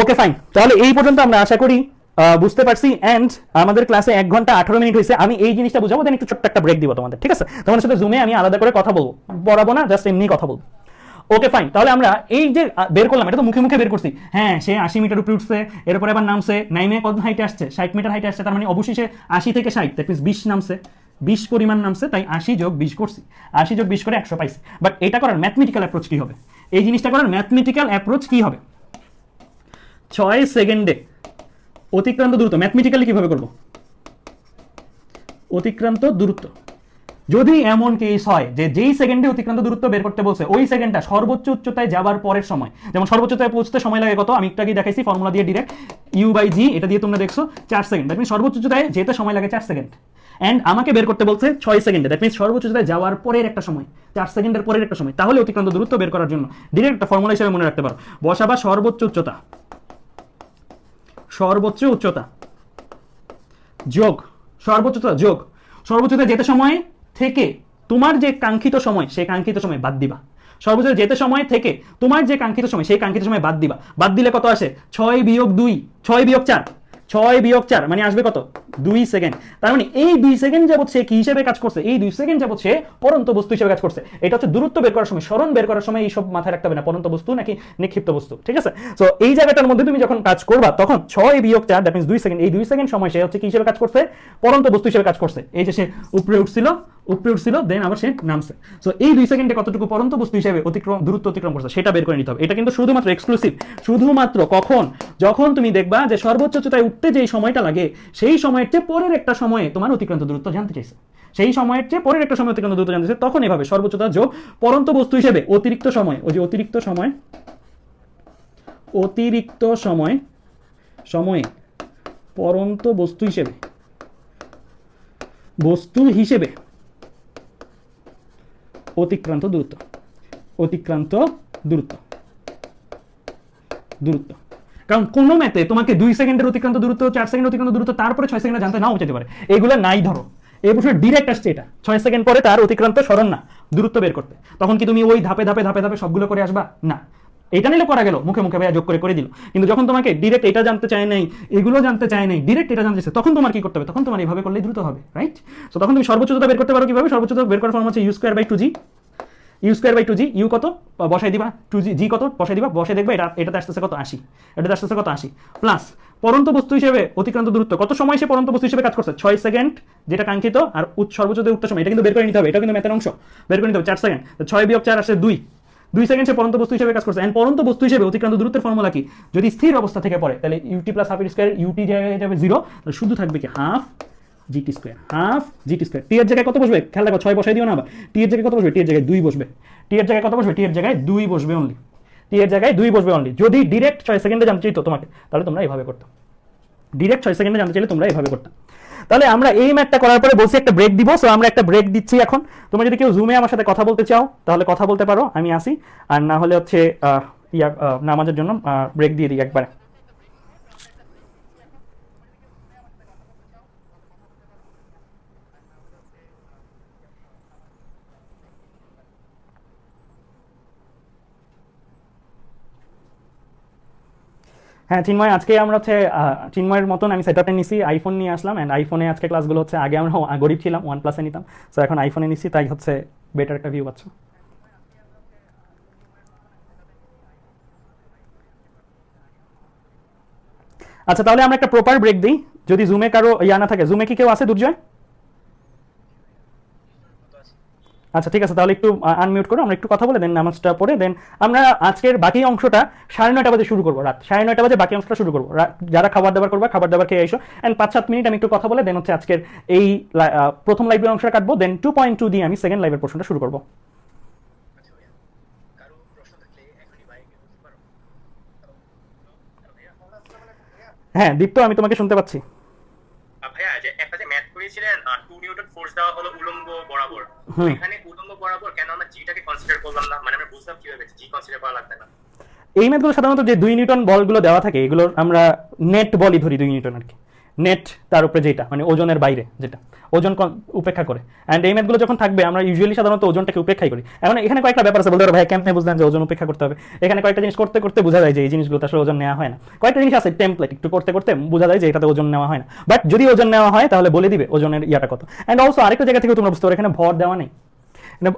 ওকে ফাইন তাহলে এই পর্যন্ত আমরা আশা করি বুঝতে পারছি অ্যান্ড আমাদের ক্লাসে এক ঘন্টা আঠারো মিনিট হয়েছে আমি এই জিনিসটা বুঝাবো দেন একটু ছোট্ট একটা ব্রেক দিব তোমাদের ঠিক আছে তোমাদের সাথে জুমে আমি আলাদা করে কথা বলবো পড়াবো না জাস্ট এমনি কথা বলবো ওকে ফাইন তাহলে আমরা এই যে বের করলাম এটা তো মুখে মুখে বের করছি হ্যাঁ সে আশি মিটার উপরে উঠছে এরপর আবার নামছে নাইমে কত হাইটে আসছে ষাট মিটার হাইটে আসছে তার মানে সে আশি থেকে ষাট দ্যাট মিনস বিশ নামছে বিশ পরিমাণ নামছে তাই আশি যোগ বিশ করছি আশি যোগ বিশ করে একশো পাইছি বাট এটা করার ম্যাথমেটিক্যাল অ্যাপ্রোচ কী হবে এই জিনিসটা করার ম্যাথমেটিক্যাল অ্যাপ্রোচ কী হবে ছয় সেকেন্ডে অতিক্রান্ত দূরত্ব ম্যাথমেটিক্যালি কীভাবে করবো অতিক্রান্ত দূরত্ব যদি এমন কেস হয় যে যেই সেকেন্ডে অতিক্রান্ত দূরত্ব বের করতে বলছে ওই সেকেন্ডটা সর্বোচ্চ উচ্চতায় যাবার পরের সময় যেমন সর্বোচ্চ উচ্চতায় পৌঁছতে সময় লাগে কত আমি একটু আগে দেখাইছি ফর্মুলা দিয়ে ডিরেক্ট ইউ বাই জি এটা দিয়ে তোমরা দেখছো চার সেকেন্ড দ্যাট সর্বোচ্চ উচ্চতায় যেতে সময় লাগে চার সেকেন্ড অ্যান্ড আমাকে বের করতে বলছে ছয় সেকেন্ডে দ্যাট মিনস সর্বোচ্চ উচ্চতায় যাওয়ার পরের একটা সময় চার সেকেন্ডের পরের একটা সময় তাহলে অতিক্রান্ত দূরত্ব বের করার জন্য ডিরেক্ট একটা ফর্মুলা হিসেবে মনে রাখতে পারো বসাবা সর্বোচ্চ উচ্চতা সর্বোচ্চ উচ্চতা যোগ সর্বোচ্চতা যোগ সর্বোচ্চতা যেতে সময় থেকে তোমার যে কাঙ্ক্ষিত সময় সেই কাঙ্ক্ষিত সময় বাদ দিবা সর্বোচ্চ যেতে সময় থেকে তোমার যে কাঙ্ক্ষিত সময় সেই কাঙ্ক্ষিত সময় বাদ দিবা বাদ দিলে কত আসে ছয় বিয়োগ দুই ছয় বিয়োগ চার ছয় বিয়োগ চার মানে আসবে কত দুই সেকেন্ড তার মানে এই দুই সেকেন্ড যাবৎ সে কি হিসেবে কাজ করছে এই দুই সেকেন্ড যাবৎ সে পরন্ত বস্তু হিসেবে কাজ করছে এটা হচ্ছে দূরত্ব বের করার সময় স্মরণ বের করার সময় এইসব মাথায় রাখতে হবে না পরন্ত বস্তু নাকি নিক্ষিপ্ত বস্তু ঠিক আছে সো এই জায়গাটার মধ্যে তুমি যখন কাজ করবা তখন ছয় বিয়োগ চার দ্যাট মিনস দুই সেকেন্ড এই দুই সেকেন্ড সময় সে হচ্ছে কি হিসেবে কাজ করছে পরন্ত বস্তু হিসেবে কাজ করছে এই যে সে উপরে উঠছিল উপরে উঠছিল দেন আবার সে নামছে সো এই দুই সেকেন্ডে কতটুকু পরন্ত বস্তু হিসেবে অতিক্রম দূরত্ব অতিক্রম করছে সেটা বের করে নিতে হবে এটা কিন্তু শুধুমাত্র এক্সক্লুসিভ শুধুমাত্র কখন যখন তুমি দেখবা যে সর্বোচ্চ উচ্চতায় উঠতে যে সময়টা লাগে সেই সময় সময়ের চেয়ে পরের একটা সময়ে তোমার অতিক্রান্ত দূরত্ব জানতে চাইছে সেই সময়ের চেয়ে পরের একটা সময় অতিক্রান্ত দূরত্ব জানতে চাইছে তখন এভাবে সর্বোচ্চতা যোগ পরন্ত বস্তু হিসেবে অতিরিক্ত সময় ওই যে অতিরিক্ত সময় অতিরিক্ত সময় সময়ে পরন্ত বস্তু হিসেবে বস্তু হিসেবে অতিক্রান্ত দূরত্ব অতিক্রান্ত দূরত্ব দূরত্ব কারণ কোনো ম্যাথে তোমাকে দুই সেকেন্ডের অতিক্রান্ত দূরত্ব চার সেকেন্ড অতিক্রান্ত দূরত্ব তারপরে ছয় সেকেন্ডে জানতে নাও যেতে পারে এগুলো নাই ধরো এই প্রশ্ন ডিরেক্ট আসছে এটা ছয় সেকেন্ড পরে তার অতিক্রান্ত স্মরণ না দূরত্ব বের করতে তখন কি তুমি ওই ধাপে ধাপে ধাপে ধাপে সবগুলো করে আসবা না এটা নিলে করা গেল মুখে মুখে ভাইয়া যোগ করে করে দিল কিন্তু যখন তোমাকে ডিরেক্ট এটা জানতে চায় নাই এগুলো জানতে চায় নাই ডিরেক্ট এটা জানতে চায় তখন তোমার কি করতে হবে তখন তোমার এইভাবে করলে দ্রুত হবে রাইট সো তখন তুমি সর্বোচ্চতা বের করতে পারো কিভাবে সর্বোচ্চতা বের করার ফর্ম হচ্ছে u square by two g u square by two g u কত বসাই দিবা টু জি জি কত বসাই দিবা বসে দেখবে এটা এটাতে আসতেছে কত আশি এটাতে আসতেছে কত আশি প্লাস পরন্ত বস্তু হিসেবে অতিক্রান্ত দূরত্ব কত সময় সে পরন্ত বস্তু হিসেবে কাজ করছে ছয় সেকেন্ড যেটা কাঙ্ক্ষিত আর সর্বোচ্চ উত্তর সময় এটা কিন্তু বের করে নিতে হবে এটা কিন্তু ম্যাথের অংশ বের করে নিতে হবে চার সেকেন্ড ছয় বিয়োগ চার আসে দুই দুই সেকেন্ড সে পরন্ত বস্তু হিসেবে কাজ করছে অ্যান্ড পরন্ত বস্তু হিসেবে অতিক্রান্ত দূরত্বের ফর্মুলা কি যদি স্থির অবস্থা থেকে পড়ে তাহলে ut plus half square ut যাবে জিরো তাহলে শুধু থাকবে কি half GT square half GT square t এর জায়গায় কত বসবে খেয়াল রাখো ছয় বসাই দিও না আবার টি এর জায়গায় কত বসবে টি এর জায়গায় দুই বসবে টি এর জায়গায় কত বসবে টি এর জায়গায় দুই বসবে অনলি টি এর জায়গায় দুই বসবে অনলি যদি ডিরেক্ট ছয় সেকেন্ডে জানতে চাইতো তোমাকে তাহলে তোমরা এইভাবে করতো ডিরেক্ট ছয় সেকেন্ডে জানতে চাইলে তোমরা এইভাবে করতো তাহলে আমরা এই ম্যাথটা করার পরে বলছি একটা ব্রেক দিব সো আমরা একটা ব্রেক দিচ্ছি এখন তোমরা যদি কেউ জুমে আমার সাথে কথা বলতে চাও তাহলে কথা বলতে পারো আমি আসি আর না হলে হচ্ছে ইয়া নামাজের জন্য ব্রেক দিয়ে দিই একবারে হ্যাঁ চিন্ময় আজকে আমরা হচ্ছে চিন্ময়ের মতন আমি সেটআপে নিছি আইফোন নিয়ে আসলাম অ্যান্ড আইফোনে আজকে ক্লাসগুলো হচ্ছে আগে আমরা গরিব ছিলাম ওয়ান প্লাসে নিতাম সো এখন আইফোনে নিছি তাই হচ্ছে বেটার একটা ভিউ পাচ্ছ আচ্ছা তাহলে আমরা একটা প্রপার ব্রেক দিই যদি জুমে কারো ইয়া না থাকে জুমে কি কেউ আছে দুর্জয় আচ্ছা ঠিক আছে তাহলে একটু আনমিউট করে আমরা একটু কথা বলে দেন নামাজটা পড়ে দেন আমরা আজকের বাকি অংশটা সাড়ে নয়টা বাজে শুরু করবো রাত সাড়ে নয়টা বাজে বাকি অংশটা শুরু করবো যারা খাবার দাবার করবো খাবার দাবার খেয়ে এসো অ্যান্ড পাঁচ সাত মিনিট আমি একটু কথা বলে দেন হচ্ছে আজকের এই প্রথম লাইভের অংশটা কাটবো দেন টু পয়েন্ট টু দিয়ে আমি সেকেন্ড লাইভের পোর্শনটা শুরু করবো হ্যাঁ দীপ্ত আমি তোমাকে শুনতে পাচ্ছি ভাইয়া যে একটা যে ম্যাথ করেছিলেন নিউটন ফোর্স দেওয়া হলো এখানে কুটুম্ব বরাবর কেন আমরা জিটাকে কনসিডার করলাম না মানে আমরা বুঝলাম কিভাবে জি কনসিডার করা লাগবে না এই ম্যাথগুলো সাধারণত যে দুই নিউটন বলগুলো দেওয়া থাকে এগুলোর আমরা নেট বলই ধরি দুই নিউটন আর কি নেট তার উপরে যেটা মানে ওজনের বাইরে যেটা ওজন উপেক্ষা করে অ্যান্ড এই ম্যাথগুলো যখন থাকবে আমরা ইউজুয়ালি সাধারণত ওজনটাকে উপেক্ষাই করি এখন এখানে কয়েকটা ব্যাপার আছে বলতে ভাই কেমনে বুঝলেন যে ওজন উপেক্ষা করতে হবে এখানে কয়েকটা জিনিস করতে করতে বোঝা যায় যে এই জিনিসগুলো আসলে ওজন নেওয়া হয় না কয়েকটা জিনিস আছে টেম্পলেট একটু করতে করতে বোঝা যায় যে এটাতে ওজন নেওয়া হয় না বাট যদি ওজন নেওয়া হয় তাহলে বলে দিবে ওজনের ইয়াটা কত অ্যান্ড অলসো আরেকটা জায়গা থেকে তোমরা বুঝতে পারো এখানে ভর দেওয়া নেই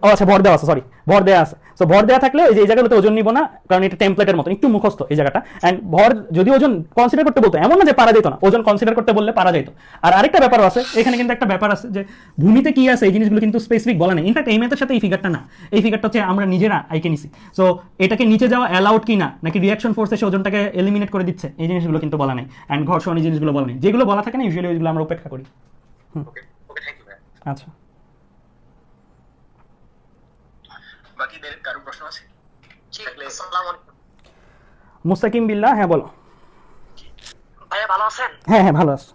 ও আচ্ছা ভর দেওয়া আছে সরি ভর দেওয়া আছে সো ভর দেওয়া থাকলে এই যে এই জায়গাগুলোতে ওজন নিব না কারণ এটা টেম্পলেটের মতো একটু মুখস্থ এই জায়গাটা অ্যান্ড ভর যদি ওজন কনসিডার করতে বলতো এমন না যে পারা যেত না ওজন কনসিডার করতে বললে পারা যেত আর আরেকটা ব্যাপার আছে এখানে কিন্তু একটা ব্যাপার আছে যে ভূমিতে কি আছে এই জিনিসগুলো কিন্তু স্পেসিফিক বলা নেই ইনফ্যাক্ট এই ম্যাথের সাথে এই ফিগারটা না এই ফিগারটা হচ্ছে আমরা নিজেরা আইকে নিছি সো এটাকে নিচে যাওয়া অ্যালাউড কি না নাকি রিয়াকশন ফোর্স এসে ওজনটাকে এলিমিনেট করে দিচ্ছে এই জিনিসগুলো কিন্তু বলা নেই অ্যান্ড ঘর্ষণ এই জিনিসগুলো বলা নেই যেগুলো বলা থাকে না ইউজুয়ালি ওইগুলো আমরা অপেক্ষা করি আচ্ছা মুস্তাকিম বিল্লা হ্যাঁ বলো ভাইয়া ভালো আছেন হ্যাঁ হ্যাঁ ভালো আছি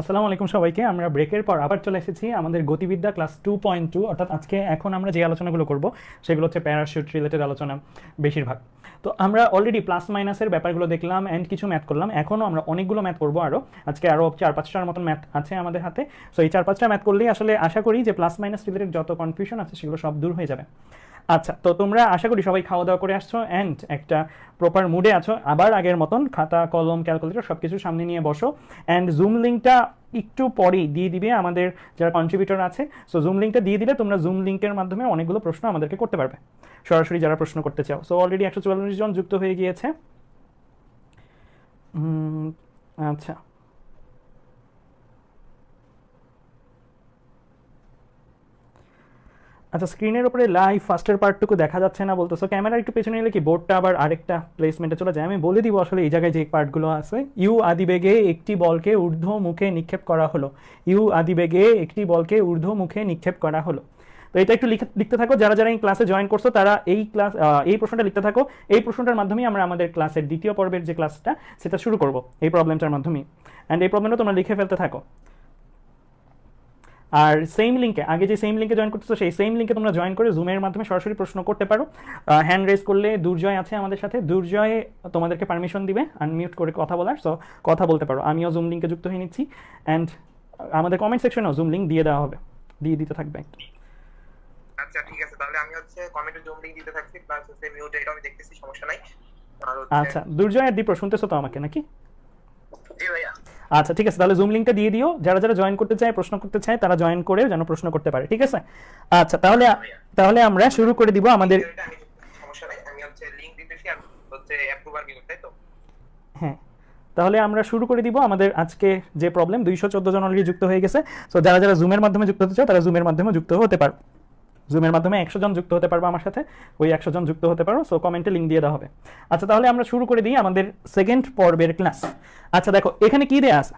আসসালামু আলাইকুম সবাইকে আমরা ব্রেকের পর আবার চলে এসেছি আমাদের গতিবিদ্যা ক্লাস টু পয়েন্ট টু অর্থাৎ আজকে এখন আমরা যে আলোচনাগুলো করব সেগুলো হচ্ছে প্যারাশুট রিলেটেড আলোচনা বেশিরভাগ তো আমরা অলরেডি প্লাস মাইনাসের ব্যাপারগুলো দেখলাম অ্যান্ড কিছু ম্যাথ করলাম এখনও আমরা অনেকগুলো ম্যাথ করবো আরও আজকে আরও চার পাঁচটার মতন ম্যাথ আছে আমাদের হাতে সো এই চার পাঁচটা ম্যাথ করলেই আসলে আশা করি যে প্লাস মাইনাস রিলেটেড যত কনফিউশন আছে সেগুলো সব দূর হয়ে যাবে আচ্ছা তো তোমরা আশা করি সবাই খাওয়া দাওয়া করে আসছো অ্যান্ড একটা প্রপার মুডে আছো আবার আগের মতন খাতা কলম ক্যালকুলেটার সব কিছু সামনে নিয়ে বসো অ্যান্ড জুম লিঙ্কটা একটু পরেই দিয়ে দিবে আমাদের যারা কন্ট্রিবিউটর আছে সো জুম লিঙ্কটা দিয়ে দিলে তোমরা জুম লিঙ্কের মাধ্যমে অনেকগুলো প্রশ্ন আমাদেরকে করতে পারবে সরাসরি যারা প্রশ্ন করতে চাও সো অলরেডি একশো চুয়াল্লিশ জন যুক্ত হয়ে গিয়েছে আচ্ছা আচ্ছা স্ক্রিনের উপরে লাইভ ফার্স্টের পার্টটুকু দেখা যাচ্ছে না সো ক্যামেরা একটু পেছনে এলে কি বোর্ডটা আবার আরেকটা প্লেসমেন্টে চলে যায় আমি বলে দিব আসলে এই জায়গায় যে পার্টগুলো আছে ইউ আদিবেগে একটি বলকে ঊর্ধ্ব মুখে নিক্ষেপ করা হলো ইউ আদিবেগে একটি বলকে ঊর্ধ্ব মুখে নিক্ষেপ করা হলো তো এটা একটু লিখতে থাকো যারা যারা এই ক্লাসে জয়েন করছো তারা এই ক্লাস এই প্রশ্নটা লিখতে থাকো এই প্রশ্নটার মাধ্যমে আমরা আমাদের ক্লাসের দ্বিতীয় পর্বের যে ক্লাসটা সেটা শুরু করব এই প্রবলেমটার মাধ্যমে অ্যান্ড এই প্রবলেমটা তোমরা লিখে ফেলতে থাকো আর সেম লিঙ্কে আগে যে সেম লিঙ্কে জয়েন করতেছো সেই সেম লিঙ্কে তোমরা জয়েন করে জুমের মাধ্যমে সরাসরি প্রশ্ন করতে পারো হ্যান্ড রেজ করলে দুর্জয় আছে আমাদের সাথে দুর্জয় তোমাদেরকে পারমিশন দিবে আনমিউট করে কথা বলার সো কথা বলতে পারো আমিও জুম লিঙ্কে যুক্ত হয়ে নিচ্ছি অ্যান্ড আমাদের কমেন্ট সেকশনেও জুম লিঙ্ক দিয়ে দেওয়া হবে দিয়ে দিতে থাকবে আচ্ছা ঠিক আছে তাহলে আমি হচ্ছে কমেন্টে জুম দিতে থাকছি প্লাস হচ্ছে মিউট এটা আমি দেখতেছি সমস্যা নাই আচ্ছা দুর্জয় আর দীপ্র শুনতেছো তো আমাকে নাকি জি ভাইয়া আচ্ছা ঠিক আছে তাহলে জুম লিঙ্কটা দিয়ে দিও যারা যারা জয়েন করতে চায় প্রশ্ন করতে চায় তারা জয়েন করে যেন প্রশ্ন করতে পারে ঠিক আছে আচ্ছা তাহলে তাহলে আমরা শুরু করে দিব আমাদের হ্যাঁ তাহলে আমরা শুরু করে দিব আমাদের আজকে যে প্রবলেম দুইশো চোদ্দ জন অলরেডি যুক্ত হয়ে গেছে তো যারা যারা জুমের মাধ্যমে যুক্ত হতে চায় তারা জুমের মাধ্যমে যুক্ত হতে পারো জুমের মাধ্যমে একশো জন যুক্ত হতে পারবো আমার সাথে ওই একশো জন যুক্ত হতে পারো সো কমেন্টে লিঙ্ক দিয়ে দেওয়া হবে আচ্ছা তাহলে আমরা শুরু করে দিই আমাদের সেকেন্ড পর্বের ক্লাস আচ্ছা দেখো এখানে কি দেয়া আছে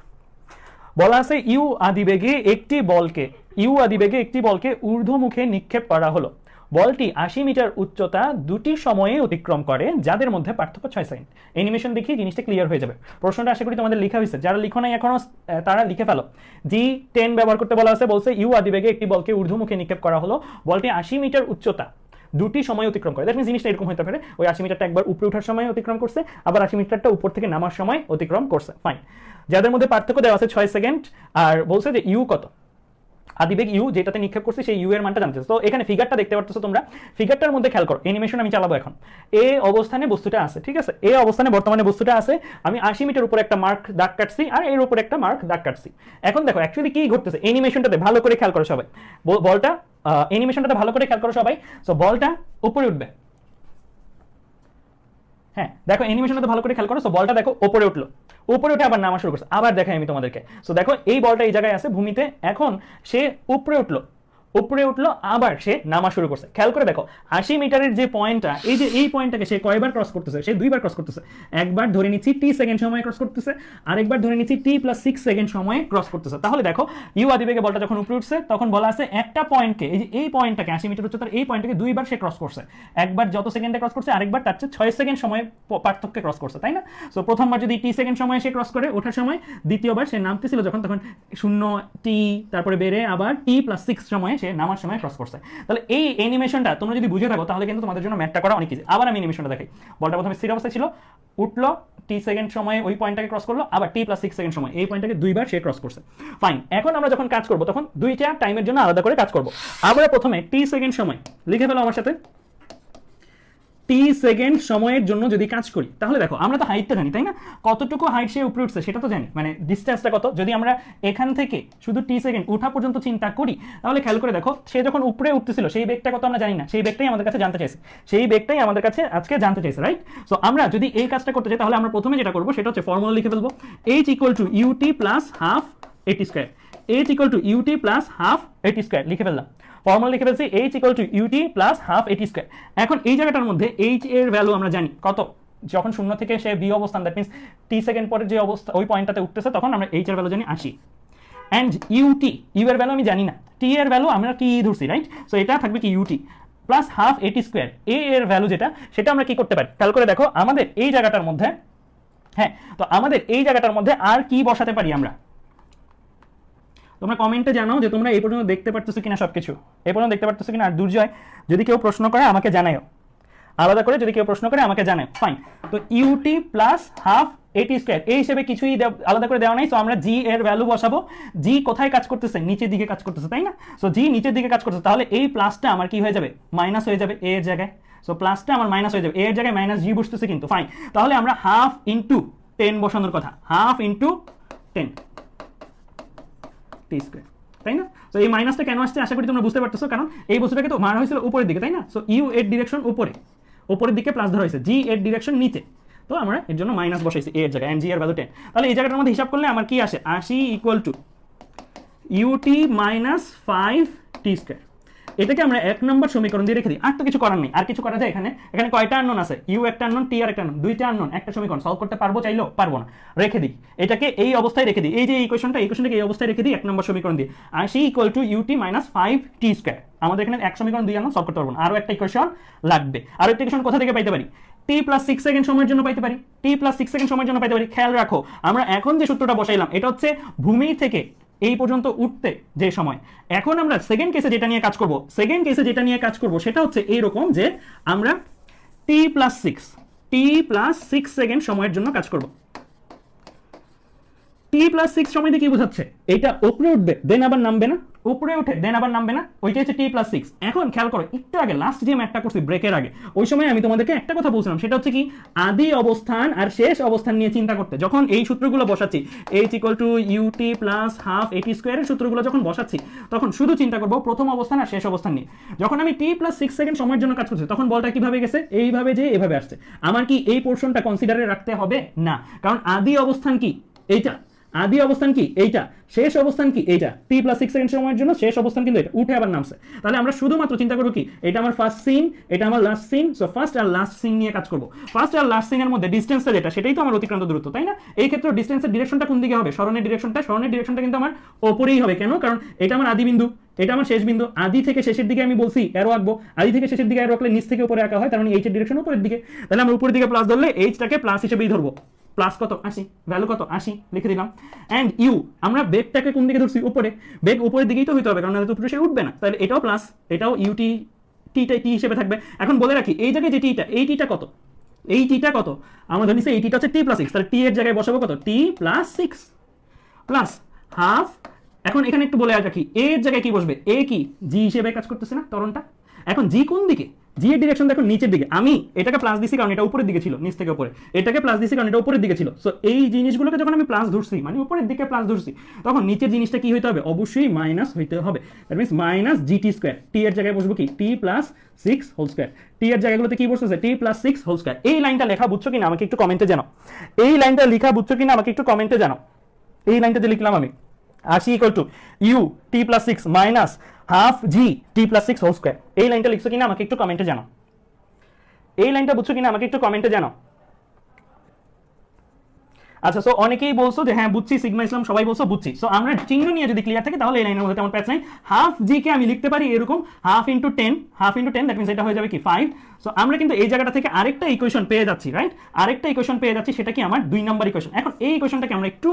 বলা আছে ইউ আদিবেগে একটি বলকে ইউ আদিবেগে একটি বলকে ঊর্ধ্বমুখে নিক্ষেপ করা হলো বলটি আশি মিটার উচ্চতা দুটি সময়ে অতিক্রম করে যাদের মধ্যে পার্থক্য ছয় সেকেন্ড অ্যানিমেশন দেখি জিনিসটা ক্লিয়ার হয়ে যাবে প্রশ্নটা আশা করি তোমাদের লিখা হয়েছে যারা লিখো নাই এখনও তারা লিখে ফেলো জি টেন ব্যবহার করতে বলা আছে বলছে ইউ আদিবেগে একটি বলকে ঊর্ধ্বমুখে নিক্ষেপ করা হলো বলটি আশি মিটার উচ্চতা দুটি সময় অতিক্রম করে দ্যাট জিনিসটা এরকম হতে পারে ওই আশি মিটারটা একবার উপরে ওঠার সময় অতিক্রম করছে আবার আশি মিটারটা উপর থেকে নামার সময় অতিক্রম করছে ফাইন যাদের মধ্যে পার্থক্য দেওয়া আছে ছয় সেকেন্ড আর বলছে যে ইউ কত আদিবেগ ইউ যেটাতে নিক্ষেপ করছি সেই ইউ এর মানটা জানতে তো এখানে ফিগারটা দেখতে পারতেছো তোমরা ফিগারটার মধ্যে খেয়াল করো অ্যানিমেশন আমি চালাবো এখন এ অবস্থানে বস্তুটা আছে ঠিক আছে এ অবস্থানে বর্তমানে বস্তুটা আছে আমি আশি মিটার উপরে একটা মার্ক দাগ কাটছি আর এর উপরে একটা মার্ক দাগ কাটছি এখন দেখো অ্যাকচুয়ালি কি ঘটতেছে অ্যানিমেশনটাতে ভালো করে খেয়াল করো সবাই বলটা অ্যানিমেশনটাতে ভালো করে খেয়াল করো সবাই সো বলটা উপরে উঠবে হ্যাঁ দেখো অ্যানিমেশনটা তো ভালো করে খেয়াল করো সো বলটা দেখো ওপরে উঠলো উপরে উঠে আবার নামা শুরু করছে আবার দেখাই আমি তোমাদেরকে সো দেখো এই বলটা এই জায়গায় আছে ভূমিতে এখন সে উপরে উঠলো উপরে উঠলো আবার সে নামা শুরু করছে খেয়াল করে দেখো আশি মিটারের যে পয়েন্টটা এই যে এই পয়েন্টটাকে সে কয়বার ক্রস করতেছে সে দুইবার ক্রস করতেছে একবার ধরে নিচ্ছি টি সেকেন্ড সময় ক্রস করতেছে আরেকবার ধরে নিচ্ছি টি প্লাস সিক্স সেকেন্ড সময় ক্রস করতেছে তাহলে দেখো ইউ আদিবেগে বলটা যখন উপরে উঠছে তখন বলা আছে একটা পয়েন্টকে এই যে এই পয়েন্টটাকে আশি মিটার উচ্চতার এই পয়েন্টটাকে দুইবার সে ক্রস করছে একবার যত সেকেন্ডে ক্রস করছে আরেকবার তার চেয়ে ছয় সেকেন্ড সময় পার্থক্যে ক্রস করছে তাই না সো প্রথমবার যদি টি সেকেন্ড সময় সে ক্রস করে ওঠার সময় দ্বিতীয়বার সে নামতেছিল যখন তখন শূন্য টি তারপরে বেড়ে আবার টি প্লাস সিক্স সময়ে সে সে নামার সময় ক্রস করছে তাহলে এই অ্যানিমেশনটা তোমরা যদি বুঝে থাকো তাহলে কিন্তু তোমাদের জন্য ম্যাটটা করা অনেক ইজি আবার আমি অ্যানিমেশনটা দেখাই বলটা প্রথমে স্থির অবস্থায় ছিল উঠলো টি সেকেন্ড সময় ওই পয়েন্টটাকে ক্রস করলো আবার টি প্লাস সিক্স সেকেন্ড সময় এই পয়েন্টটাকে দুইবার সে ক্রস করছে ফাইন এখন আমরা যখন কাজ করবো তখন দুইটা টাইমের জন্য আলাদা করে কাজ করবো আবার প্রথমে টি সেকেন্ড সময় লিখে ফেলো আমার সাথে টি সেকেন্ড সময়ের জন্য যদি কাজ করি তাহলে দেখো আমরা তো হাইটটা জানি তাই না কতটুকু হাইট সে উপরে উঠছে সেটা তো জানি মানে ডিস্টেন্সটা কত যদি আমরা এখান থেকে শুধু টি সেকেন্ড উঠা পর্যন্ত চিন্তা করি তাহলে খেয়াল করে দেখো সে যখন উপরে উঠতেছিল সেই বেগটা কত আমরা জানি না সেই বেগটাই আমাদের কাছে জানতে চাইছে সেই বেগটাই আমাদের কাছে আজকে জানতে চাইছে রাইট সো আমরা যদি এই কাজটা করতে চাই তাহলে আমরা প্রথমে যেটা করবো সেটা হচ্ছে ফর্মুলা লিখে ফেলবো H equal to UT plus half এটি square h equal to UT plus half এটি স্কোয়ার লিখে ফেললাম ফর্মুলা লিখে ফেলছি h equal to UT plus half এটি স্কোয়ার এখন এই জায়গাটার মধ্যে এইচ এর ভ্যালু আমরা জানি কত যখন শূন্য থেকে সে বি অবস্থান দ্যাট মিনস টি সেকেন্ড পরে যে অবস্থা ওই পয়েন্টটাতে উঠতেছে তখন আমরা এইচ এর ভ্যালু জানি আসি অ্যান্ড ইউটি ইউ এর ভ্যালু আমি জানি না টি এর ভ্যালু আমরা টি ধরছি রাইট সো এটা থাকবে কি ইউটি প্লাস হাফ এটি স্কোয়ার এ এর ভ্যালু যেটা সেটা আমরা কি করতে পারি খেয়াল করে দেখো আমাদের এই জায়গাটার মধ্যে হ্যাঁ তো আমাদের এই জায়গাটার মধ্যে আর কি বসাতে পারি আমরা তোমরা কমেন্টে জানাও যে তোমরা এই পর্যন্ত দেখতে পারতেছো কিনা সব কিছু এই পর্যন্ত দেখতে পারতেছো কিনা আর দুর্জয় যদি কেউ প্রশ্ন করে আমাকে জানায়ও আলাদা করে যদি কেউ প্রশ্ন করে আমাকে জানায় ফাইন তো ইউটি প্লাস হাফ এটি স্কোয়ার এই হিসেবে কিছুই আলাদা করে দেওয়া নাই সো আমরা জি এর ভ্যালু বসাবো জি কোথায় কাজ করতেছে নিচের দিকে কাজ করতেছে তাই না সো জি নিচের দিকে কাজ করতেছে তাহলে এই প্লাসটা আমার কি হয়ে যাবে মাইনাস হয়ে যাবে এ এর জায়গায় সো প্লাসটা আমার মাইনাস হয়ে যাবে এ এর জায়গায় মাইনাস জি বসতেছে কিন্তু ফাইন তাহলে আমরা হাফ ইন্টু টেন বসানোর কথা half into ten t square তাই না তো এই মাইনাসটা কেন আসছে আশা করি তোমরা বুঝতে পারতেছো কারণ এই বস্তুটাকে তো মারা হয়েছিল উপরের দিকে তাই না সো ইউ এর ডিরেকশন উপরে উপরের দিকে প্লাস ধরা হয়েছে জি এর ডিরেকশন নিচে তো আমরা এর জন্য মাইনাস বসাইছি এর জায়গায় এন জি এর ভ্যালু টেন তাহলে এই জায়গাটার মধ্যে হিসাব করলে আমার কি আসে আশি equal to ut minus five t square এটাকে আমরা এক নম্বর সমীকরণ দিয়ে রেখে দিই আর তো কিছু করার নেই আর কিছু করা যায় এখানে এখানে কয়টা আননোন আছে ইউ একটা আননোন টি আর একটা আননোন দুইটা আননোন একটা সমীকরণ সলভ করতে পারবো চাইলো পারবো না রেখে দিই এটাকে এই অবস্থায় রেখে দিই এই যে ইকুয়েশনটা ইকুয়েশনটাকে এই অবস্থায় রেখে দিই এক নম্বর সমীকরণ দিয়ে আর c equal to ut minus five t square আমাদের এখানে এক সমীকরণ দুই আননোন সলভ করতে পারবো না আরও একটা ইকুয়েশন লাগবে আরও একটা ইকুয়েশন কোথা থেকে পাইতে পারি টি প্লাস সিক্স সেকেন্ড সময়ের জন্য পাইতে পারি টি প্লাস সিক্স সেকেন্ড সময়ের জন্য পাইতে পারি খেয়াল রাখো আমরা এখন যে সূত্রটা বসাইলাম এটা হচ্ছে ভূমি থেকে এই পর্যন্ত উঠতে যে সময় এখন আমরা সেকেন্ড কেসে যেটা নিয়ে কাজ করব সেকেন্ড কেসে যেটা নিয়ে কাজ করব সেটা হচ্ছে এইরকম যে আমরা t plus six t plus six second সময়ের জন্য কাজ করব টি প্লাস সিক্স সময় দিয়ে কি বোঝাচ্ছে এটা উপরে উঠবে দেন আবার নামবে না উপরে উঠে দেন আবার নামবে না ওইটা হচ্ছে টি প্লাস সিক্স এখন খেয়াল করো একটু আগে লাস্ট যে ম্যাটটা করছি ব্রেকের আগে ওই সময় আমি তোমাদেরকে একটা কথা বলছিলাম সেটা হচ্ছে কি আদি অবস্থান আর শেষ অবস্থান নিয়ে চিন্তা করতে যখন এই সূত্রগুলো বসাচ্ছি h equal to UT plus half at স্কোয়ারের সূত্রগুলো যখন বসাচ্ছি তখন শুধু চিন্তা করবো প্রথম অবস্থান আর শেষ অবস্থান নিয়ে যখন আমি টি প্লাস সিক্স সেকেন্ড সময়ের জন্য কাজ করছি তখন বলটা কিভাবে গেছে এইভাবে যে এভাবে আসছে আমার কি এই পোর্শনটা কনসিডারে রাখতে হবে না কারণ আদি অবস্থান কি এইটা আদি অবস্থান কি এইটা শেষ অবস্থান কি এইটা টি প্লাস সিক্স সেকেন্ড সময়ের জন্য শেষ অবস্থান কিন্তু এটা উঠে আবার নামছে তাহলে আমরা শুধুমাত্র চিন্তা করবো কি এটা আমার ফার্স্ট সিন এটা আমার লাস্ট সিন সো ফার্স্ট আর লাস্ট সিন নিয়ে কাজ করবো ফার্স্ট আর লাস্ট সিনের মধ্যে ডিস্টেন্সটা যেটা সেটাই তো আমার অতিক্রান্ত দূরত্ব তাই না এই ক্ষেত্রে ডিস্টেন্সের ডিরেকশনটা কোন দিকে হবে স্মরণের ডিরেকশনটা স্মরণের ডিরেকশনটা কিন্তু আমার ওপরেই হবে কেন কারণ এটা আমার আদি বিন্দু এটা আমার শেষ বিন্দু আদি থেকে শেষের দিকে আমি বলছি অ্যারো আঁকবো আদি থেকে শেষের দিকে অ্যারো আঁকলে নিচ থেকে উপরে আঁকা হয় তার মানে এইচের ডিরেকশন উপরের দিকে তাহলে আমরা উপরের দিকে প্লাস ধরলে এইচটাকে প্লাস হিসেবেই ধরবো প্লাস কত আসি ভ্যালু কত আসি লিখে দিলাম অ্যান্ড ইউ আমরা বেগটাকে কোন দিকে ধরছি উপরে বেগ উপরের দিকেই তো হইতে হবে কারণ উপরে সে উঠবে না তাহলে এটাও প্লাস এটাও ইউটি টিটা টি হিসেবে থাকবে এখন বলে রাখি এই জায়গায় যে টিটা এই টিটা কত এই টিটা কত আমাদের নিচে এই টিটা হচ্ছে টি প্লাস সিক্স তাহলে টি এর জায়গায় বসাবো কত t plus six plus half এখন এখানে একটু বলে রাখি এ এর জায়গায় কি বসবে এ কি জি হিসেবে কাজ করতেছে না তরণটা এখন জি কোন দিকে জি এর ডিরেকশন দেখো নিচের দিকে আমি এটাকে প্লাস দিছি কারণ এটা উপরের দিকে ছিল নিচ থেকে উপরে এটাকে প্লাস দিছি কারণ এটা উপরের দিকে ছিল সো এই জিনিসগুলোকে যখন আমি প্লাস ধরছি মানে উপরের দিকে প্লাস ধরছি তখন নিচের জিনিসটা কি হইতে হবে অবশ্যই মাইনাস হইতে হবে that means minus t square t এর জায়গায় বসবো কি t plus six whole square t এর জায়গাগুলোতে কি বসতেছে t plus six whole square এই লাইনটা লেখা বুঝছো কিনা আমাকে একটু কমেন্টে জানাও এই লাইনটা লেখা বুঝছো কিনা আমাকে একটু কমেন্টে জানাও এই লাইনটা যে লিখলাম আমি আশি equal to u t plus six minus half g t plus six whole square এই লাইনটা লিখছো কিনা আমাকে একটু কমেন্টে জানাও এই লাইনটা বুঝছো কিনা আমাকে একটু কমেন্টে জানাও আচ্ছা সো অনেকেই বলছো যে হ্যাঁ বুঝছি সিগমা ইসলাম সবাই বলছো বুঝছি সো আমরা চিহ্ন নিয়ে যদি ক্লিয়ার থাকে তাহলে এই লাইনের মধ্যে তেমন প্যাচ নাই হাফ জি কে আমি লিখতে পারি এরকম half into ten half into ten that means এটা হয়ে যাবে কি ফাইভ সো আমরা কিন্তু এই জায়গাটা থেকে আরেকটা ইকুয়েশন পেয়ে যাচ্ছি রাইট আরেকটা ইকুয়েশন পেয়ে যাচ্ছি সেটা কি আমার দুই নম্বর ইকুয়েশন এখন এই ইকুয়েশনটাকে আমরা একটু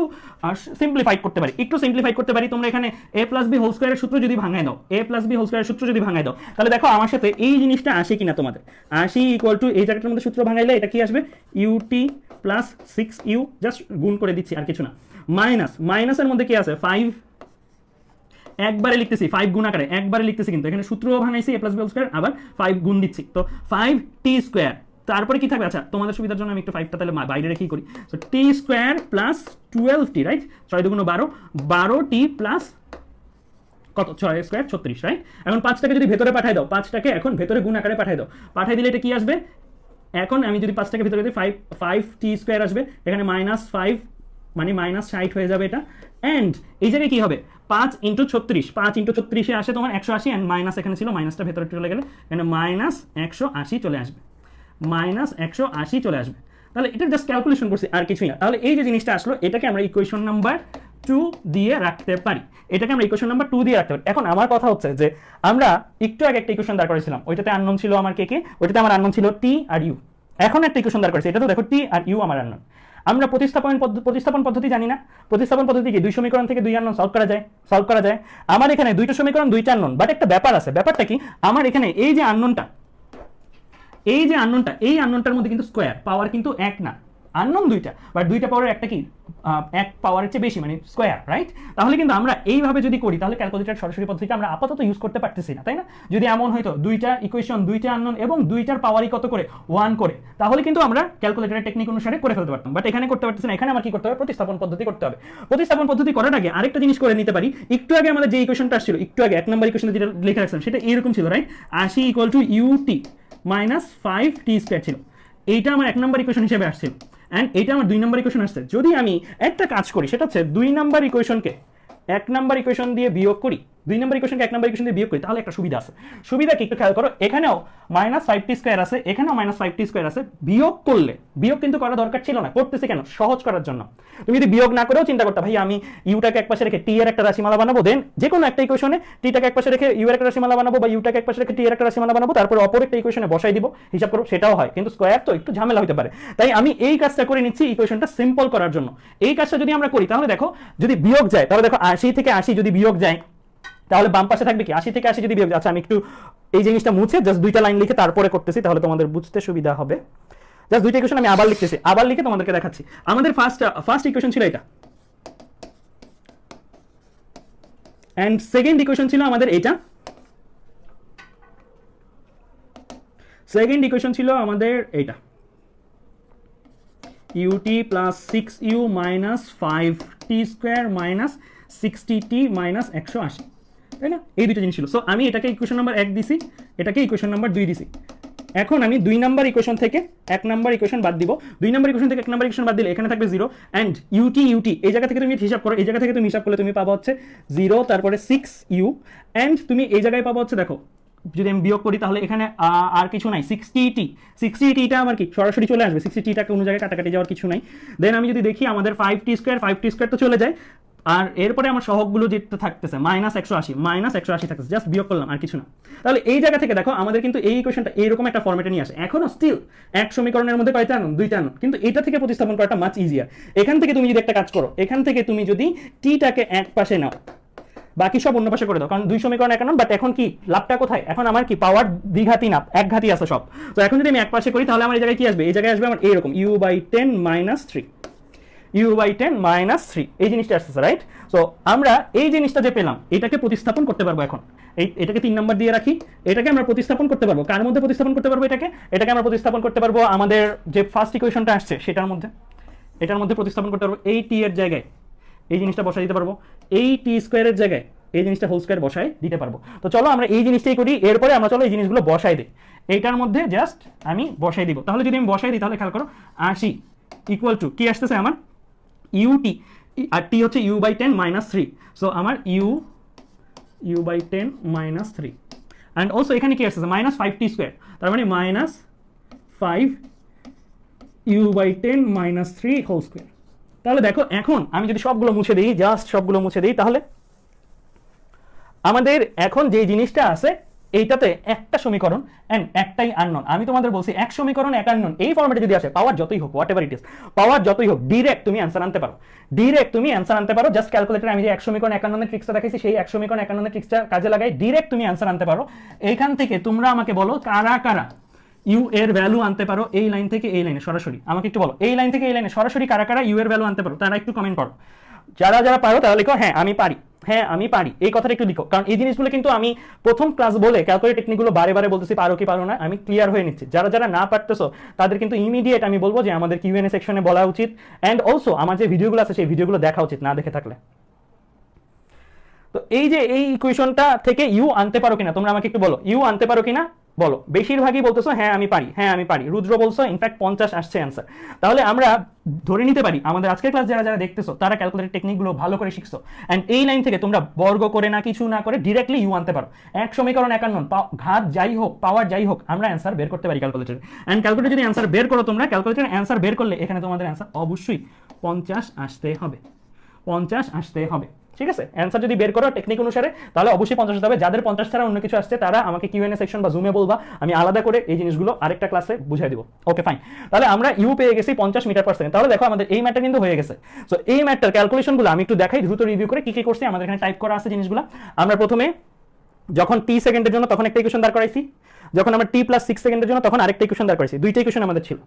সিম্পলিফাই করতে পারি একটু সিম্পলিফাই করতে পারি তোমরা এখানে এ প্লাস বি হোল স্কোয়ারের সূত্র যদি ভাঙায় দাও এ প্লাস বি হোল স্কোয়ারের সূত্র যদি ভাঙায় দাও তাহলে দেখো আমার সাথে এই জিনিসটা আসে কিনা তোমাদের আসি ইকুয়াল টু এই জায়গাটার মধ্যে সূত্র ভাঙাইলে এটা কি আসবে ut plus six u just গুণ করে দিচ্ছি আর কিছু না মাইনাস মাইনাসের মধ্যে কি আছে ফাইভ একবারে লিখতেছি ফাইভ গুণ আকারে একবারে লিখতেছি কিন্তু এখানে সূত্র বানাইছি এ প্লাস বি স্কোয়ার আবার ফাইভ গুণ দিচ্ছি তো ফাইভ টি স্কোয়ার তারপরে কি থাকবে আচ্ছা তোমাদের সুবিধার জন্য আমি একটু ফাইভটা তাহলে বাইরে রেখেই করি তো t square plus twelve t right ছয় দুগুণ বারো বারো টি প্লাস কত ছয় স্কোয়ার ছত্রিশ রাইট এখন পাঁচটাকে যদি ভেতরে পাঠায় দাও পাঁচটাকে এখন ভেতরে গুণ আকারে পাঠায় দাও পাঠাই দিলে এটা কি আসবে এখন আমি যদি পাঁচটাকে ভিতরে দিই ফাইভ ফাইভ টি স্কোয়ার আসবে এখানে মাইনাস ফাইভ মানে মাইনাস ষাট হয়ে যাবে এটা অ্যান্ড এই জায়গায় কী হবে পাঁচ ইন্টু ছত্রিশ পাঁচ ইন্টু ছত্রিশে আসে তোমার একশো আশি অ্যান্ড মাইনাস এখানে ছিল মাইনাসটা ভেতরে চলে গেলে এখানে মাইনাস একশো আশি চলে আসবে মাইনাস একশো আশি চলে আসবে তাহলে এটা জাস্ট ক্যালকুলেশন করছি আর কিছুই না তাহলে এই যে জিনিসটা আসলো এটাকে আমরা ইকুয়েশন নাম্বার টু দিয়ে রাখতে পারি এটাকে আমরা ইকুয়েশন নাম্বার টু দিয়ে রাখতে পারি এখন আমার কথা হচ্ছে যে আমরা একটু আগে একটা ইকুয়েশন দাঁড় করেছিলাম ওইটাতে আননোন ছিল আমার কে কে ওইটাতে আমার আননোন ছিল টি আর ইউ এখন একটা ইকুয়েশন দাঁড় করেছে এটা তো দেখো টি আর ইউ আমার আননোন আমরা প্রতিস্থাপন প্রতিস্থাপন পদ্ধতি জানি না প্রতিস্থাপন পদ্ধতি কি দুই সমীকরণ থেকে দুই আনন সলভ করা যায় সলভ করা যায় আমার এখানে দুইটা সমীকরণ দুইটা আনন বাট একটা ব্যাপার আছে ব্যাপারটা কি আমার এখানে এই যে আননটা এই যে আননটা এই আননটার মধ্যে কিন্তু স্কোয়ার পাওয়ার কিন্তু এক না আননোন দুইটা বাট দুইটা পাওয়ার একটা কি এক পাওয়ারের চেয়ে বেশি মানে স্কোয়ার রাইট তাহলে কিন্তু আমরা এইভাবে যদি করি তাহলে ক্যালকুলেটার সরাসরি পদ্ধতিটা আমরা আপাতত ইউজ করতে পারতেছি না তাই না যদি এমন হয়তো দুইটা ইকুয়েশন দুইটা আননোন এবং দুইটার পাওয়ারই কত করে ওয়ান করে তাহলে কিন্তু আমরা ক্যালকুলেটারের টেকনিক অনুসারে করে ফেলতে পারতাম বাট এখানে করতে পারতেছি না এখানে আমার কি করতে হবে প্রতিস্থাপন পদ্ধতি করতে হবে প্রতিস্থাপন পদ্ধতি করার আগে আরেকটা জিনিস করে নিতে পারি একটু আগে আমাদের যে ইকুয়েশনটা আসছিল একটু আগে এক নম্বর ইকুয়েশনটা যেটা লিখে রাখছিলাম সেটা এরকম ছিল রাইট আশি equal to ut minus five t square ছিল এইটা আমার এক নম্বর ইকুয়েশন হিসেবে আসছিল অ্যান্ড এটা আমার দুই নম্বর ইকুয়েশন আসছে যদি আমি একটা কাজ করি সেটা হচ্ছে দুই নম্বর ইকুয়েশনকে এক নাম্বার ইকুয়েশন দিয়ে বিয়োগ করি দুই নম্বর ইকুয়েশনকে এক নম্বর ইকুয়েশন দিয়ে বিয়োগ করি তাহলে একটা সুবিধা আছে সুবিধা কি একটু খেয়াল করো এখানেও মাইনাস ফাইভ টি স্কোয়ার আছে এখানেও মাইনাস ফাইভ টি স্কোয়ার আছে বিয়োগ করলে বিয়োগ কিন্তু করা দরকার ছিল না করতেছে কেন সহজ করার জন্য তুমি যদি বিয়োগ না করেও চিন্তা করতে ভাই আমি ইউটাকে এক পাশে রেখে টি এর একটা রাশিমালা বানাবো দেন যে কোনো একটা ইকুয়েশনে টিটাকে এক পাশে রেখে ইউ এর একটা রাশিমালা বানাবো বা ইউটাকে এক পাশে রেখে টি এর একটা রাশিমালা বানাবো তারপর অপর একটা ইকুয়েশনে বসাই দিব হিসাব করো সেটাও হয় কিন্তু স্কোয়ার তো একটু ঝামেলা হতে পারে তাই আমি এই কাজটা করে নিচ্ছি ইকুয়েশনটা সিম্পল করার জন্য এই কাজটা যদি আমরা করি তাহলে দেখো যদি বিয়োগ যায় তাহলে দেখো আশি থেকে আশি যদি বিয়োগ যায় তাহলে বাম পাশে থাকবে কি আশি থেকে আশি যদি বিয়োগ আচ্ছা আমি একটু এই জিনিসটা মুছে জাস্ট দুইটা লাইন লিখে তারপরে করতেছি তাহলে তোমাদের বুঝতে সুবিধা হবে জাস্ট দুইটা ইকুয়েশন আমি আবার লিখতেছি আবার লিখে তোমাদেরকে দেখাচ্ছি আমাদের ফার্স্ট ফার্স্ট ইকুয়েশন ছিল এটা অ্যান্ড সেকেন্ড ইকুয়েশন ছিল আমাদের এটা সেকেন্ড ইকুয়েশন ছিল আমাদের এইটা ut plus six u minus five t square minus sixty t minus একশো আশি তাই না এই দুটো জিনিস ছিল সো আমি এটাকে ইকুয়েশন নাম্বার এক দিছি এটাকে ইকুয়েশন নাম্বার দুই দিছি এখন আমি দুই নাম্বার ইকুয়েশন থেকে এক নাম্বার ইকুয়েশন বাদ দিব দুই নাম্বার ইকুয়েশন থেকে এক নাম্বার ইকুয়েশন বাদ দিলে এখানে থাকবে জিরো অ্যান্ড ইউটি ইউটি এই জায়গা থেকে তুমি হিসাব করো এই জায়গা থেকে তুমি হিসাব করলে তুমি পাবা হচ্ছে জিরো তারপরে সিক্স ইউ অ্যান্ড তুমি এই জায়গায় পাবা হচ্ছে দেখো যদি আমি বিয়োগ করি তাহলে এখানে আর কিছু নাই সিক্সটি টি সিক্সটি টিটা আমার কি সরাসরি চলে আসবে সিক্সটি টিটাকে কোনো জায়গায় কাটাকাটি যাওয়ার কিছু নাই দেন আমি যদি দেখি আমাদের five t square five t square তো চলে যায় আর এরপরে আমার সহকগুলো যেটা থাকতেছে মাইনাস একশো আশি মাইনাস একশো আশি থাকতেছে জাস্ট বিয়োগ করলাম আর কিছু না তাহলে এই জায়গা থেকে দেখো আমাদের কিন্তু এই কোয়েশনটা এইরকম একটা ফর্মেটে নিয়ে আসে এখনো স্টিল এক সমীকরণের মধ্যে কয়টা আনুন দুইটা আনুন কিন্তু এটা থেকে প্রতিস্থাপন করাটা মাছ ইজিয়ার এখান থেকে তুমি যদি একটা কাজ করো এখান থেকে তুমি যদি টিটাকে এক পাশে নাও বাকি সব অন্য পাশে করে দাও কারণ দুই সমীকরণ একান্ন বাট এখন কি লাভটা কোথায় এখন আমার কি পাওয়ার দ্বিঘাতি না এক ঘাতি আছে সব তো এখন যদি আমি এক পাশে করি তাহলে আমার এই জায়গায় কি আসবে এই জায়গায় আসবে আমার এইরকম u by ten minus three u by ten minus three এই জিনিসটা আসতেছে রাইট সো আমরা এই জিনিসটা যে পেলাম এটাকে প্রতিস্থাপন করতে পারবো এখন এই এটাকে তিন নম্বর দিয়ে রাখি এটাকে আমরা প্রতিস্থাপন করতে পারবো কার মধ্যে প্রতিস্থাপন করতে পারবো এটাকে এটাকে আমরা প্রতিস্থাপন করতে পারবো আমাদের যে ফার্স্ট ইকুয়েশনটা আসছে সেটার মধ্যে এটার মধ্যে প্রতিস্থাপন করতে পারবো এই টি এর জায়গায় এই জিনিসটা বসাই দিতে পারবো এই টি স্কোয়ারের জায়গায় এই জিনিসটা হোল স্কোয়ার বসাই দিতে পারবো তো চলো আমরা এই জিনিসটাই করি এরপরে আমরা চলো এই জিনিসগুলো বসাই দিই এইটার মধ্যে জাস্ট আমি বসাই দিব তাহলে যদি আমি বসাই দিই তাহলে খেয়াল করো আশি ইকুয়াল টু কি আসতেছে আমার ইউটি আর টি হচ্ছে u by ten minus three so আমার u u by ten minus three and also এখানে কি আসতেছে মাইনাস ফাইভ টি স্কোয়ার তার মানে minus five u by ten minus three whole square তাহলে দেখো এখন আমি যদি সবগুলো মুছে দিই জাস্ট সবগুলো মুছে দিই তাহলে আমাদের এখন যে জিনিসটা আছে এইটাতে একটা সমীকরণ অ্যান্ড একটাই আননন আমি তোমাদের বলছি এক সমীকরণ এক আননন এই ফর্মেটে যদি আসে পাওয়ার যতই হোক হোয়াট এভার ইট ইস পাওয়ার যতই হোক ডিরেক্ট তুমি অ্যান্সার আনতে পারো ডিরেক্ট তুমি অ্যান্সার আনতে পারো জাস্ট ক্যালকুলেটার আমি যে এক সমীকরণ একান্নের ট্রিক্সটা দেখাইছি সেই এক সমীকরণ একান্নের ট্রিক্সটা কাজে লাগাই ডিরেক্ট তুমি অ্যান্সার আনতে পারো এইখান থেকে তোমরা আমাকে বলো কারা কারা ইউ এর ভ্যালু আনতে পারো এই লাইন থেকে এই লাইনে সরাসরি আমাকে একটু বলো এই লাইন থেকে এই লাইনে সরাসরি কারা কারা ইউ এর ভ্যালু আনতে পারো তারা একটু কমেন্ট করো যারা যারা পারো তারা লিখো হ্যাঁ আমি পারি হ্যাঁ আমি পারি এই কথাটা একটু লিখো কারণ এই জিনিসগুলো কিন্তু আমি প্রথম ক্লাস বলে ক্যালকুলেট টেকনিকগুলো বারে বারে বলতেছি পারো কি পারো না আমি ক্লিয়ার হয়ে নিচ্ছি যারা যারা না পারতেছো তাদের কিন্তু ইমিডিয়েট আমি বলবো যে আমাদের কিউএনএ সেকশনে বলা উচিত অ্যান্ড অলসো আমার যে ভিডিওগুলো আছে সেই ভিডিওগুলো দেখা উচিত না দেখে থাকলে তো এই যে এই ইকুয়েশনটা থেকে ইউ আনতে পারো কিনা তোমরা আমাকে একটু বলো ইউ আনতে পারো কিনা বলো বেশিরভাগই বলতেছো হ্যাঁ আমি পারি হ্যাঁ আমি পারি রুদ্র বলছো ইনফ্যাক্ট পঞ্চাশ আসছে অ্যান্সার তাহলে আমরা ধরে নিতে পারি আমাদের আজকের ক্লাস যারা যারা দেখতেছো তারা ক্যালকুলেটর টেকনিকগুলো ভালো করে শিখছো অ্যান্ড এই লাইন থেকে তোমরা বর্গ করে না কিছু না করে ডিরেক্টলি ইউ আনতে পারো এক সমীকরণ একান্ন ঘাত যাই হোক পাওয়ার যাই হোক আমরা অ্যান্সার বের করতে পারি ক্যালকুলেটর অ্যান্ড ক্যালকুলেটর যদি অ্যান্সার বের করো তোমরা ক্যালকুলেটর অ্যান্সার বের করলে এখানে তোমাদের অ্যান্সার অবশ্যই পঞ্চাশ আসতে হবে পঞ্চাশ আসতে হবে ঠিক আছে অ্যান্সার যদি বের করো টেকনিক অনুসারে তাহলে অবশ্যই পঞ্চাশ হতে হবে যাদের পঞ্চাশ ছাড়া অন্য কিছু আসছে তারা আমাকে কিউএনএ সেকশন বা জুমে বলবা আমি আলাদা করে এই জিনিসগুলো আরেকটা ক্লাসে বুঝাই দিব ওকে ফাইন তাহলে আমরা ইউ পেয়ে গেছি পঞ্চাশ মিটার পার সেকেন্ড তাহলে দেখো আমাদের এই ম্যাটার কিন্তু হয়ে গেছে সো এই ম্যাটার ক্যালকুলেশনগুলো আমি একটু দেখাই দ্রুত রিভিউ করে কি কি করছি আমাদের এখানে টাইপ করা আছে জিনিসগুলো আমরা প্রথমে যখন টি সেকেন্ডের জন্য তখন একটা ইকুয়েশন দাঁড় করাইছি যখন আমরা টি প্লাস সিক্স সেকেন্ডের জন্য তখন আরেকটা ইকুয়েশন দাঁড় করাইছি দুইটা ইকুয়েশন আমাদের ছিল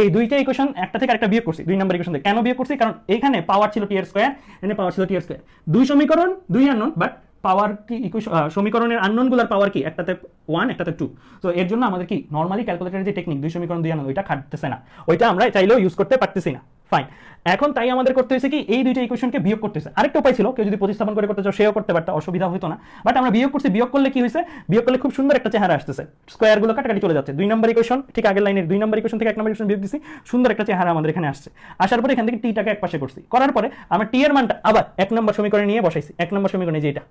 এই দুইটা ইকুয়েশন একটা থেকে একটা বিয়োগ করছি দুই নম্বর ইকুয়েশন থেকে কেন বিয়োগ করছি কারণ এখানে পাওয়ার ছিল টি এর স্কোয়ার এখানে পাওয়ার ছিল টি এর স্কোয়ার দুই সমীকরণ দুই আননোন বাট পাওয়ার কি ইকুয়েশন সমীকরণের আননোনগুলোর পাওয়ার কি একটাতে ওয়ান একটাতে টু তো এর জন্য আমাদের কি নর্মালি ক্যালকুলেটারের যে টেকনিক দুই সমীকরণ দুই আননোন ওইটা খাটতেছে না ওইটা আমরা চাইলেও ইউজ করতে পারতেছি না ফাইন এখন তাই আমাদের করতে হয়েছে কি এই দুইটা ইকুয়েশনকে বিয়োগ করতে হয়েছে আরেকটা উপায় ছিল কেউ যদি প্রতিস্থাপন করে করতে চাও সেও করতে পারতো অসুবিধা হতো না বাট আমরা বিয়োগ করছি বিয়োগ করলে কি হয়েছে বিয়োগ করলে খুব সুন্দর একটা চেহারা আসতেছে স্কোয়ারগুলো কাটাকাটি চলে যাচ্ছে দুই নম্বর ইকুয়েশন ঠিক আগের লাইনের দুই নম্বর ইকুয়েশন থেকে এক নম্বর ইকুয়েশন বিয়োগ দিছি সুন্দর একটা চেহারা আমাদের এখানে আসছে আসার পরে এখান থেকে টিটাকে এক পাশে করছি করার পরে আমরা টি এর মানটা আবার এক নম্বর সমীকরণে নিয়ে বসাইছি এক নম্বর সমীকরণে যেটা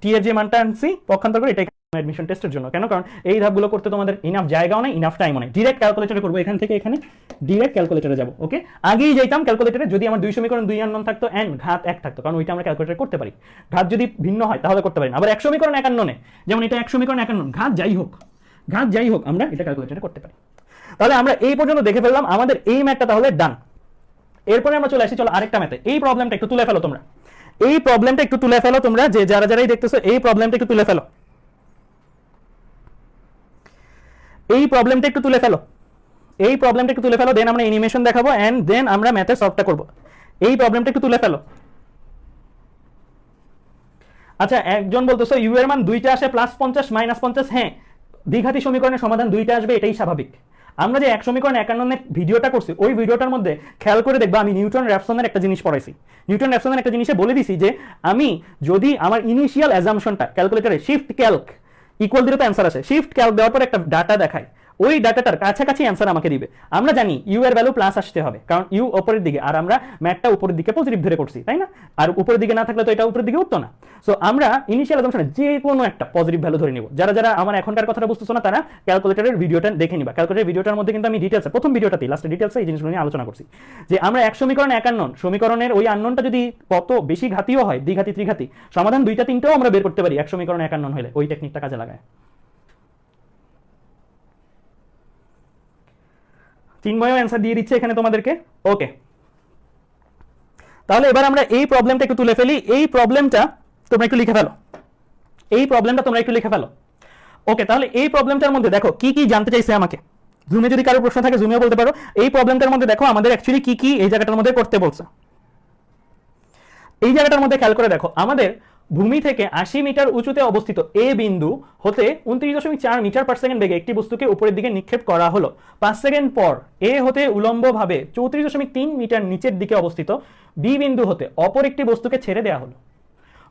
টি এর যে মানটা আনছি পক্ষান্তর করে এটাই অ্যাডমিশন টেস্টের জন্য কেন কারণ এই ধাপগুলো করতে তোমাদের ইনাফ জায়গাও নেই ইনাফ টাইমও নেই ডিরেক্ট ক্যালকুলেটারে করবো এখান থেকে এখানে ডিরেক্ট ক্যালকুলেটারে যাবো ওকে আগেই যাইতাম ক্যালকুলেটারে যদি আমার দুই সমীকরণ দুই আনন থাকতো অ্যান্ড ঘাত এক থাকতো কারণ ওইটা আমরা ক্যালকুলেটার করতে পারি ঘাত যদি ভিন্ন হয় তাহলে করতে পারি না আবার এক সমীকরণ একান্ন একান্ননে যেমন এটা এক সমীকরণ একান্ন ঘাত যাই হোক ঘাত যাই হোক আমরা এটা ক্যালকুলেটারে করতে পারি তাহলে আমরা এই পর্যন্ত দেখে ফেললাম আমাদের এই ম্যাথটা তাহলে ডান এরপরে আমরা চলে আসি চলো আরেকটা ম্যাথে এই প্রবলেমটা একটু তুলে ফেলো তোমরা এই প্রবলেমটা একটু তুলে ফেলো তোমরা যে যারা যারাই দেখতেছো এই প্রবলেমটা একটু তুলে ফেলো এই প্রবলেমটা একটু তুলে ফেলো এই প্রবলেমটা একটু তুলে ফেলো দেন আমরা অ্যানিমেশন দেখাবো অ্যান্ড দেন আমরা ম্যাথের সলভটা করব এই প্রবলেমটা একটু তুলে ফেলো আচ্ছা একজন বলতো সো ইউ এর মান দুইটা আসে প্লাস পঞ্চাশ মাইনাস পঞ্চাশ হ্যাঁ দীঘাতি সমীকরণের সমাধান দুইটা আসবে এটাই স্বাভাবিক আমরা যে এক সমীকরণ একান্নের ভিডিওটা করছি ওই ভিডিওটার মধ্যে খেয়াল করে দেখবো আমি নিউটন র্যাপসনের একটা জিনিস পড়াইছি নিউটন র্যাপসনের একটা জিনিসে বলে দিছি যে আমি যদি আমার ইনিশিয়াল অ্যাজামশনটা ক্যালকুলেটারে শিফট ক্যালক ইকুয়াল দিলে তো অ্যান্সার আসে শিফট ক্যালক দেওয়ার পর একটা ডাটা দেখায় ওই ডাটাটার কাছাকাছি অ্যান্সার আমাকে দিবে আমরা জানি ইউ এর ভ্যালু প্লাস আসতে হবে কারণ ইউ ওপরের দিকে আর আমরা ম্যাটটা উপরের দিকে পজিটিভ ধরে করছি তাই না আর উপরের দিকে না থাকলে তো এটা উপরের দিকে উঠতো না সো আমরা ইনিশিয়াল অ্যাজাম্পশনে যে কোনো একটা পজিটিভ ভ্যালু ধরে নিব যারা যারা আমার এখনকার কথাটা বুঝতেছো না তারা ক্যালকুলেটরের ভিডিওটা দেখে নিবা ক্যালকুলেটর ভিডিওটার মধ্যে কিন্তু আমি ডিটেলসে প্রথম ভিডিওটাতে লাস্টে ডিটেলসে এই জিনিসগুলো নিয়ে আলোচনা করছি যে আমরা এক সমীকরণ এক আন্নন সমীকরণের ওই আন্ননটা যদি কত বেশি ঘাতীয় হয় দ্বিঘাতি ত্রিঘাতি সমাধান দুইটা তিনটাও আমরা বের করতে পারি এক সমীকরণ এক একান্ন হলে ওই টেকনিকটা কাজে লাগায় চিন্ময় অ্যান্সার দিয়ে দিচ্ছে এখানে তোমাদেরকে ওকে তাহলে এবার আমরা এই প্রবলেমটা একটু তুলে ফেলি এই প্রবলেমটা তোমরা একটু লিখে ফেলো এই প্রবলেমটা তোমরা একটু লিখে ফেলো ওকে তাহলে এই প্রবলেমটার মধ্যে দেখো কি কি জানতে চাইছে আমাকে জুমে যদি কারো প্রশ্ন থাকে জুমেও বলতে পারো এই প্রবলেমটার মধ্যে দেখো আমাদের অ্যাকচুয়ালি কি কি এই জায়গাটার মধ্যে করতে বলছে এই জায়গাটার মধ্যে খেয়াল করে দেখো আমাদের ভূমি থেকে আশি মিটার উঁচুতে অবস্থিত এ বিন্দু হতে উনত্রিশ দশমিক চার মিটার পার সেকেন্ড বেগে একটি বস্তুকে উপরের দিকে নিক্ষেপ করা হলো পাঁচ সেকেন্ড পর এ হতে উলম্বভাবে চৌত্রিশ দশমিক তিন মিটার নিচের দিকে অবস্থিত বি বিন্দু হতে অপর একটি বস্তুকে ছেড়ে দেওয়া হলো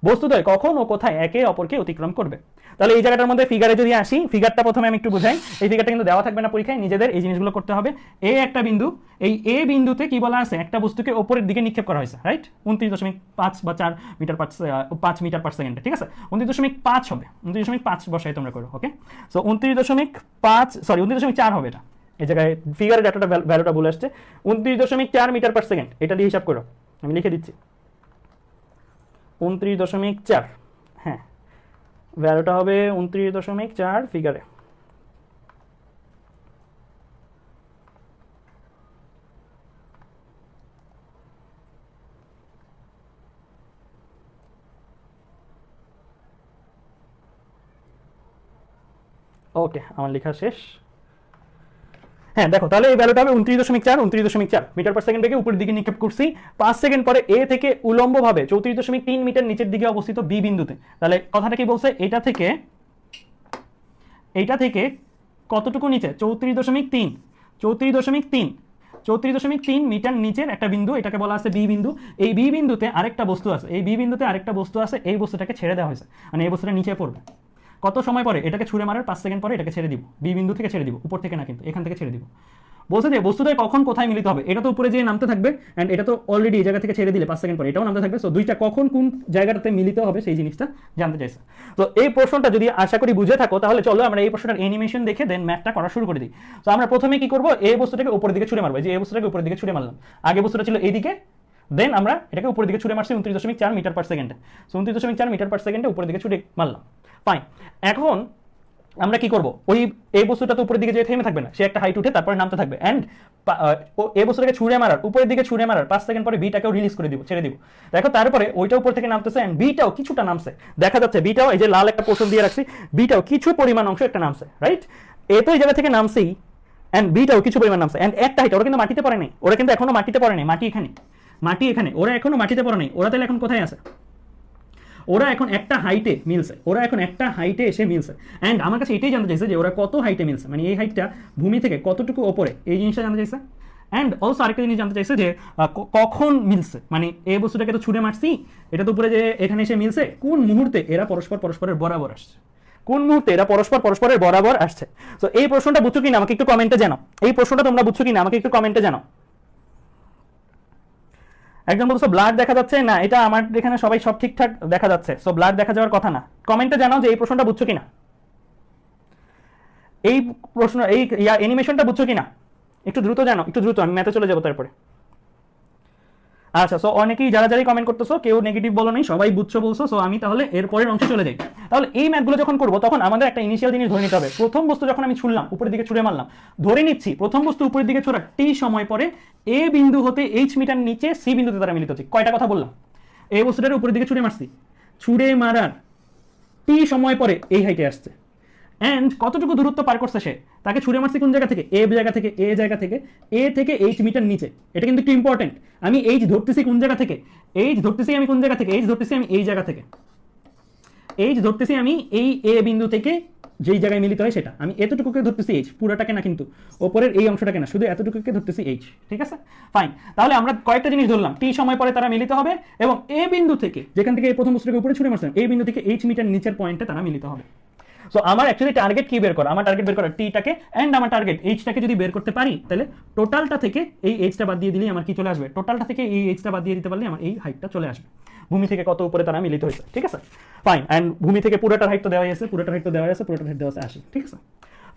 বস্তুদ্বয় কখন ও কোথায় একে অপরকে অতিক্রম করবে তাহলে এই জায়গাটার মধ্যে ফিগারে যদি আসি ফিগারটা প্রথমে আমি একটু বুঝাই এই ফিগারটা কিন্তু দেওয়া থাকবে না পরীক্ষায় নিজেদের এই জিনিসগুলো করতে হবে এ একটা বিন্দু এই এ বিন্দুতে কি বলা আছে একটা বস্তুকে ওপরের দিকে নিক্ষেপ করা হয়েছে রাইট উনত্রিশ দশমিক পাঁচ বা চার মিটার পার পাঁচ মিটার পার সেকেন্ডে ঠিক আছে উনত্রিশ দশমিক পাঁচ হবে উনত্রিশ দশমিক পাঁচ বসাই তোমরা করো ওকে সো উনত্রিশ দশমিক পাঁচ সরি উনত্রিশ দশমিক চার হবে এটা এই জায়গায় ফিগারের ডাটাটা ভ্যালুটা বলে আসছে উনত্রিশ দশমিক চার মিটার পার সেকেন্ড এটা দিয়ে হিসাব করো আমি লিখে দিচ্ছি উনত্রিশ দশমিক চার হ্যাঁ ভ্যালুটা হবে উনত্রিশ দশমিক চার ফিগারে ওকে আমার লেখা শেষ হ্যাঁ দেখো তাহলে এই ভ্যালুটা হবে উনত্রিশ দশমিক চার উনত্রিশ দশমিক চার মিটার পার সেকেন্ড থেকে উপরের দিকে নিক্ষেপ করছি পাঁচ সেকেন্ড পরে এ থেকে উলম্বভাবে চৌত্রিশ দশমিক তিন মিটার নিচের দিকে অবস্থিত বি বিন্দুতে তাহলে কথাটা কি বলছে এটা থেকে এটা থেকে কতটুকু নিচে চৌত্রিশ দশমিক তিন চৌত্রিশ দশমিক তিন চৌত্রিশ দশমিক তিন মিটার নিচের একটা বিন্দু এটাকে বলা আছে বি বিন্দু এই বি বিন্দুতে আরেকটা বস্তু আছে এই বি বিন্দুতে আরেকটা বস্তু আছে এই বস্তুটাকে ছেড়ে দেওয়া হয়েছে মানে এই বস্তুটা নিচে পড়বে কত সময় পরে এটাকে ছুঁড়ে মারার পাঁচ সেকেন্ড পরে এটাকে ছেড়ে দিব বি বিন্দু থেকে ছেড়ে দিব উপর থেকে না কিন্তু এখান থেকে ছেড়ে দিব বলছে যে বস্তুটা কখন কোথায় মিলিত হবে এটা তো উপরে যে নামতে থাকবে অ্যান্ড এটা তো অলরেডি এই জায়গা থেকে ছেড়ে দিলে পাঁচ সেকেন্ড পরে এটাও নামতে থাকবে সো দুইটা কখন কোন জায়গাটাতে মিলিত হবে সেই জিনিসটা জানতে চাইছে তো এই প্রশ্নটা যদি আশা করি বুঝে থাকো তাহলে চলো আমরা এই প্রশ্নটার অ্যানিমেশন দেখে দেন ম্যাথটা করা শুরু করে দিই তো আমরা প্রথমে কি করবো এই বস্তুটাকে উপরের দিকে ছুঁড়ে মারবো যে এই বস্তুটাকে উপরের দিকে ছুঁড়ে মারলাম আগে বস্তুটা ছিল এইদিকে দেন আমরা এটাকে উপরের দিকে ছুঁড়ে মারছি উনত্রিশ দশমিক চার মিটার পার সেকেন্ডে সো উনত্রিশ দশমিক চার মিটার পার সেকেন্ডে উপরের দিকে ছুঁড়ে মারলাম ফাইন এখন আমরা কি করব ওই এই বস্তুটা তো উপরের দিকে যে থেমে থাকবে না সে একটা হাইট উঠে তারপরে নামতে থাকবে অ্যান্ড এই বস্তুটাকে ছুঁড়ে মারার উপরের দিকে ছুঁড়ে মারার পাঁচ সেকেন্ড পরে বিটাকেও রিলিজ করে দিব ছেড়ে দিব দেখো তারপরে ওইটা উপর থেকে নামতেছে অ্যান্ড বিটাও কিছুটা নামছে দেখা যাচ্ছে বিটাও এই যে লাল একটা পোর্শন দিয়ে রাখছি বিটাও কিছু পরিমাণ অংশ একটা নামছে রাইট এ তো এই জায়গা থেকে নামছেই অ্যান্ড বিটাও কিছু পরিমাণ নামছে অ্যান্ড একটা হাইট ওরা কিন্তু মাটিতে পড়ে নেই ওরা কিন্তু এখনো মাটিতে পড়ে নেই মাটি এখানে মাটি এখানে ওরা এখনো মাটিতে পড়ে নেই ওরা তাহলে এখন কোথায় আছে ওরা এখন একটা হাইটে মিলছে ওরা এখন একটা হাইটে এসে মিলছে অ্যান্ড আমার কাছে এটাই জানতে চাইছে যে ওরা কত হাইটে মিলছে মানে এই হাইটটা ভূমি থেকে কতটুকু ওপরে এই জিনিসটা জানতে চাইছে অ্যান্ড অলসো আরেকটা জিনিস জানতে চাইছে যে কখন মিলছে মানে এই বস্তুটাকে তো ছুঁড়ে মারছি এটা তো উপরে যে এখানে এসে মিলছে কোন মুহূর্তে এরা পরস্পর পরস্পরের বরাবর আসছে কোন মুহূর্তে এরা পরস্পর পরস্পরের বরাবর আসছে তো এই প্রশ্নটা বুঝছো কিনা আমাকে একটু কমেন্টে জানাও এই প্রশ্নটা তোমরা বুঝছো কিনা আমাকে একটু কমেন্টে জানাও একজন বলছো ব্লাড দেখা যাচ্ছে না এটা আমার এখানে সবাই সব ঠিকঠাক দেখা যাচ্ছে সো ব্লাড দেখা যাওয়ার কথা না কমেন্টে জানাও যে এই প্রশ্নটা বুঝছো কিনা এই প্রশ্ন এই অ্যানিমেশনটা বুঝছো কিনা একটু দ্রুত জানো একটু দ্রুত আমি ম্যাথে চলে যাবো তারপরে আচ্ছা সো অনেকেই যারা যারাই কমেন্ট করতেছো কেউ নেগেটিভ বলো নাই সবাই বুঝছো বলছো সো আমি তাহলে এরপরের অংশে চলে যাই তাহলে এই ম্যাথগুলো যখন করবো তখন আমাদের একটা ইনিশিয়াল জিনিস ধরে নিতে হবে প্রথম বস্তু যখন আমি ছুড়লাম উপরের দিকে ছুড়ে মারলাম ধরে নিচ্ছি প্রথম বস্তু উপরের দিকে ছোড়া টি সময় পরে এ বিন্দু হতে এইচ মিটার নিচে সি বিন্দুতে তারা মিলিত হচ্ছে কয়টা কথা বললাম এই বস্তুটার উপরের দিকে ছুড়ে মারছি ছুড়ে মারার টি সময় পরে এই হাইটে আসছে অ্যান্ড কতটুকু দূরত্ব পার করছে সে তাকে ছুড়ে মারছে কোন জায়গা থেকে এ জায়গা থেকে এ জায়গা থেকে এ থেকে এইচ মিটার নিচে এটা কিন্তু একটু ইম্পর্টেন্ট আমি এইচ ধরতেছি কোন জায়গা থেকে এইচ ধরতেছি আমি কোন জায়গা থেকে এইচ ধরতেছি আমি এই জায়গা থেকে এইচ ধরতেছি আমি এই এ বিন্দু থেকে যেই জায়গায় মিলিত হয় সেটা আমি এতটুকুকে ধরতেছি এইচ পুরোটাকে না কিন্তু ওপরের এই অংশটাকে না শুধু এতটুকুকে ধরতেছি এইচ ঠিক আছে ফাইন তাহলে আমরা কয়েকটা জিনিস ধরলাম টি সময় পরে তারা মিলিত হবে এবং এ বিন্দু থেকে যেখান থেকে এই প্রথম বস্তুটাকে উপরে ছুটে মারছিলাম এই বিন্দু থেকে এইচ মিটার নিচের পয়েন্টে তারা মিলিত হবে সো আমার অ্যাকচুয়ালি টার্গেট কি বের করা আমার টার্গেট বের করা টিটাকে অ্যান্ড আমার টার্গেট এইচটাকে যদি বের করতে পারি তাহলে টোটালটা থেকে এই এইচটা বাদ দিয়ে দিলেই আমার কি চলে আসবে টোটালটা থেকে এই এইচটা বাদ দিয়ে দিতে পারলে আমার এই হাইটটা চলে আসবে ভূমি থেকে কত উপরে তারা মিলিত হয়েছে ঠিক আছে ফাইন অ্যান্ড ভূমি থেকে পুরোটার হাইট তো দেওয়া আছে পুরোটার হাইট তো দেওয়া আছে পুরোটার হাইট দেওয়া আছে ঠিক আছে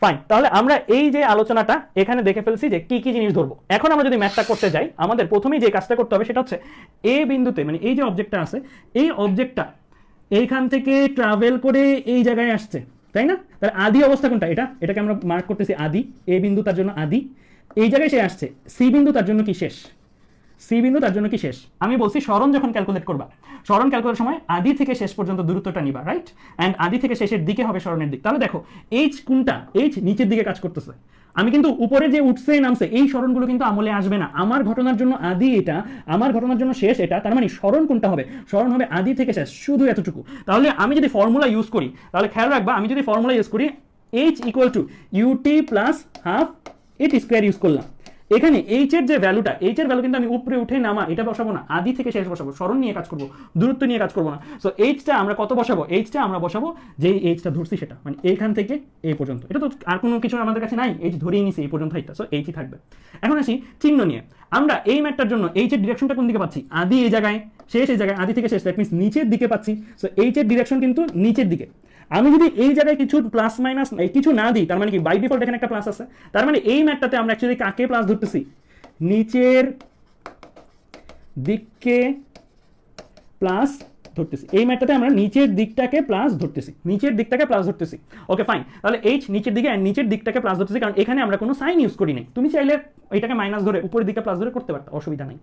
ফাইন তাহলে আমরা এই যে আলোচনাটা এখানে দেখে ফেলছি যে কি কি জিনিস ধরবো এখন আমরা যদি ম্যাথটা করতে যাই আমাদের প্রথমেই যে কাজটা করতে হবে সেটা হচ্ছে এ বিন্দুতে মানে এই যে অবজেক্টটা আছে এই অবজেক্টটা এইখান থেকে ট্রাভেল করে এই জায়গায় আসছে তাই না তাহলে আদি অবস্থা কোনটা এটা এটাকে আমরা মার্ক করতেছি আদি এ বিন্দু তার জন্য আদি এই জায়গায় সে আসছে সি বিন্দু তার জন্য কি শেষ সি বিন্দু তার জন্য কি শেষ আমি বলছি স্মরণ যখন ক্যালকুলেট করবা সরণ ক্যাল করার সময় আদি থেকে শেষ পর্যন্ত দূরত্বটা নিবা রাইট অ্যান্ড আদি থেকে শেষের দিকে হবে সরণের দিক তাহলে দেখো এইচ কোনটা এইচ নিচের দিকে কাজ করতেছে আমি কিন্তু উপরে যে উঠছে নামছে এই স্মরণগুলো কিন্তু আমলে আসবে না আমার ঘটনার জন্য আদি এটা আমার ঘটনার জন্য শেষ এটা তার মানে স্মরণ কোনটা হবে স্মরণ হবে আদি থেকে শেষ শুধু এতটুকু তাহলে আমি যদি ফর্মুলা ইউজ করি তাহলে খেয়াল রাখবা আমি যদি ফর্মুলা ইউজ করি h equal to UT plus half এটি স্কোয়ার ইউজ করলাম এখানে এইচ এর যে ভ্যালুটা এইচ এর ভ্যালু কিন্তু আমি উপরে উঠে নামা এটা বসাবো না আদি থেকে শেষ বসাবো স্মরণ নিয়ে কাজ করবো দূরত্ব নিয়ে কাজ করবো না সো এইচটা আমরা কত বসাবো এইচটা আমরা বসাবো যেই এইচটা ধরছি সেটা মানে এইখান থেকে এই পর্যন্ত এটা তো আর কোনো কিছু আমাদের কাছে নাই এইচ ধরেই নিছি এই পর্যন্ত হাইটটা সো এইচই থাকবে এখন আসি চিহ্ন নিয়ে আমরা এই ম্যাটটার জন্য এইচ এর ডিরেকশনটা কোন দিকে পাচ্ছি আদি এই জায়গায় শেষ এই জায়গায় আদি থেকে শেষ দ্যাট মিনস নিচের দিকে পাচ্ছি সো এইচ এর ডিরেকশন কিন্তু নিচের দিকে আমি যদি এই জায়গায় কিছু প্লাস মাইনাস কিছু না দিই তার মানে কি বাই ডিফল্ট এখানে একটা প্লাস আছে তার মানে এই ম্যাটটাতে আমরা একচুয়ালি কাকে প্লাস ধরতেছি নিচের দিককে প্লাস ধরতেছি এই ম্যাটটাতে আমরা নিচের দিকটাকে প্লাস ধরতেছি নিচের দিকটাকে প্লাস ধরতেছি ওকে ফাইন তাহলে এইচ নিচের দিকে নিচের দিকটাকে প্লাস ধরতেছি কারণ এখানে আমরা কোনো সাইন ইউজ করি নাই তুমি চাইলে এটাকে মাইনাস ধরে উপরের দিকে প্লাস ধরে করতে পারতো অসুবিধা নাই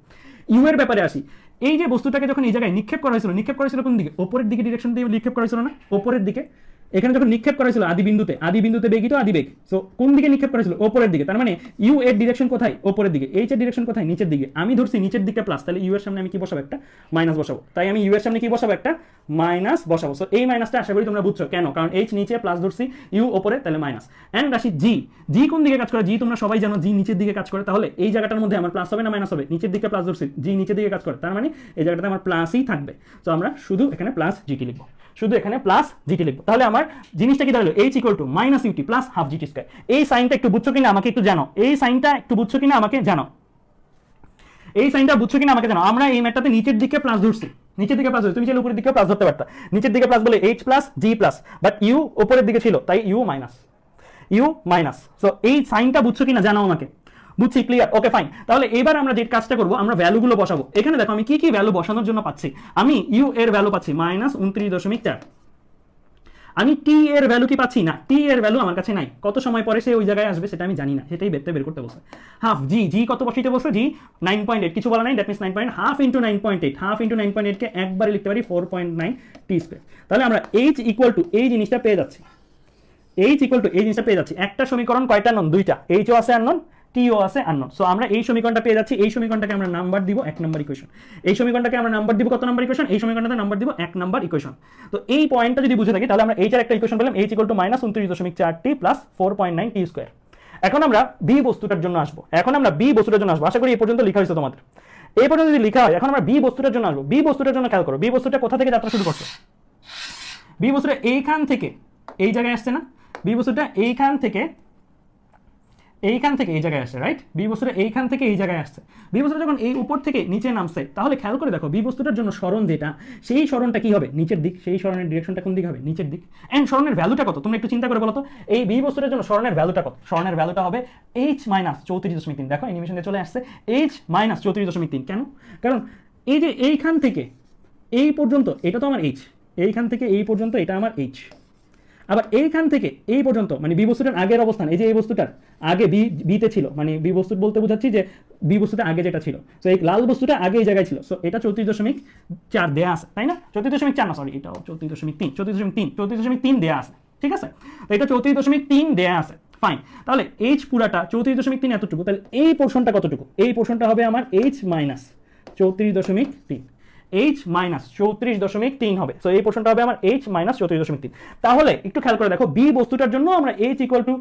ইউ এর ব্যাপারে আসি এই যে বস্তুটাকে যখন এই জায়গায় নিক্ষেপ করা হয়েছিল নিক্ষেপ করেছিল কোন দিকে ওপরের দিকে ডিরেকশন দিয়ে নিক্ষেপ করা না ওপরের দিকে এখানে যখন নিক্ষেপ করা হয়েছিল আদি বিন্দুতে আদি বিন্দুতে বেগই আদি বেগ সো কোন দিকে নিক্ষেপ করা ছিল ওপরের দিকে তার মানে ইউ এর ডিরেকশন কোথায় ওপরের দিকে এইচ এর ডিরেকশন কোথায় নিচের দিকে আমি ধরছি নিচের দিকে প্লাস তাহলে ইউ এর সামনে আমি কি বসাবো একটা মাইনাস বসাবো তাই আমি ইউ এর সামনে কি বসাবো একটা মাইনাস বসাবো সো এই মাইনাসটা আশা করি তোমরা বুঝছো কেন কারণ এইচ নিচে প্লাস ধরছি ইউ ওপরে তাহলে মাইনাস অ্যান্ড রাশি জি জি কোন দিকে কাজ করে জি তোমরা সবাই জানো জি নিচের দিকে কাজ করে তাহলে এই জায়গাটার মধ্যে আমার প্লাস হবে না মাইনাস হবে নিচের দিকে প্লাস ধরছি জি নিচের দিকে কাজ করে তার মানে এই জায়গাটাতে আমার প্লাসই থাকবে সো আমরা শুধু এখানে প্লাস জি কি লিখবো শুধু এখানে প্লাস জিটি লিখবো তাহলে আমার জিনিসটা কি দাঁড়ালো h equal to minus UT plus half GT square এই সাইনটা একটু বুঝছো কিনা আমাকে একটু জানো এই সাইনটা একটু বুঝছো কিনা আমাকে জানো এই সাইনটা বুঝছো কিনা আমাকে জানো আমরা এই ম্যাটটাতে নিচের দিকে প্লাস ধরছি নিচের দিকে প্লাস ধরছি তুমি চাইলে উপরের দিকে প্লাস ধরতে পারতা নিচের দিকে প্লাস বলে h plus g plus but u উপরের দিকে ছিল তাই u minus u minus so এই সাইনটা বুঝছো কিনা জানো আমাকে বুঝছি ক্লিয়ার ওকে ফাইন তাহলে এবার আমরা যে কাজটা করবো আমরা ভ্যালুগুলো বসাবো এখানে দেখো আমি কি কি ভ্যালু বসানোর জন্য পাচ্ছি আমি ইউ এর ভ্যালু পাচ্ছি মাইনাস উনত্রিশ দশমিক চার আমি টি এর ভ্যালু কি পাচ্ছি না টি এর ভ্যালু আমার কাছে নাই কত সময় পরে সে ওই জায়গায় আসবে সেটা আমি জানি না সেটাই বেরতে বের করতে বসে হাফ জি জি কত বসিতে বসে জি নাইন পয়েন্ট এইট কিছু বলা নাই that means nine point half into nine point eight half into nine point এইটকে একবারে লিখতে পারি four point nine t square তাহলে আমরা এইচ ইকুয়াল টু এই জিনিসটা পেয়ে যাচ্ছি এইচ ইকুয়াল টু এই জিনিসটা পেয়ে যাচ্ছি একটা সমীকরণ কয়টা নন দুইটা এইচও আছে আর নন টিও আছে আননোন সো আমরা এই সমীকরণটা পেয়ে যাচ্ছি এই সমীকরণটাকে আমরা নাম্বার দিব এক নাম্বার ইকুয়েশন এই সমীকরণটাকে আমরা নাম্বার দিব কত নাম্বার ইকুয়েশন এই নাম্বার দিব এক নাম্বার ইকুয়েশন তো এই পয়েন্টটা যদি বুঝে থাকি তাহলে আমরা একটা ইকুয়েশন পেলাম এইচ টু মাইনাস উনত্রিশ দশমিক plus four point nine t square এখন আমরা বি বস্তুটার জন্য আসবো এখন আমরা বি বস্তুটার জন্য আসবো আশা করি এই পর্যন্ত লেখা হয়েছে তোমাদের এই পর্যন্ত যদি লেখা হয় এখন আমরা বি বস্তুটার জন্য আসবো বি বস্তুটার জন্য খেয়াল করো বি বস্তুটা কোথা থেকে যাত্রা শুরু করছে বি বস্তুটা এইখান থেকে এই জায়গায় আসছে না বি বস্তুটা এইখান থেকে এইখান থেকে এই জায়গায় আসে রাইট বি বস্তুটা এইখান থেকে এই জায়গায় আসছে বি বস্তুটা যখন এই উপর থেকে নিচে নামছে তাহলে খেয়াল করে দেখো বি বস্তুটার জন্য স্মরণ যেটা সেই স্মরণটা কি হবে নিচের দিক সেই স্মরণের ডিরেকশনটা কোন দিক হবে নিচের দিক অ্যান্ড স্মরণের ভ্যালুটা কত তোমরা একটু চিন্তা করে বলো তো এই বি বস্তুটার জন্য স্মরণের ভ্যালুটা কত স্বর্ণের ভ্যালুটা হবে এইচ মাইনাস চৌত্রিশ দশমিক তিন দেখো অ্যানিমেশনে চলে আসছে এইচ মাইনাস চৌত্রিশ দশমিক তিন কেন কারণ এই যে এইখান থেকে এই পর্যন্ত এটা তো আমার এইচ এইখান থেকে এই পর্যন্ত এটা আমার এইচ আবার এইখান থেকে এই পর্যন্ত মানে বি বস্তুটার আগের অবস্থান এই যে এই বস্তুটার আগে বি বিতে ছিল মানে বি বস্তু বলতে বোঝাচ্ছি যে বি বস্তুটা আগে যেটা ছিল সো এই লাল বস্তুটা আগে এই জায়গায় ছিল সো এটা চৌত্রিশ দশমিক চার দেয়া আছে তাই না চৌত্রিশ দশমিক চার না সরি এটাও চৌত্রিশ দশমিক তিন চৌত্রিশ দশমিক তিন চৌত্রিশ দশমিক তিন দেয়া আছে ঠিক আছে তো এটা চৌত্রিশ দশমিক তিন দেয়া আছে ফাইন তাহলে এইচ পুরাটা চৌত্রিশ দশমিক তিন এতটুকু তাহলে এই পোর্শনটা কতটুকু এই পোর্শনটা হবে আমার এইচ মাইনাস চৌত্রিশ দশমিক তিন এইচ মাইনাস চৌত্রিশ দশমিক তিন হবে সো এই পোর্শনটা হবে আমার এইচ মাইনাস চৌত্রিশ দশমিক তিন তাহলে একটু খেয়াল করে দেখো বি বস্তুটার জন্য আমরা h equal to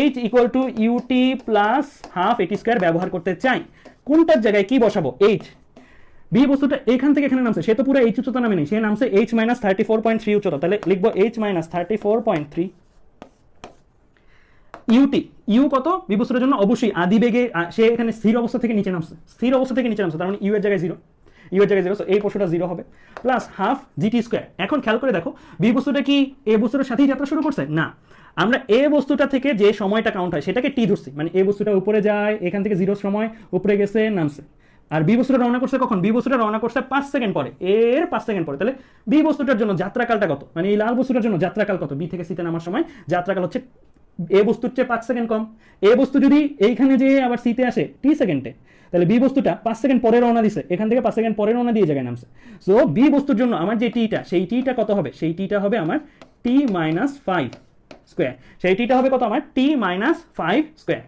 h equal to UT plus half এটি স্কোয়ার ব্যবহার করতে চাই কোনটার জায়গায় কি বসাবো এইচ বি বস্তুটা এখান থেকে এখানে নামছে সে তো পুরো এইচ উচ্চতা নামেনি সে নামছে h minus thirty four point three উচ্চতা তাহলে লিখবো h minus thirty four point three ut u কত বিবস্তুটার জন্য অবশ্যই আদিবেগে সে এখানে স্থির অবস্থা থেকে নিচে নামছে স্থির অবস্থা থেকে নিচে নামছে তার মানে ইউ এর জায়গায় জিরো ইউর জায়গায় জিরো সো এই প্রশ্নটা জিরো হবে প্লাস হাফ জিটি স্কোয়ার এখন খেয়াল করে দেখো বি বস্তুটা কি এ বস্তুটার সাথেই যাত্রা শুরু করছে না আমরা এ বস্তুটা থেকে যে সময়টা কাউন্ট হয় সেটাকে টি ধরছি মানে এ বস্তুটা উপরে যায় এখান থেকে জিরো সময় উপরে গেছে নামছে আর বি বস্তুটা রওনা করছে কখন বি বস্তুটা রওনা করছে পাঁচ সেকেন্ড পরে এর পাঁচ সেকেন্ড পরে তাহলে বি বস্তুটার জন্য যাত্রাকালটা কত মানে এই লাল বস্তুটার জন্য যাত্রাকাল কত বি থেকে সিতে নামার সময় যাত্রাকাল হচ্ছে এ বস্তুর চেয়ে পাঁচ সেকেন্ড কম এ বস্তু যদি এইখানে যেয়ে আবার সিতে আসে টি সেকেন্ডে তাহলে বি বস্তুটা পাঁচ সেকেন্ড পরে রওনা দিছে এখান থেকে পাঁচ সেকেন্ড পরে রওনা দিয়ে জায়গায় নামছে সো বি বস্তুর জন্য আমার যে টিটা সেই টিটা কত হবে সেই টিটা হবে আমার টি মাইনাস ফাইভ স্কোয়ার সেই টিটা হবে কত আমার t minus five square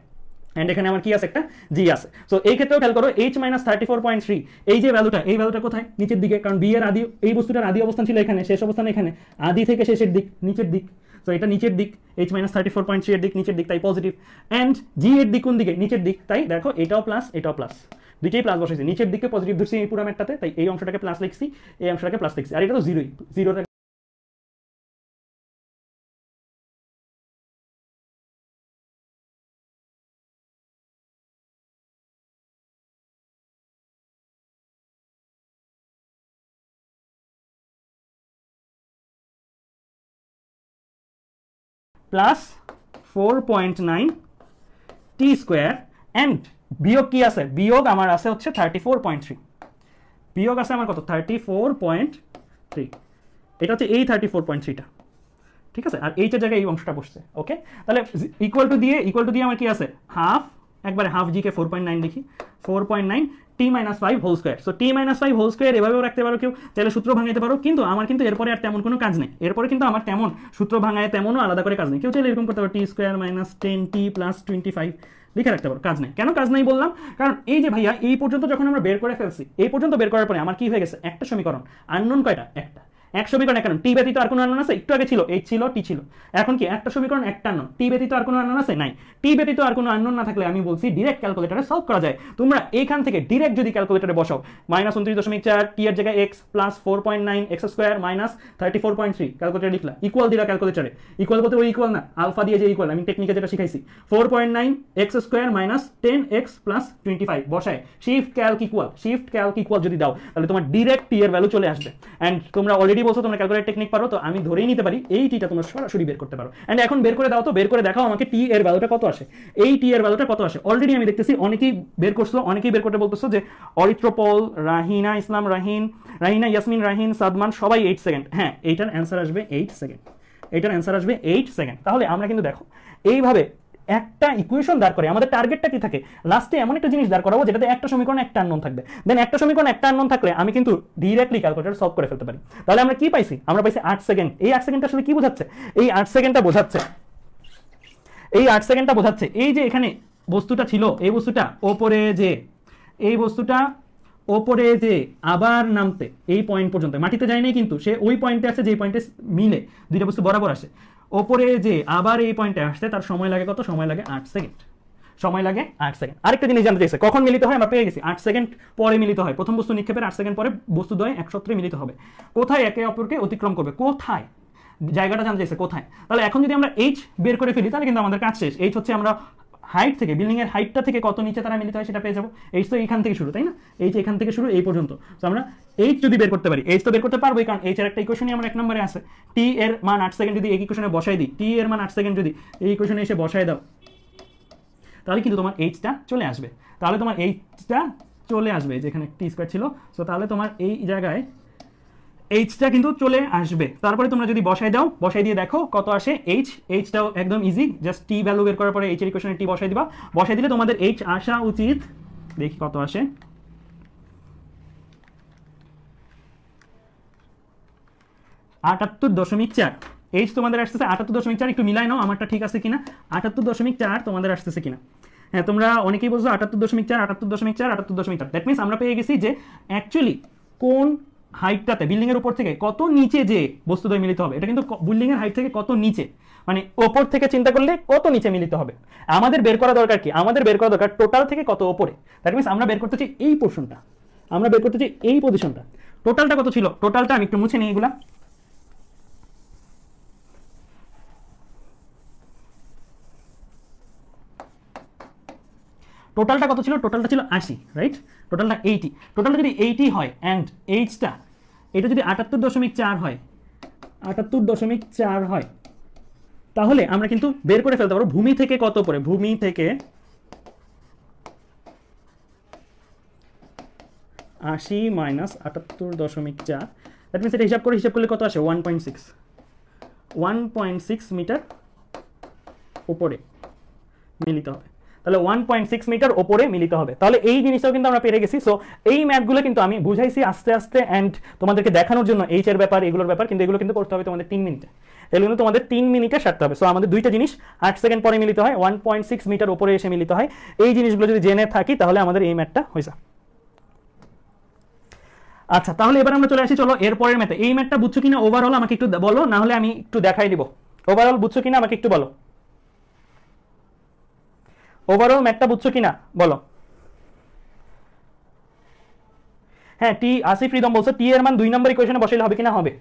and এখানে আমার কি আছে একটা জি আছে সো এই ক্ষেত্রেও খেয়াল করো h minus thirty four point three এই যে ভ্যালুটা এই ভ্যালুটা কোথায় নিচের দিকে কারণ বি এর আদি এই বস্তুটার আদি অবস্থান ছিল এখানে শেষ অবস্থান এখানে আদি থেকে শেষের দিক নিচের দিক সো এটা নিচের দিক h minus thirty four point এর দিক নিচের দিক তাই পজিটিভ অ্যান্ড জি এর দিক কোন দিকে নিচের দিক তাই দেখো এটাও প্লাস এটাও প্লাস দুইটাই প্লাস বসেছি নিচের দিকে পজিটিভ ধরছি এই পুরো ম্যাটটাতে তাই এই অংশটাকে প্লাস লিখছি এই অংশটাকে প্লাস লিখছি আর এটা তো জিরোই জিরোটা plus four point nine t square and বিয়োগ কি আছে বিয়োগ আমার আছে হচ্ছে থার্টি ফোর পয়েন্ট থ্রি বিয়োগ আছে আমার কত থার্টি ফোর পয়েন্ট থ্রি এটা হচ্ছে এই থার্টি ফোর পয়েন্ট থ্রিটা ঠিক আছে আর এইটার জায়গায় এই অংশটা বসছে ওকে তাহলে ইকুয়াল টু দিয়ে ইকুয়াল টু দিয়ে আমার কি আছে হাফ একবারে হাফ জিকে ফোর পয়েন্ট নাইন লিখি four point nine t minus five whole square so t minus five whole square এভাবেও রাখতে পারো কেউ তাহলে সূত্র ভাঙাইতে পারো কিন্তু আমার কিন্তু এরপরে আর তেমন কোনো কাজ নেই এরপরে কিন্তু আমার তেমন সূত্র ভাঙায় তেমনও আলাদা করে কাজ নেই কেউ চাইলে এরকম করতে পারো t square minus ten t plus twenty five লিখে রাখতে পারো কাজ নেই কেন কাজ নেই বললাম কারণ এই যে ভাইয়া এই পর্যন্ত যখন আমরা বের করে ফেলছি এই পর্যন্ত বের করার পরে আমার কি হয়ে গেছে একটা সমীকরণ আননোন কয়টা একটা এক সমীকরণ একান্ন টি ব্যতীত আর কোনো আনন আছে একটু আগে ছিল এই ছিল টি ছিল এখন কি একটা সমীকরণ একটা আনন টি ব্যতীত আর কোনো আনন আছে নাই টি ব্যতীত আর কোনো আনন না থাকলে আমি বলছি ডিরেক্ট ক্যালকুলেটারে সলভ করা যায় তোমরা এখান থেকে ডিরেক্ট যদি ক্যালকুলেটারে বসাও মাইনাস উনত্রিশ দশমিক চার টি এর জায়গায় x plus four point nine x square minus thirty four point three calculator লিখলা ইকুয়াল দিলা ক্যালকুলেটারে ইকুয়াল বলতে ওই ইকুয়াল না আলফা দিয়ে যে ইকুয়াল আমি টেকনিকে যেটা শিখাইছি four point nine x square minus ten x plus twenty five বসায় shift calc equal shift calc equal যদি দাও তাহলে তোমার ডিরেক্ট টি এর ভ্যালু চলে আসবে অ্যান্ড তোমরা অলরেডি বলছো তোমরা ক্যালকুলেট টেকনিক পারো তো আমি ধরেই নিতে পারি এই টিটা তোমরা সরাসরি বের করতে পারো অ্যান্ড এখন বের করে দাও তো বের করে দেখাও আমাকে টি এর ভ্যালুটা কত আসে এই টি এর ভ্যালুটা কত আসে অলরেডি আমি দেখতেছি অনেকেই বের করছো অনেকেই বের করতে বলতেছো যে অরিত্রপল রাহিনা ইসলাম রাহিন রাহিনা ইয়াসমিন রাহিন সাদমান সবাই এইট সেকেন্ড হ্যাঁ এইটার অ্যান্সার আসবে এইট সেকেন্ড এটার অ্যান্সার আসবে এইট সেকেন্ড তাহলে আমরা কিন্তু দেখো এইভাবে একটা ইকুয়েশন দাঁড় করে আমাদের টার্গেটটা কি থাকে লাস্টে এমন একটা জিনিস দাঁড় করাবো যেটাতে একটা সমীকরণ একটা আননোন থাকবে দেন একটা সমীকরণ একটা আননোন থাকলে আমি কিন্তু ডিরেক্টলি ক্যালকুলেটার সলভ করে ফেলতে পারি তাহলে আমরা কি পাইছি আমরা পাইছি আট সেকেন্ড এই আট সেকেন্ডটা আসলে কি বোঝাচ্ছে এই আট সেকেন্ডটা বোঝাচ্ছে এই আট সেকেন্ডটা বোঝাচ্ছে এই যে এখানে বস্তুটা ছিল এই বস্তুটা ওপরে যে এই বস্তুটা ওপরে যে আবার নামতে এই পয়েন্ট পর্যন্ত মাটিতে যায় নাই কিন্তু সে ওই পয়েন্টে আছে যে পয়েন্টে মিলে দুইটা বস্তু বরাবর আসে ওপরে যে আবার এই পয়েন্টে আসতে তার সময় লাগে কত সময় লাগে আট সেকেন্ড সময় লাগে আট সেকেন্ড আরেকটা জিনিস জানতে চাইছে কখন মিলিত হয় আমরা পেয়ে গেছি আট সেকেন্ড পরে মিলিত হয় প্রথম বস্তু নিক্ষেপের আট সেকেন্ড পরে বস্তু দয় একসত্রে মিলিত হবে কোথায় একে অপরকে অতিক্রম করবে কোথায় জায়গাটা জানতে চাইছে কোথায় তাহলে এখন যদি আমরা এইচ বের করে ফেলি তাহলে কিন্তু আমাদের কাজ শেষ এইচ হচ্ছে আমরা হাইট থেকে বিল্ডিংয়ের হাইটটা থেকে কত নিচে তারা মিলিত হয় সেটা পেয়ে যাবো এইচ তো এখান থেকে শুরু তাই না এইচ এখান থেকে শুরু এই পর্যন্ত তো আমরা এইচ যদি বের করতে পারি এইচ তো বের করতে পারবো কারণ এইচ এর একটা ইকুয়েশনই আমার এক নম্বরে আছে টি এর মান আট সেকেন্ড যদি এই ইকুয়েশনে বসাই দিই টি এর মান আট সেকেন্ড যদি এই ইকুয়েশনে এসে বসাই দাও তাহলে কিন্তু তোমার এইচটা চলে আসবে তাহলে তোমার এইচটা চলে আসবে যেখানে টি স্কোয়ার ছিল সো তাহলে তোমার এই জায়গায় এইচটা কিন্তু চলে আসবে তারপরে তোমরা যদি বসাই দাও বসাই দিয়ে দেখো কত আসে এইচ এইচটাও একদম ইজি জাস্ট টি ভ্যালু বের করার পরে এইচের ইকুয়েশনে টি বসাই দিবা বসাই দিলে তোমাদের এইচ আসা উচিত দেখি কত আসে আটাত্তর দশমিক চার এইচ তোমাদের আসতেছে আটাত্তর দশমিক চার একটু মিলাই নাও আমারটা ঠিক আছে কিনা আটাত্তর দশমিক চার তোমাদের আসতেছে কিনা হ্যাঁ তোমরা অনেকেই বলছো আটাত্তর দশমিক চার আটাত্তর দশমিক চার আটাত্তর দশমিক চার দ্যাট মিনস আমরা পেয়ে গেছি যে অ্যাকচুয়ালি কোন হাইটটাতে বিল্ডিংয়ের উপর থেকে কত নিচে যে বস্তুদ্বয় মিলিত হবে এটা কিন্তু বিল্ডিংয়ের হাইট থেকে কত নিচে মানে ওপর থেকে চিন্তা করলে কত নিচে মিলিত হবে আমাদের বের করা দরকার কি আমাদের বের করা দরকার টোটাল থেকে কত ওপরে দ্যাট মিনস আমরা বের করতে চাই এই পোর্শনটা আমরা বের করতে চাই এই পজিশনটা টোটালটা কত ছিল টোটালটা আমি একটু মুছে নিই এগুলা টোটালটা কত ছিল টোটালটা ছিল আশি রাইট টোটালটা এইটি টোটালটা যদি এইটি হয় অ্যান্ড এইচটা এটা যদি আটাত্তর দশমিক চার হয় আটাত্তর দশমিক চার হয় তাহলে আমরা কিন্তু বের করে ফেলতে পারবো ভূমি থেকে কত পরে ভূমি থেকে আশি মাইনাস আটাত্তর দশমিক চার দ্যাট মিনস এটা হিসাব করে হিসাব করলে কত আসে one point six one point six metre উপরে মিলিত হবে তাহলে ওয়ান পয়েন্ট সিক্স মিটার ওপরে মিলিত হবে তাহলে এই জিনিসটাও কিন্তু আমরা পেরে গেছি সো এই ম্যাথগুলো কিন্তু আমি বুঝাইছি আস্তে আস্তে অ্যান্ড তোমাদেরকে দেখানোর জন্য এইচ এর ব্যাপার এগুলোর ব্যাপার কিন্তু এগুলো কিন্তু করতে হবে তোমাদের তিন মিনিটে এগুলো কিন্তু তোমাদের তিন মিনিটে সারতে হবে সো আমাদের দুইটা জিনিস আট সেকেন্ড পরে মিলিত হয় ওয়ান পয়েন্ট সিক্স মিটার ওপরে এসে মিলিত হয় এই জিনিসগুলো যদি জেনে থাকি তাহলে আমাদের এই ম্যাথটা হয়ে যায় আচ্ছা তাহলে এবার আমরা চলে আসি চলো এরপরের ম্যাথে এই ম্যাথটা বুঝছো কিনা ওভারঅল আমাকে একটু বলো না হলে আমি একটু দেখাই দিব ওভারঅল বুঝছো কিনা আমাকে একটু বলো ওভারঅল ম্যাথটা বুঝছো না বলো হ্যাঁ টি আসিফ রিদম বলছো টি এর মান দুই নম্বর ইকুয়েশনে বসাইলে হবে কিনা হবে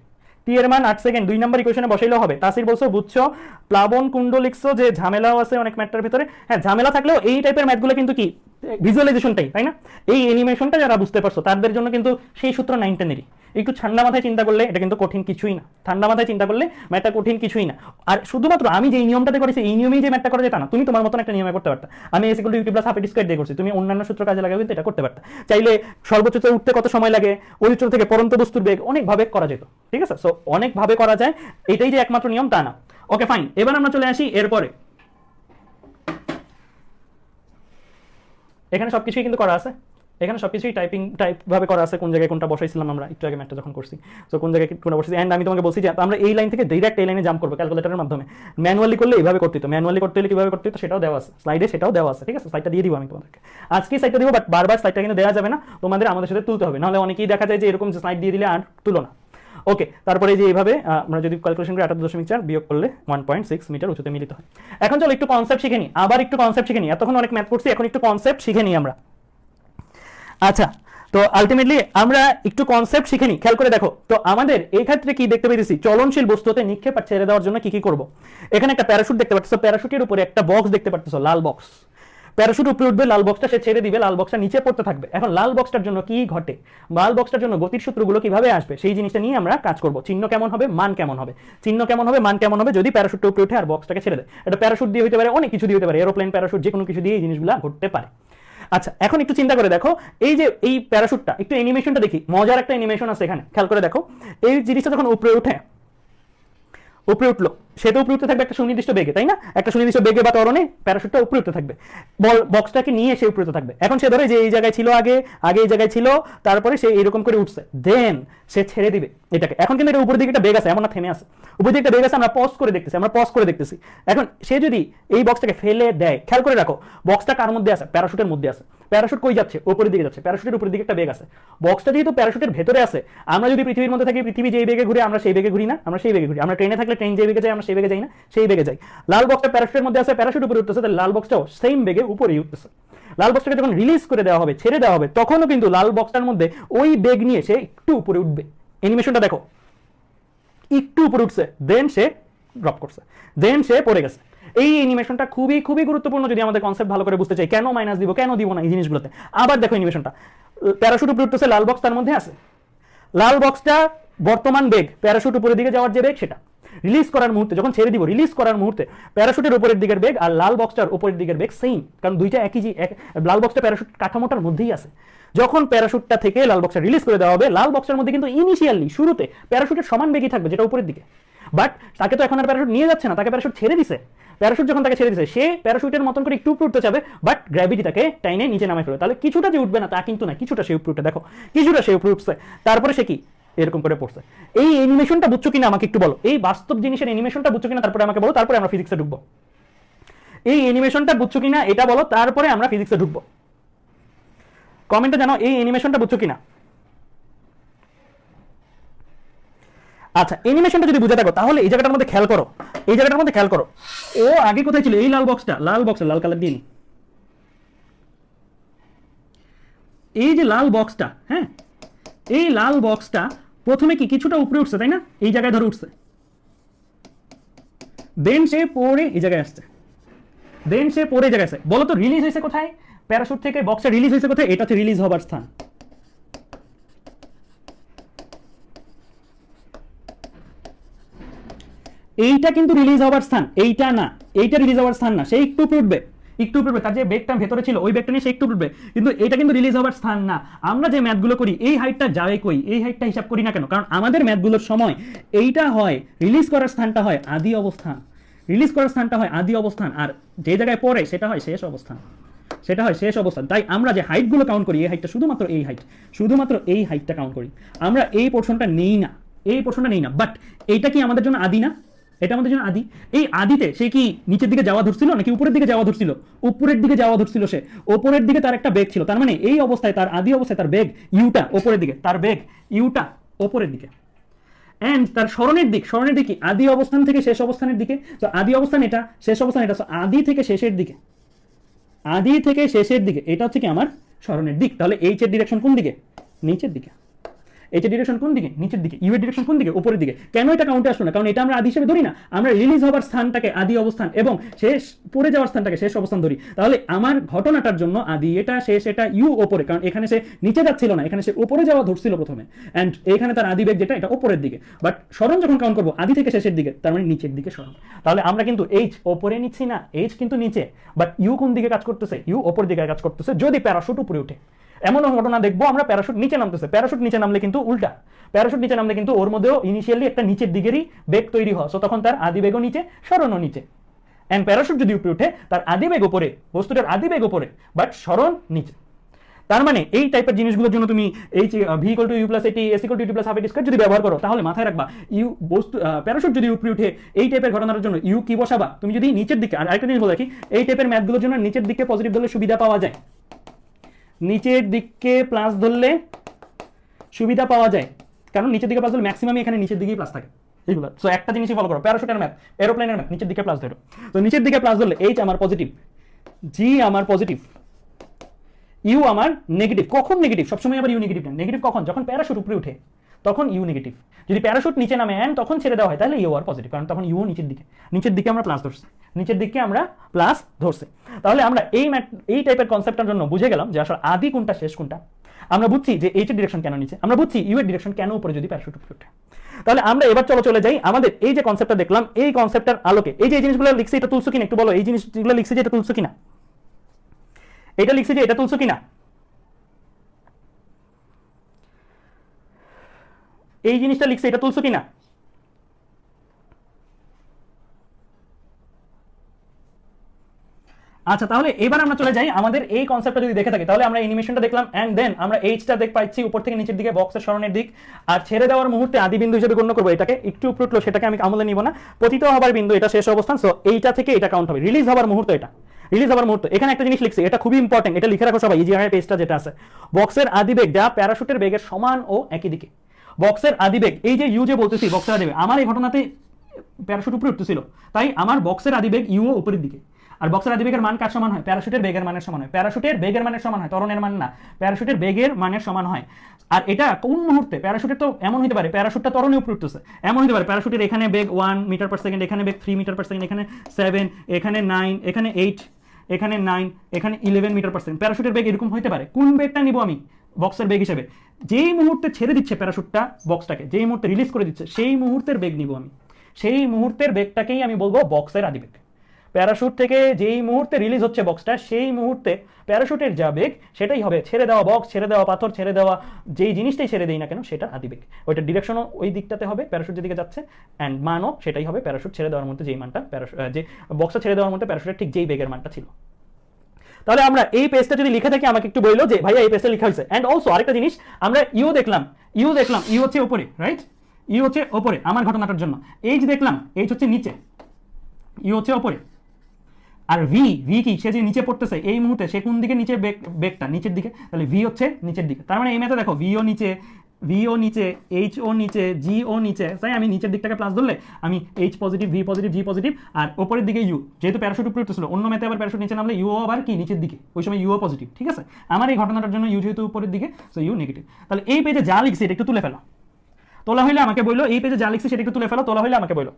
টি এর মান আট সেকেন্ড দুই নম্বর ইকুয়েশনে বসাইলে হবে তাসির বলছো বুঝছো প্লাবন কুণ্ড লিখছো যে ঝামেলাও আছে অনেক ম্যাটটার ভিতরে হ্যাঁ ঝামেলা থাকলেও এই টাইপের ম্যাথগুলো কিন্তু কি ভিজুয়ালাইজেশনটাই তাই না এই অ্যানিমেশনটা যারা বুঝতে পারছো তাদের জন্য কিন্তু সেই সূত্র নাইনটেনেরই একটু ঠান্ডা মাথায় চিন্তা করলে এটা কিন্তু কঠিন কিছুই না ঠান্ডা মাথায় চিন্তা করলে ম্যাথটা কঠিন কিছুই না আর শুধুমাত্র আমি যে নিয়মটাতে করেছি এই নিয়মেই যে ম্যাথটা করা যেত না তুমি তোমার মতন একটা নিয়মে করতে পারতা আমি এসে কিন্তু ইউটিউব হাফে ডিসক্রাইব দিয়ে করছি তুমি অন্যান্য সূত্র কাজে লাগাবে কিন্তু এটা করতে পারতা চাইলে সর্বোচ্চ উঠতে কত সময় লাগে অরিচল থেকে পরন্ত বস্তুর বেগ অনেকভাবে করা যেত ঠিক আছে সো অনেকভাবে করা যায় এটাই যে একমাত্র নিয়ম তা না ওকে ফাইন এবার আমরা চলে আসি এরপরে এখানে সব কিছুই কিন্তু করা আছে এখানে সব কিছুই টাইপিং টাইপভাবে করা আছে কোন জায়গায় কোনটা বসাইছিলাম আমরা একটু আগে ম্যাটটা যখন করছি তো কোন জায়গায় কোনটা বসেছি অ্যান্ড আমি তোমাকে বলছি যে আমরা এই লাইন থেকে ডিরেক্ট এই লাইনে জাম্প করবো ক্যালকুলেটারের মাধ্যমে ম্যানুয়ালি করলে এইভাবে করতে তো ম্যানুয়ালি করতে হলে কীভাবে করতে তো সেটাও দেওয়া আছে স্লাইডে সেটাও দেওয়া আছে ঠিক আছে সাইটটা দিয়ে দিব আমি তোমাদেরকে আজকেই সাইটটা দিব বাট বারবার সাইটটা কিন্তু দেওয়া যাবে না তোমাদের আমাদের সাথে তুলতে হবে নাহলে অনেকেই দেখা যায় যে এরকম স্লাইড দিয়ে দিলে আর তুলো না ওকে তারপরে যে এইভাবে আমরা যদি ক্যালকুলেশন করি আঠারো দশমিক চার বিয়োগ করলে ওয়ান পয়েন্ট সিক্স মিটার উঁচুতে মিলিত হয় এখন চলো একটু কনসেপ্ট শিখে নিই আবার একটু কনসেপ্ট শিখে নিই এতক্ষণ অনেক ম্যাথ করছি এখন একটু কনসেপ্ট শিখে নিই আমরা আচ্ছা তো আলটিমেটলি আমরা একটু কনসেপ্ট শিখে নিই খেয়াল করে দেখো তো আমাদের এই ক্ষেত্রে কি দেখতে পেয়েছি চলনশীল বস্তুতে নিক্ষেপ আর ছেড়ে দেওয়ার জন্য কি কি করব এখানে একটা প্যারাশুট দেখতে পাচ্ছ প্যারাশুটের উপরে একটা বক্স দেখতে পাচ্ছ লাল বক্স প্যারাশুট উপরে উঠবে লাল বক্সটা সে ছেড়ে দিবে লাল বক্সটা নিচে পড়তে থাকবে এখন লাল বক্সটার জন্য কি ঘটে লাল বক্সটার জন্য গতির সূত্রগুলো কিভাবে আসবে সেই জিনিসটা নিয়ে আমরা কাজ করব চিহ্ন কেমন হবে মান কেমন হবে চিহ্ন কেমন হবে মান কেমন হবে যদি প্যারাশুটটা উপরে উঠে আর বক্সটাকে ছেড়ে দেয় এটা প্যারাশুট দিয়ে হতে পারে অনেক কিছু দিয়ে হতে পারে এরোপ্লেন প্যারাশুট যে কোনো কিছু দিয়ে এই জিনিসগুলো ঘটতে পারে আচ্ছা এখন একটু চিন্তা করে দেখো এই যে এই প্যারাশুটটা একটু অ্যানিমেশনটা দেখি মজার একটা অ্যানিমেশন আছে এখানে খেয়াল করে দেখো এই জিনিসটা যখন উপরে উঠে উপরে উঠলো সে তো উপরে উঠতে থাকবে একটা সুনির্দিষ্ট বেগে তাই না একটা সুনির্দিষ্ট বেগে বা তরণে প্যারাশুটটা উপরে উঠতে থাকবে বল বক্সটাকে নিয়ে সে উপরে থাকবে এখন সে ধরে যে এই জায়গায় ছিল আগে আগে এই জায়গায় ছিল তারপরে সে এরকম করে উঠছে দেন সে ছেড়ে দিবে এটাকে এখন কিন্তু এটা উপর দিকে একটা বেগ আছে এমন না থেমে আছে উপর দিকে একটা বেগ আছে আমরা পজ করে দেখতেছি আমরা পজ করে দেখতেছি এখন সে যদি এই বক্সটাকে ফেলে দেয় খেয়াল করে রাখো বক্সটা কার মধ্যে আছে প্যারাশুটের মধ্যে আছে প্যারাশুট কই যাচ্ছে উপরের দিকে যাচ্ছে প্যারাশুটের উপরের দিকে একটা বেগ আছে বক্সটা যেহেতু প্যারাশুটের ভেতরে আছে আমরা যদি পৃথিবীর মধ্যে থাকি পৃথিবী যে বেগে ঘুরে আমরা সেই বেগে ঘুরি না আমরা সেই বেগে ঘুরি আমরা ট্রেনে থাকলে ট্রেন যে বেগে যাই আমরা না সেই বেগে যাই না সেই বেগে যাই লাল বক্সটা প্যারাশুটের মধ্যে আছে প্যারাশুট উপরে উঠতেছে তাহলে লাল বক্সটাও সেম বেগে উপরেই উঠতেছে লাল বক্সটাকে যখন রিলিজ করে দেওয়া হবে ছেড়ে দেওয়া হবে তখনও কিন্তু লাল বক্সটার মধ্যে ওই বেগ নিয়ে সে একটু উপরে উঠবে অ্যানিমেশনটা দেখো একটু উপরে উঠছে দেন সে ড্রপ করছে দেন সে পড়ে গেছে এই অ্যানিমেশনটা খুবই খুবই গুরুত্বপূর্ণ যদি আমাদের কনসেপ্ট ভালো করে বুঝতে চাই কেন মাইনাস দিব কেন দিব না এই জিনিসগুলোতে আবার দেখো অ্যানিমেশনটা প্যারাশুট উপরে উঠতেছে লাল বক্স তার মধ্যে আছে লাল বক্সটা বর্তমান বেগ প্যারাশুট উপরের দিকে যাওয়ার যে বেগ সেটা রিলিজ করার মুহূর্তে যখন ছেড়ে দিব রিলিজ করার মুহূর্তে প্যারাশুটের উপরের দিকের বেগ আর লাল বক্সটার উপরের দিকের বেগ সেম কারণ দুইটা একই যে এক লাল বক্সটা প্যারাশুট কাঠামোটার মধ্যেই আছে যখন প্যারাশুটটা থেকে লাল বক্সটা রিলিজ করে দেওয়া হবে লাল বক্সের মধ্যে কিন্তু ইনিশিয়ালি শুরুতে প্যারাশুটের সমান বেগই থাকবে যেটা উপরের দিকে বাট তাকে তো এখন আর প্যারাশুট নিয়ে যাচ্ছে না তাকে প্যারাশুট ছেড়ে দিছে প্যারাশুট যখন তাকে ছেড়ে দিছে সে প্যারাশুটের মতন করে একটু উপরে উঠতে চাবে বাট গ্র্যাভিটি তাকে টাইনে নিচে নামায় ফেলবে তাহলে কিছুটা যে উঠবে না তা কিন্তু না কিছুটা সে উপরে উঠে দেখো কিছুটা সে উপরে উঠছে তারপরে সে কি এরকম করে পড়ছে এই অ্যানিমেশনটা বুঝছো কিনা আমাকে একটু বলো এই বাস্তব জিনিসের অ্যানিমেশনটা বুঝছো কিনা তারপরে আমাকে বলো তারপরে আমরা ফিজিক্সে ঢুকবো এই অ্যানিমেশনটা বুঝছো কিনা এটা বলো তারপরে আমরা ফিজিক্সে ঢুকবো কমেন্টে জানো এই অ্যানিমেশনটা বুঝছো কিনা আচ্ছা অ্যানিমেশনটা যদি বুঝে থাকো তাহলে এই জায়গাটার মধ্যে খেয়াল করো এই জায়গাটার মধ্যে খেয়াল করো ও আগে কোথায় ছিল এই লাল বক্সটা লাল বক্সটা লাল কালার দিয়ে এই যে লাল বক্সটা হ্যাঁ এই লাল বক্সটা প্রথমে কি কিছুটা উপরে উঠছে তাই না এই জায়গায় ধরে উঠছে দেন সে পরে এই জায়গায় আসছে দেন সে পরে জায়গায় আসে বলো তো রিলিজ হয়েছে কোথায় প্যারাশুট থেকে বক্সে রিলিজ হয়েছে কোথায় এটা হচ্ছে রিলিজ হবার স্থান এইটা কিন্তু রিলিজ হওয়ার স্থান এইটা না এইটা রিলিজ হওয়ার স্থান না সে একটু উঠবে একটু উঠবে তার যে বেগটা ভেতরে ছিল ওই বেগটা নিয়ে সে একটু উঠবে কিন্তু এটা কিন্তু রিলিজ হওয়ার স্থান না আমরা যে ম্যাথগুলো করি এই হাইটটা যাবে কই এই হাইটটা হিসাব করি না কেন কারণ আমাদের ম্যাথগুলোর সময় এইটা হয় রিলিজ করার স্থানটা হয় আদি অবস্থান রিলিজ করার স্থানটা হয় আদি অবস্থান আর যে জায়গায় পড়ে সেটা হয় শেষ অবস্থান সেটা হয় শেষ অবস্থান তাই আমরা যে হাইটগুলো কাউন্ট করি এই হাইটটা শুধুমাত্র এই হাইট শুধুমাত্র এই হাইটটা কাউন্ট করি আমরা এই পোর্শনটা নেই না এই পোর্শনটা নেই না বাট এইটা কি আমাদের জন্য আদি না এটা আমাদের জন্য আদি এই আদিতে সে কি নিচের দিকে যাওয়া ধরছিল নাকি উপরের দিকে যাওয়া ধরছিল উপরের দিকে যাওয়া ধরছিল সে ওপরের দিকে তার একটা বেগ ছিল তার মানে এই অবস্থায় তার আদি অবস্থায় তার বেগ ইউটা ওপরের দিকে তার বেগ ইউটা ওপরের দিকে অ্যান্ড তার স্মরণের দিক স্মরণের দিকে আদি অবস্থান থেকে শেষ অবস্থানের দিকে তো আদি অবস্থান এটা শেষ অবস্থান এটা আদি থেকে শেষের দিকে আদি থেকে শেষের দিকে এটা হচ্ছে কি আমার স্মরণের দিক তাহলে এইচের ডিরেকশন কোন দিকে নিচের দিকে এটা ডিরেকশন কোন দিকে নিচের দিকে ইউ এর ডিরেকশন কোন দিকে উপরের দিকে কেন এটা কাউন্টে আসলো না কারণ এটা আমরা আদি হিসেবে ধরি না আমরা রিলিজ হওয়ার স্থানটাকে আদি অবস্থান এবং শেষ পড়ে যাওয়ার স্থানটাকে শেষ অবস্থান ধরি তাহলে আমার ঘটনাটার জন্য আদি এটা শেষ এটা ইউ ওপরে কারণ এখানে সে নিচে যাচ্ছিল না এখানে সে উপরে যাওয়া ধরছিল প্রথমে অ্যান্ড এখানে তার আদি বেগ যেটা এটা উপরের দিকে বাট স্মরণ যখন কাউন্ট করবো আদি থেকে শেষের দিকে তার মানে নিচের দিকে স্মরণ তাহলে আমরা কিন্তু এইচ ওপরে নিচ্ছি না এইচ কিন্তু নিচে বাট ইউ কোন দিকে কাজ করতেছে ইউ ওপর দিকে কাজ করতেছে যদি প্যারাশুট উপরে উঠে এমন ঘটনা দেখবো আমরা প্যারাশুট নিচে নামতেছে প্যারাশুট নিচে নামলে কিন্তু উল্টা প্যারাশুট নিচে নামলে কিন্তু ওর মধ্যেও ইনিশিয়ালি একটা নিচের দিকেরই বেগ তৈরি হয় সো তখন তার আদি বেগও নিচে সরণও নিচে অ্যান্ড প্যারাশুট যদি উপরে উঠে তার আদি বেগ ওপরে বস্তুটার আদি বেগ ওপরে বাট সরণ নিচে তার মানে এই টাইপের জিনিসগুলোর জন্য তুমি এই V equal to U plus AT S equal to U plus half square যদি ব্যবহার করো তাহলে মাথায় রাখবা ইউ বস্তু প্যারাশুট যদি উপরে উঠে এই টাইপের ঘটনার জন্য ইউ কি বসাবা তুমি যদি নিচের দিকে আর আরেকটা জিনিস বলে রাখি এই টাইপের ম্যাথগুলোর জন্য নিচের দিকে পজিটিভ দলের সুবিধা পাওয়া যায় নিচের দিককে প্লাস ধরলে সুবিধা পাওয়া যায় কারণ নিচের দিকে প্লাস ধরলে ম্যাক্সিমাম এখানে নিচের দিকেই প্লাস থাকে এইগুলো সো একটা জিনিসই ফলো করো প্যারাশুটের ম্যাথ এরোপ্লেনের ম্যাথ নিচের দিকে প্লাস ধরো তো নিচের দিকে প্লাস ধরলে এইচ আমার পজিটিভ জি আমার পজিটিভ ইউ আমার নেগেটিভ কখন নেগেটিভ সবসময় আবার ইউ নেগেটিভ না নেগেটিভ কখন যখন প্যারাশুট উপরে উঠে তখন ইউ নেগেটিভ যদি প্যারাশুট নিচে নামে অ্যান্ড তখন ছেড়ে দেওয়া হয় তাহলে ইউ আর পজিটিভ কারণ তখন ইউ নিচের দিকে নিচের দিকে আমরা প্লাস ধরছি নিচের দিকে আমরা প্লাস ধরছে তাহলে আমরা এই এই টাইপের কনসেপ্টের জন্য বুঝে গেলাম যে আসলে আদি কোনটা শেষ কোনটা আমরা বুঝছি যে এইচ ডিরেকশন কেন নিচে আমরা বুঝছি ইউ এর ডিরেকশন কেন উপরে যদি প্যারাশুট উঠে তাহলে আমরা এবার চলো চলে যাই আমাদের এই যে কনসেপ্টটা দেখলাম এই কনসেপ্টটার আলোকে এই যে এই জিনিসগুলো লিখছি এটা তুলছো কিনা একটু বলো এই জিনিসগুলো লিখছি যে এটা তুলছো কিনা এটা লিখছি যে এটা তুলছো কিনা এই জিনিসটা লিখছে এটা তুলছো কিনা আচ্ছা তাহলে এবার আমরা চলে যাই আমাদের এই কনসেপ্টটা যদি দেখে থাকি তাহলে আমরা অ্যানিমেশনটা দেখলাম অ্যান্ড দেন আমরা এইচটা দেখ পাচ্ছি উপর থেকে নিচের দিকে বক্সের স্মরণের দিক আর ছেড়ে দেওয়ার মুহূর্তে আদি বিন্দু হিসেবে গণ্য করবো এটাকে একটু উপরে উঠলো সেটাকে আমি আমলে নিব না পতিত হবার বিন্দু এটা শেষ অবস্থান সো এইটা থেকে এটা কাউন্ট হবে রিলিজ হবার মুহূর্ত এটা রিলিজ হবার মুহূর্ত এখানে একটা জিনিস লিখছে এটা খুবই ইম্পর্টেন্ট এটা লিখে রাখো সবাই এই যে পেজটা যেটা আছে বক্সের আদি বেগ যা প্যারাশুটের বেগের সমান ও একই দিকে বক্সের আদিবেগ এই যে ইউ যে বলতেছি বক্সের আদিবেগ আমার এই ঘটনাতে প্যারাশুট উপরে উঠতেছিল তাই আমার বক্সের আদিবেগ ইউও উপরের দিকে আর বক্সের আদিবেগের মান কার সমান হয় প্যারাশুটের বেগের মানের সমান হয় প্যারাশুটের বেগের মানের সমান হয় তরণের মান না প্যারাশুটের বেগের মানের সমান হয় আর এটা কোন মুহূর্তে প্যারাশুটের তো এমন হতে পারে প্যারাশুটটা তরণে উপরে উঠতেছে এমন হতে পারে প্যারাশুটের এখানে বেগ ওয়ান মিটার পার সেকেন্ড এখানে বেগ থ্রি মিটার পার সেকেন্ড এখানে সেভেন এখানে নাইন এখানে এইট এখানে নাইন এখানে ইলেভেন মিটার পার সেকেন্ড প্যারাশুটের বেগ এরকম হতে পারে কোন বেগটা নিব আমি বক্সের বেগ হিসাবে যেই মুহূর্তে ছেড়ে দিচ্ছে প্যারাশুটটা বক্সটাকে যেই মুহূর্তে রিলিজ করে দিচ্ছে সেই মুহূর্তের বেগ নিব আমি সেই মুহূর্তের বেগটাকেই আমি বলবো বক্সের আদি বেগ প্যারাশুট থেকে যেই মুহূর্তে রিলিজ হচ্ছে বক্সটা সেই মুহূর্তে প্যারাশুটের যা বেগ সেটাই হবে ছেড়ে দেওয়া বক্স ছেড়ে দেওয়া পাথর ছেড়ে দেওয়া যেই জিনিসটাই ছেড়ে দেই না কেন সেটার বেগ ওইটা ডিরেকশনও ওই দিকটাতে হবে প্যারাশুট যেদিকে যাচ্ছে অ্যান্ড মানও সেটাই হবে প্যারাশুট ছেড়ে দেওয়ার মধ্যে যেই মানটা প্যারাশুট যে বক্সটা ছেড়ে দেওয়ার মধ্যে প্যারাশুটের ঠিক যেই বেগের মানটা ছিল তাহলে আমরা এই পেজটা যদি লিখে থাকি আমাকে একটু বললো যে ভাইয়া এই পেজটা লিখা হয়েছে অ্যান্ড অলসো আরেকটা জিনিস আমরা ইউ দেখলাম ইউ দেখলাম ইউ হচ্ছে উপরে রাইট ইউ হচ্ছে ওপরে আমার ঘটনাটার জন্য এইচ দেখলাম এইচ হচ্ছে নিচে ইউ হচ্ছে ওপরে আর ভি ভি কি সে যে নিচে পড়তেছে এই মুহূর্তে সে কোন দিকে নিচে বেগ বেগটা নিচের দিকে তাহলে ভি হচ্ছে নিচের দিকে তার মানে এই মেয়েতে দেখো ভিও নিচে ভিও নিচে এইচ ও নিচে জি ও নিচে তাই আমি নিচের দিকটাকে প্লাস ধরলে আমি H positive V positive G positive আর ওপরের দিকে ইউ যেহেতু প্যারাশুট উপরে উঠতেছিল অন্য ম্যাথে আবার প্যারাশুট নিচে নামলে ইউ আবার কি নিচের দিকে ওই সময় ইউও পজিটিভ ঠিক আছে আমার এই ঘটনাটার জন্য ইউ যেহেতু উপরের দিকে সো ইউ নেগেটিভ তাহলে এই পেজে যা লিখছি এটা একটু তুলে ফেলো তোলা হইলে আমাকে বললো এই পেজে যা লিখছি সেটা একটু তুলে ফেলো তোলা হইলে আমাকে বললো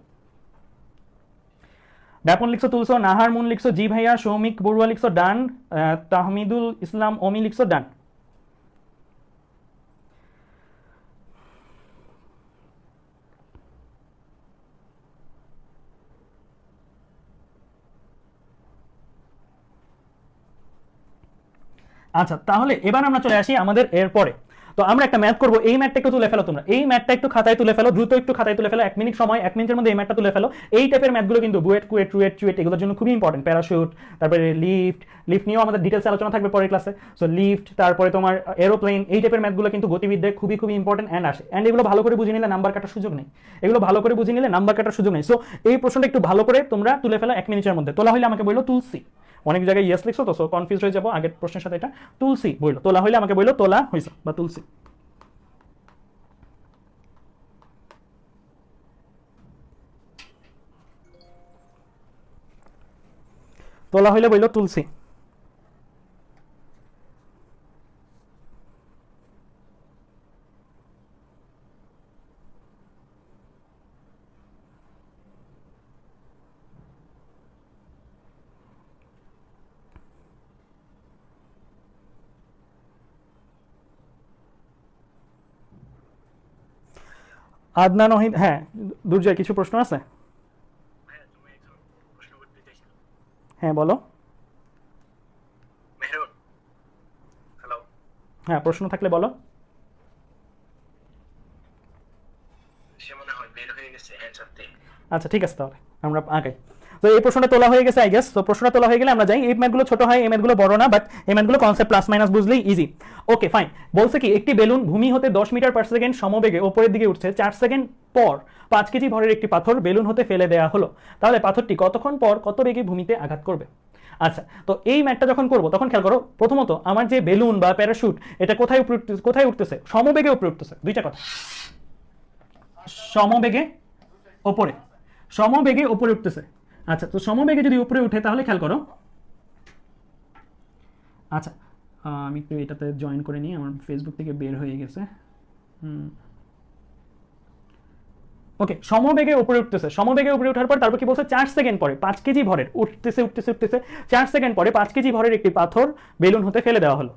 ব্যাপন লিখছো তুলছো নাহার মুন লিখছো জি ভাইয়া সৌমিক বড়ুয়া লিখছো ডান তাহমিদুল ইসলাম অমি লিখছো ডান আচ্ছা তাহলে এবার আমরা চলে আসি আমাদের এরপরে তো আমরা একটা ম্যাথ করবো এই ম্যাথটা একটু তুলে ফেলো তোমরা এই ম্যাথটা একটু খাতায় তুলে ফেলো দ্রুত একটু খাতায় তুলে ফেলো এক মিনিট সময় এক মিনিটের মধ্যে এই ম্যাথটা তুলে ফেলো এই টাইপের ম্যাথগুলো কিন্তু বুয়েট কুয়েট টুয়েট চুয়েট এগুলোর জন্য খুবই ইম্পর্টেন্ট প্যারাশুট তারপরে লিফট লিফট নিয়েও আমাদের ডিটেলস আলোচনা থাকবে পরের ক্লাসে সো লিফট তারপরে তোমার এরোপ্লেন এই টাইপের ম্যাথগুলো কিন্তু গতিবিদ্যায় খুবই খুবই ইম্পর্টেন্ট অ্যান্ড আসে অ্যান্ড এগুলো ভালো করে বুঝে নিলে নাম্বার কাটার সুযোগ নেই এগুলো ভালো করে বুঝে নিলে নাম্বার কাটার সুযোগ নেই সো এই প্রশ্নটা একটু ভালো করে তোমরা তুলে ফেলো এক মিনিটের মধ্যে তোলা হলে আমাকে বললো তুলসি অনেক জায়গায় ইয়েস লিখছো তো সো কনফিউজ হয়ে যাবো আগের প্রশ্নের সাথে এটা তুলসী বললো তোলা হইলে আমাকে বললো তোলা হয়েছে বা তুলসী তোলা হইলে বললো তুলসী আদনান অহিন হ্যাঁ দুর্জয় কিছু প্রশ্ন আছে হ্যাঁ বলো হ্যাঁ প্রশ্ন থাকলে বলো আচ্ছা ঠিক আছে তাহলে আমরা আগাই তো এই প্রশ্নটা তোলা হয়ে গেছে আই গেস তো প্রশ্নটা তোলা হয়ে গেলে আমরা যাই এই ম্যাথগুলো ছোট হয় এই ম্যাথগুলো বড় না বাট এই ম্যাথগুলো কনসেপ্ট প্লাস মাইনাস বুঝলেই ইজি ওকে ফাইন বলছে কি একটি বেলুন ভূমি হতে দশ মিটার পার সেকেন্ড সমবেগে ওপরের দিকে উঠছে চার সেকেন্ড পর পাঁচ কেজি ভরের একটি পাথর বেলুন হতে ফেলে দেওয়া হলো তাহলে পাথরটি কতক্ষণ পর কত বেগে ভূমিতে আঘাত করবে আচ্ছা তো এই ম্যাটটা যখন করব তখন খেয়াল করো প্রথমত আমার যে বেলুন বা প্যারাশুট এটা কোথায় উপরে কোথায় উঠতেছে সমবেগে উপরে উঠতেছে দুইটা কথা সমবেগে ওপরে সমবেগে ওপরে উঠতেছে আচ্ছা তো সমবেগে যদি উপরে উঠে তাহলে খেয়াল করো আচ্ছা আমি একটু এটাতে জয়েন করে নিই আমার ফেসবুক থেকে বের হয়ে গেছে হুম ওকে সমবেগে উপরে উঠতেছে সমবেগে উপরে ওঠার পর তারপর কি বলছে চার সেকেন্ড পরে পাঁচ কেজি ভরের উঠতেছে উঠতেছে উঠতেছে চার সেকেন্ড পরে পাঁচ কেজি ভরের একটি পাথর বেলুন হতে ফেলে দেওয়া হলো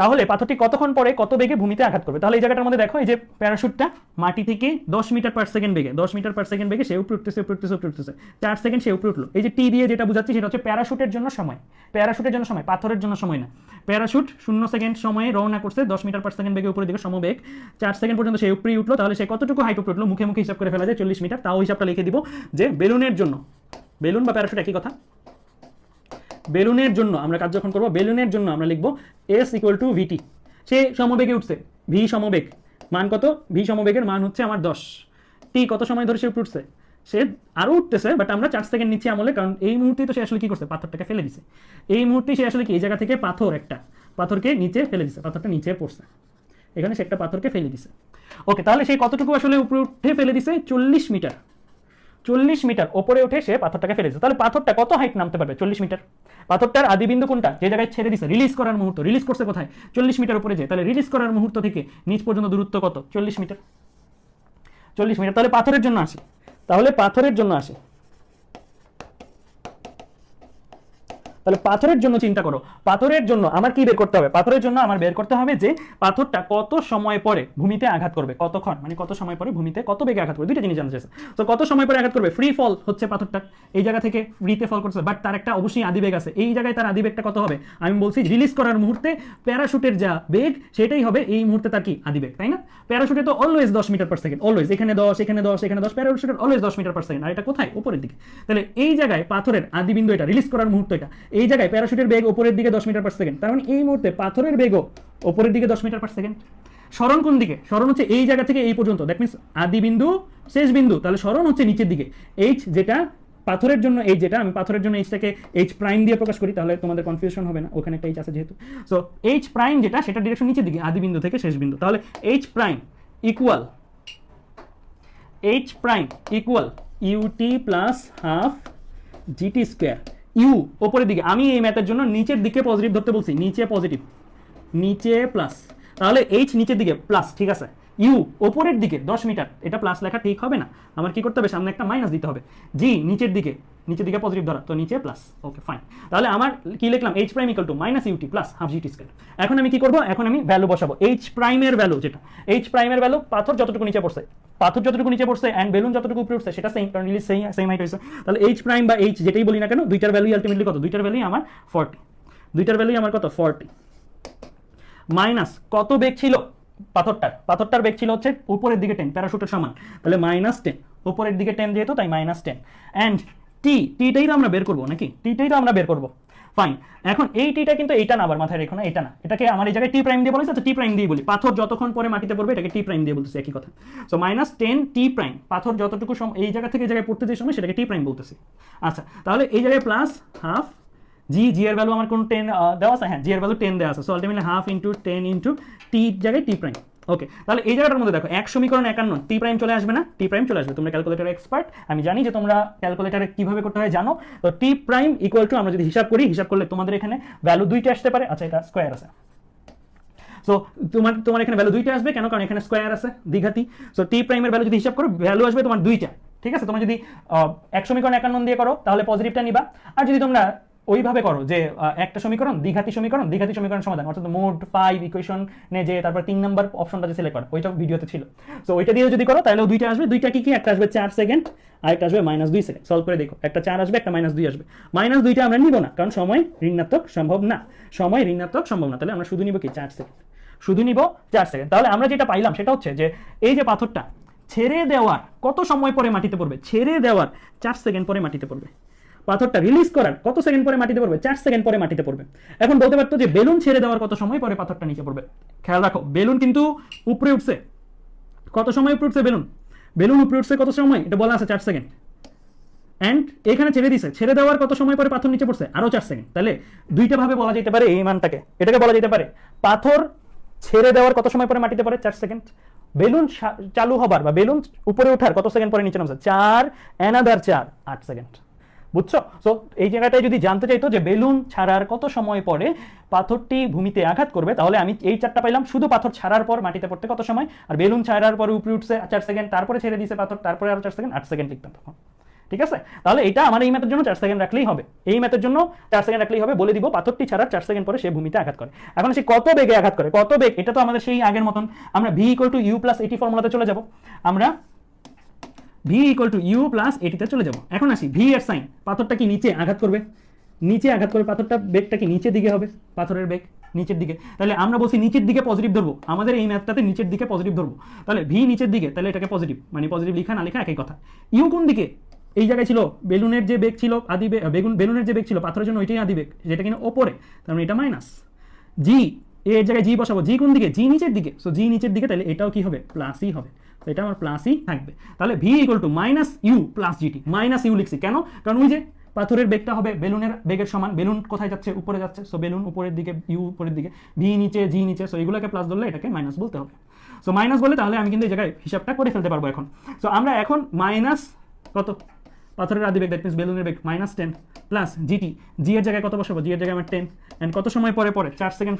তাহলে পাথরটি কতক্ষণ পরে কত বেগে ভূমিতে আঘাত করবে তাহলে এই জায়গাটার মধ্যে দেখো এই যে প্যারাশুটটা মাটি থেকে দশ মিটার পার সেকেন্ড বেগে দশ মিটার পার সেকেন্ড বেগে সে উপরে উঠতেছে উপরে উঠতেছে উপরে উঠতেছে চার সেকেন্ড সে উপরে উঠলো এই যে টি দিয়ে যেটা বুঝাচ্ছি সেটা হচ্ছে প্যারাশুটের জন্য সময় প্যারাশুটের জন্য সময় পাথরের জন্য সময় না প্যারাশুট শূন্য সেকেন্ড সময়ে রওনা করছে দশ মিটার পার সেকেন্ড বেগে উপরে দিকে সমবেগ চার সেকেন্ড পর্যন্ত সে উপরেই উঠলো তাহলে সে কতটুকু হাইট উপরে উঠলো মুখে মুখে হিসাব করে ফেলা যায় চল্লিশ মিটার তাও হিসাবটা লিখে দিব যে বেলুনের জন্য বেলুন বা প্যারাশুট একই কথা বেলুনের জন্য আমরা কাজ যখন করবো বেলুনের জন্য আমরা লিখবো এস ইকুয়াল টু ভিটি সে সমবেগে উঠছে ভি সমবেগ মান কত ভি সমবেগের মান হচ্ছে আমার দশ টি কত সময় ধরে সে উঠছে সে আরও উঠতেছে বাট আমরা চার সেকেন্ড নিচ্ছি আমলে কারণ এই মুহূর্তে তো সে আসলে কী করছে পাথরটাকে ফেলে দিছে এই মুহূর্তে সে আসলে কি এই জায়গা থেকে পাথর একটা পাথরকে নিচে ফেলে দিছে পাথরটা নিচে পড়ছে এখানে সে একটা পাথরকে ফেলে দিছে ওকে তাহলে সে কতটুকু আসলে উপরে উঠে ফেলে দিছে চল্লিশ মিটার চল্লিশ মিটার ওপরে উঠে সে পাথরটাকে ফেলে দিচ্ছে তাহলে পাথরটা কত হাইট নামতে পারবে চল্লিশ মিটার পাথরটার আদিবিন্দু কোনটা যে জায়গায় ছেড়ে দিছে রিলিজ করার মুহূর্ত রিলিজ করছে কোথায় চল্লিশ মিটার উপরে যায় তাহলে রিলিজ করার মুহূর্ত থেকে নিচ পর্যন্ত দূরত্ব কত চল্লিশ মিটার চল্লিশ মিটার তাহলে পাথরের জন্য আসে তাহলে পাথরের জন্য আসে তাহলে পাথরের জন্য চিন্তা করো পাথরের জন্য আমার কি বের করতে হবে পাথরের জন্য আমার বের করতে হবে যে পাথরটা কত সময় পরে ভূমিতে আঘাত করবে কতক্ষণ মানে কত সময় পরে ভূমিতে কত বেগে আঘাত করবে দুইটা জিনিস জানা চাইছে তো কত সময় পরে আঘাত করবে ফ্রি ফল হচ্ছে পাথরটা এই জায়গা থেকে ফ্রিতে ফল করছে বাট তার একটা অবশ্যই আদিবেগ আছে এই জায়গায় তার আদিবেগটা কত হবে আমি বলছি রিলিজ করার মুহূর্তে প্যারাশুটের যা বেগ সেটাই হবে এই মুহূর্তে তার কি আদিবেগ তাই না প্যারাশুটে তো অলওয়েজ দশ মিটার পার সেকেন্ড অলওয়েজ এখানে দশ এখানে দশ এখানে দশ প্যারাশুটের অলওয়েজ দশ মিটার পার সেকেন্ড আর এটা কোথায় উপরের দিকে তাহলে এই জায়গায় পাথরের আদিবিন্দু এটা রিলিজ করার মুহূর্ত এটা এই জায়গায় প্যারাশুটের বেগ ওপরের দিকে দশ মিটার পার সেকেন্ড তার মানে এই মুহূর্তে পাথরের বেগও ওপরের দিকে দশ মিটার পার সেকেন্ড স্মরণ কোন দিকে স্মরণ হচ্ছে এই জায়গা থেকে এই পর্যন্ত দ্যাট মিনস আদি বিন্দু শেষ বিন্দু তাহলে স্মরণ হচ্ছে নিচের দিকে এইচ যেটা পাথরের জন্য এই যেটা আমি পাথরের জন্য এইচটাকে এইচ প্রাইম দিয়ে প্রকাশ করি তাহলে তোমাদের কনফিউশন হবে না ওখানে একটা এইচ আছে যেহেতু সো এইচ প্রাইম যেটা সেটা ডিরেকশন নিচের দিকে আদি বিন্দু থেকে শেষ বিন্দু তাহলে H prime equal H prime equal UT plus half GT square U ওপরের দিকে আমি এই ম্যাথের জন্য নিচের দিকে পজিটিভ ধরতে বলছি নিচে পজিটিভ নিচে প্লাস তাহলে এইচ নিচের দিকে প্লাস ঠিক আছে ইউ ওপরের দিকে দশ মিটার এটা প্লাস লেখা ঠিক হবে না আমার কি করতে হবে সামনে একটা মাইনাস দিতে হবে জি নিচের দিকে নিচের দিকে পজিটিভ ধরা তো নিচে প্লাস ওকে ফাইন তাহলে আমার কি লিখলাম H prime equal to minus UT plus half GT square এখন আমি কি করবো এখন আমি ভ্যালু বসাবো এইচ প্রাইমের ভ্যালু যেটা এইচ প্রাইমের ভ্যালু পাথর যতটুকু নিচে পড়ছে পাথর যতটুকু নিচে পড়ছে অ্যান্ড বেলুন যতটুকু উপরে উঠছে সেটা সেম কারণ সেই সেম হাইট হয়েছে তাহলে এইচ প্রাইম বা এইচ যেটাই বলি না কেন দুইটার ভ্যালু আলটিমেটলি কত দুইটার ভ্যালুই আমার ফর্টি দুইটার ভ্যালুই আমার কত ফর্টি মাইনাস কত বেগ ছিল পাথরটার পাথরটার বেগ ছিল হচ্ছে উপরের দিকে টেন প্যারাশুটের সমান তাহলে মাইনাস টেন উপরের দিকে টেন যেহেতু তাই মাইনাস টেন অ্যান্ড টি টিটাই তো আমরা বের করবো নাকি টিটাই তো আমরা বের করবো ফাইন এখন এই টিটা কিন্তু এইটা না আবার মাথায় রেখো না এটা না এটাকে আমার এই জায়গায় টি প্রাইম দিয়ে বলেছে তো টি প্রাইম আচ্ছা দিয়ে বলি পাথর যতক্ষণ পরে মাটিতে পড়বে এটাকে টি প্রাইম দিয়ে বলতেছি একই কথা so minus ten T prime পাথর যতটুকু এই জায়গা থেকে এই জায়গায় পড়তে যে সময় সেটাকে টি প্রাইম বলতেছি আচ্ছা তাহলে এই জায়গায় প্লাস হাফ জি জি এর ভ্যালু আমার কোনো টেন দেওয়া আছে হ্যাঁ জি এর ভ্যালু টেন দেওয়া আছে so ultimately half into ten into T জায়গায় টি প্রাইম ওকে তাহলে এই জায়গাটার মধ্যে দেখো এক সমীকরণ একান্ন টি প্রাইম চলে আসবে না টি প্রাইম চলে আসবে তোমরা ক্যালকুলেটার এক্সপার্ট আমি জানি যে তোমরা ক্যালকুলেটারে কিভাবে করতে হয় জানো তো টি প্রাইম ইকুয়াল টু আমরা যদি হিসাব করি হিসাব করলে তোমাদের এখানে ভ্যালু দুইটা আসতে পারে আচ্ছা এটা স্কোয়ার আছে সো তোমার তোমার এখানে ভ্যালু দুইটা আসবে কেন কারণ এখানে স্কোয়ার আছে দীঘাতি সো টি প্রাইমের ভ্যালু যদি হিসাব করো ভ্যালু আসবে তোমার দুইটা ঠিক আছে তোমরা যদি এক সমীকরণ একান্ন দিয়ে করো তাহলে পজিটিভটা নিবা আর যদি তোমরা ওইভাবে করো যে একটা সমীকরণ দ্বিঘাতি সমীকরণ দ্বিঘাতি সমীকরণ সমাধান অর্থাৎ মোড ফাইভ ইকুয়েশনে যে তারপর তিন নাম্বার অপশনটা যে সিলেক্ট করো ওইটা ভিডিওতে ছিল সো ওইটা দিয়ে যদি করো তাহলে দুইটা আসবে দুইটা কি কি একটা আসবে চার সেকেন্ড আর একটা আসবে মাইনাস দুই সেকেন্ড সলভ করে দেখো একটা চার আসবে একটা মাইনাস দুই আসবে মাইনাস দুইটা আমরা নিব না কারণ সময় ঋণাত্মক সম্ভব না সময় ঋণাত্মক সম্ভব না তাহলে আমরা শুধু নিব কি চার সেকেন্ড শুধু নিব চার সেকেন্ড তাহলে আমরা যেটা পাইলাম সেটা হচ্ছে যে এই যে পাথরটা ছেড়ে দেওয়ার কত সময় পরে মাটিতে পড়বে ছেড়ে দেওয়ার চার সেকেন্ড পরে মাটিতে পড়বে পাথরটা রিলিজ করার কত সেকেন্ড পরে মাটিতে পড়বে চার সেকেন্ড পরে মাটিতে পড়বে এখন বলতে পারতো যে বেলুন ছেড়ে দেওয়ার কত সময় পরে পাথরটা নিচে পড়বে খেয়াল রাখো বেলুন কিন্তু উপরে উঠছে কত সময় উপরে উঠছে বেলুন বেলুন উপরে উঠছে কত সময় এটা বলা আছে চার সেকেন্ড অ্যান্ড এখানে ছেড়ে দিছে ছেড়ে দেওয়ার কত সময় পরে পাথর নিচে পড়ছে আরও চার সেকেন্ড তাহলে দুইটা ভাবে বলা যেতে পারে এই মানটাকে এটাকে বলা যেতে পারে পাথর ছেড়ে দেওয়ার কত সময় পরে মাটিতে পড়ে চার সেকেন্ড বেলুন চালু হবার বা বেলুন উপরে ওঠার কত সেকেন্ড পরে নিচে নামছে চার অ্যানাদার চার আট সেকেন্ড বুঝছো সো এই জায়গাটায় যদি জানতে চাইতো যে বেলুন ছাড়ার কত সময় পরে পাথরটি ভূমিতে আঘাত করবে তাহলে আমি এই চারটা পাইলাম শুধু পাথর ছাড়ার পর মাটিতে পড়তে কত সময় আর বেলুন ছাড়ার পর উপরে উঠছে চার সেকেন্ড তারপরে ছেড়ে দিছে পাথর তারপরে আরও চার সেকেন্ড আট সেকেন্ড লিখতাম তখন ঠিক আছে তাহলে এটা আমার এই ম্যাথের জন্য চার সেকেন্ড রাখলেই হবে এই ম্যাথের জন্য চার সেকেন্ড রাখলেই হবে বলে দিব পাথরটি ছাড়ার চার সেকেন্ড পরে সে ভূমিতে আঘাত করে এখন সে কত বেগে আঘাত করে কত বেগ এটা তো আমাদের সেই আগের মতন আমরা V equal to U plus AT ফর্মুলাতে চলে যাব আমরা V equal to U plus এটিতে চলে যাবো এখন আসি ভি এর সাইন পাথরটা কি নিচে আঘাত করবে নিচে আঘাত করবে পাথরটা বেগটা কি নিচের দিকে হবে পাথরের বেগ নিচের দিকে তাহলে আমরা বলছি নিচের দিকে পজিটিভ ধরবো আমাদের এই ম্যাথটাতে নিচের দিকে পজিটিভ ধরবো তাহলে ভি নিচের দিকে তাহলে এটাকে পজিটিভ মানে পজিটিভ লিখা না লেখা একই কথা ইউ কোন দিকে এই জায়গায় ছিল বেলুনের যে বেগ ছিল আদি বেগুন বেলুনের যে বেগ ছিল পাথরের জন্য ওইটাই আদি বেগ যেটা কিনা ওপরে তার মানে এটা মাইনাস জি এর জায়গায় জি বসাবো জি কোন দিকে জি নিচের দিকে সো জি নিচের দিকে তাহলে এটাও কি হবে প্লাসই e হবে তো এটা আমার প্লাসই থাকবে তাহলে V equal to minus U plus GT minus U লিখছি কেন কারণ ওই যে পাথরের বেগটা হবে বেলুনের বেগের সমান বেলুন কোথায় যাচ্ছে উপরে যাচ্ছে সো বেলুন উপরের দিকে ইউ উপরের দিকে ভি নিচে জি নিচে সো এগুলোকে প্লাস ধরলে এটাকে মাইনাস বলতে হবে সো মাইনাস বলে তাহলে আমি কিন্তু এই জায়গায় হিসাবটা করে ফেলতে পারবো এখন সো আমরা এখন মাইনাস কত পাথরের আদি বেগ দ্যাট মিনস বেলুনের বেগ minus ten plus GT G এর জায়গায় কত বসাবো জি এর জায়গায় আমার টেন অ্যান্ড কত সময় পরে পরে চার সেকেন্ড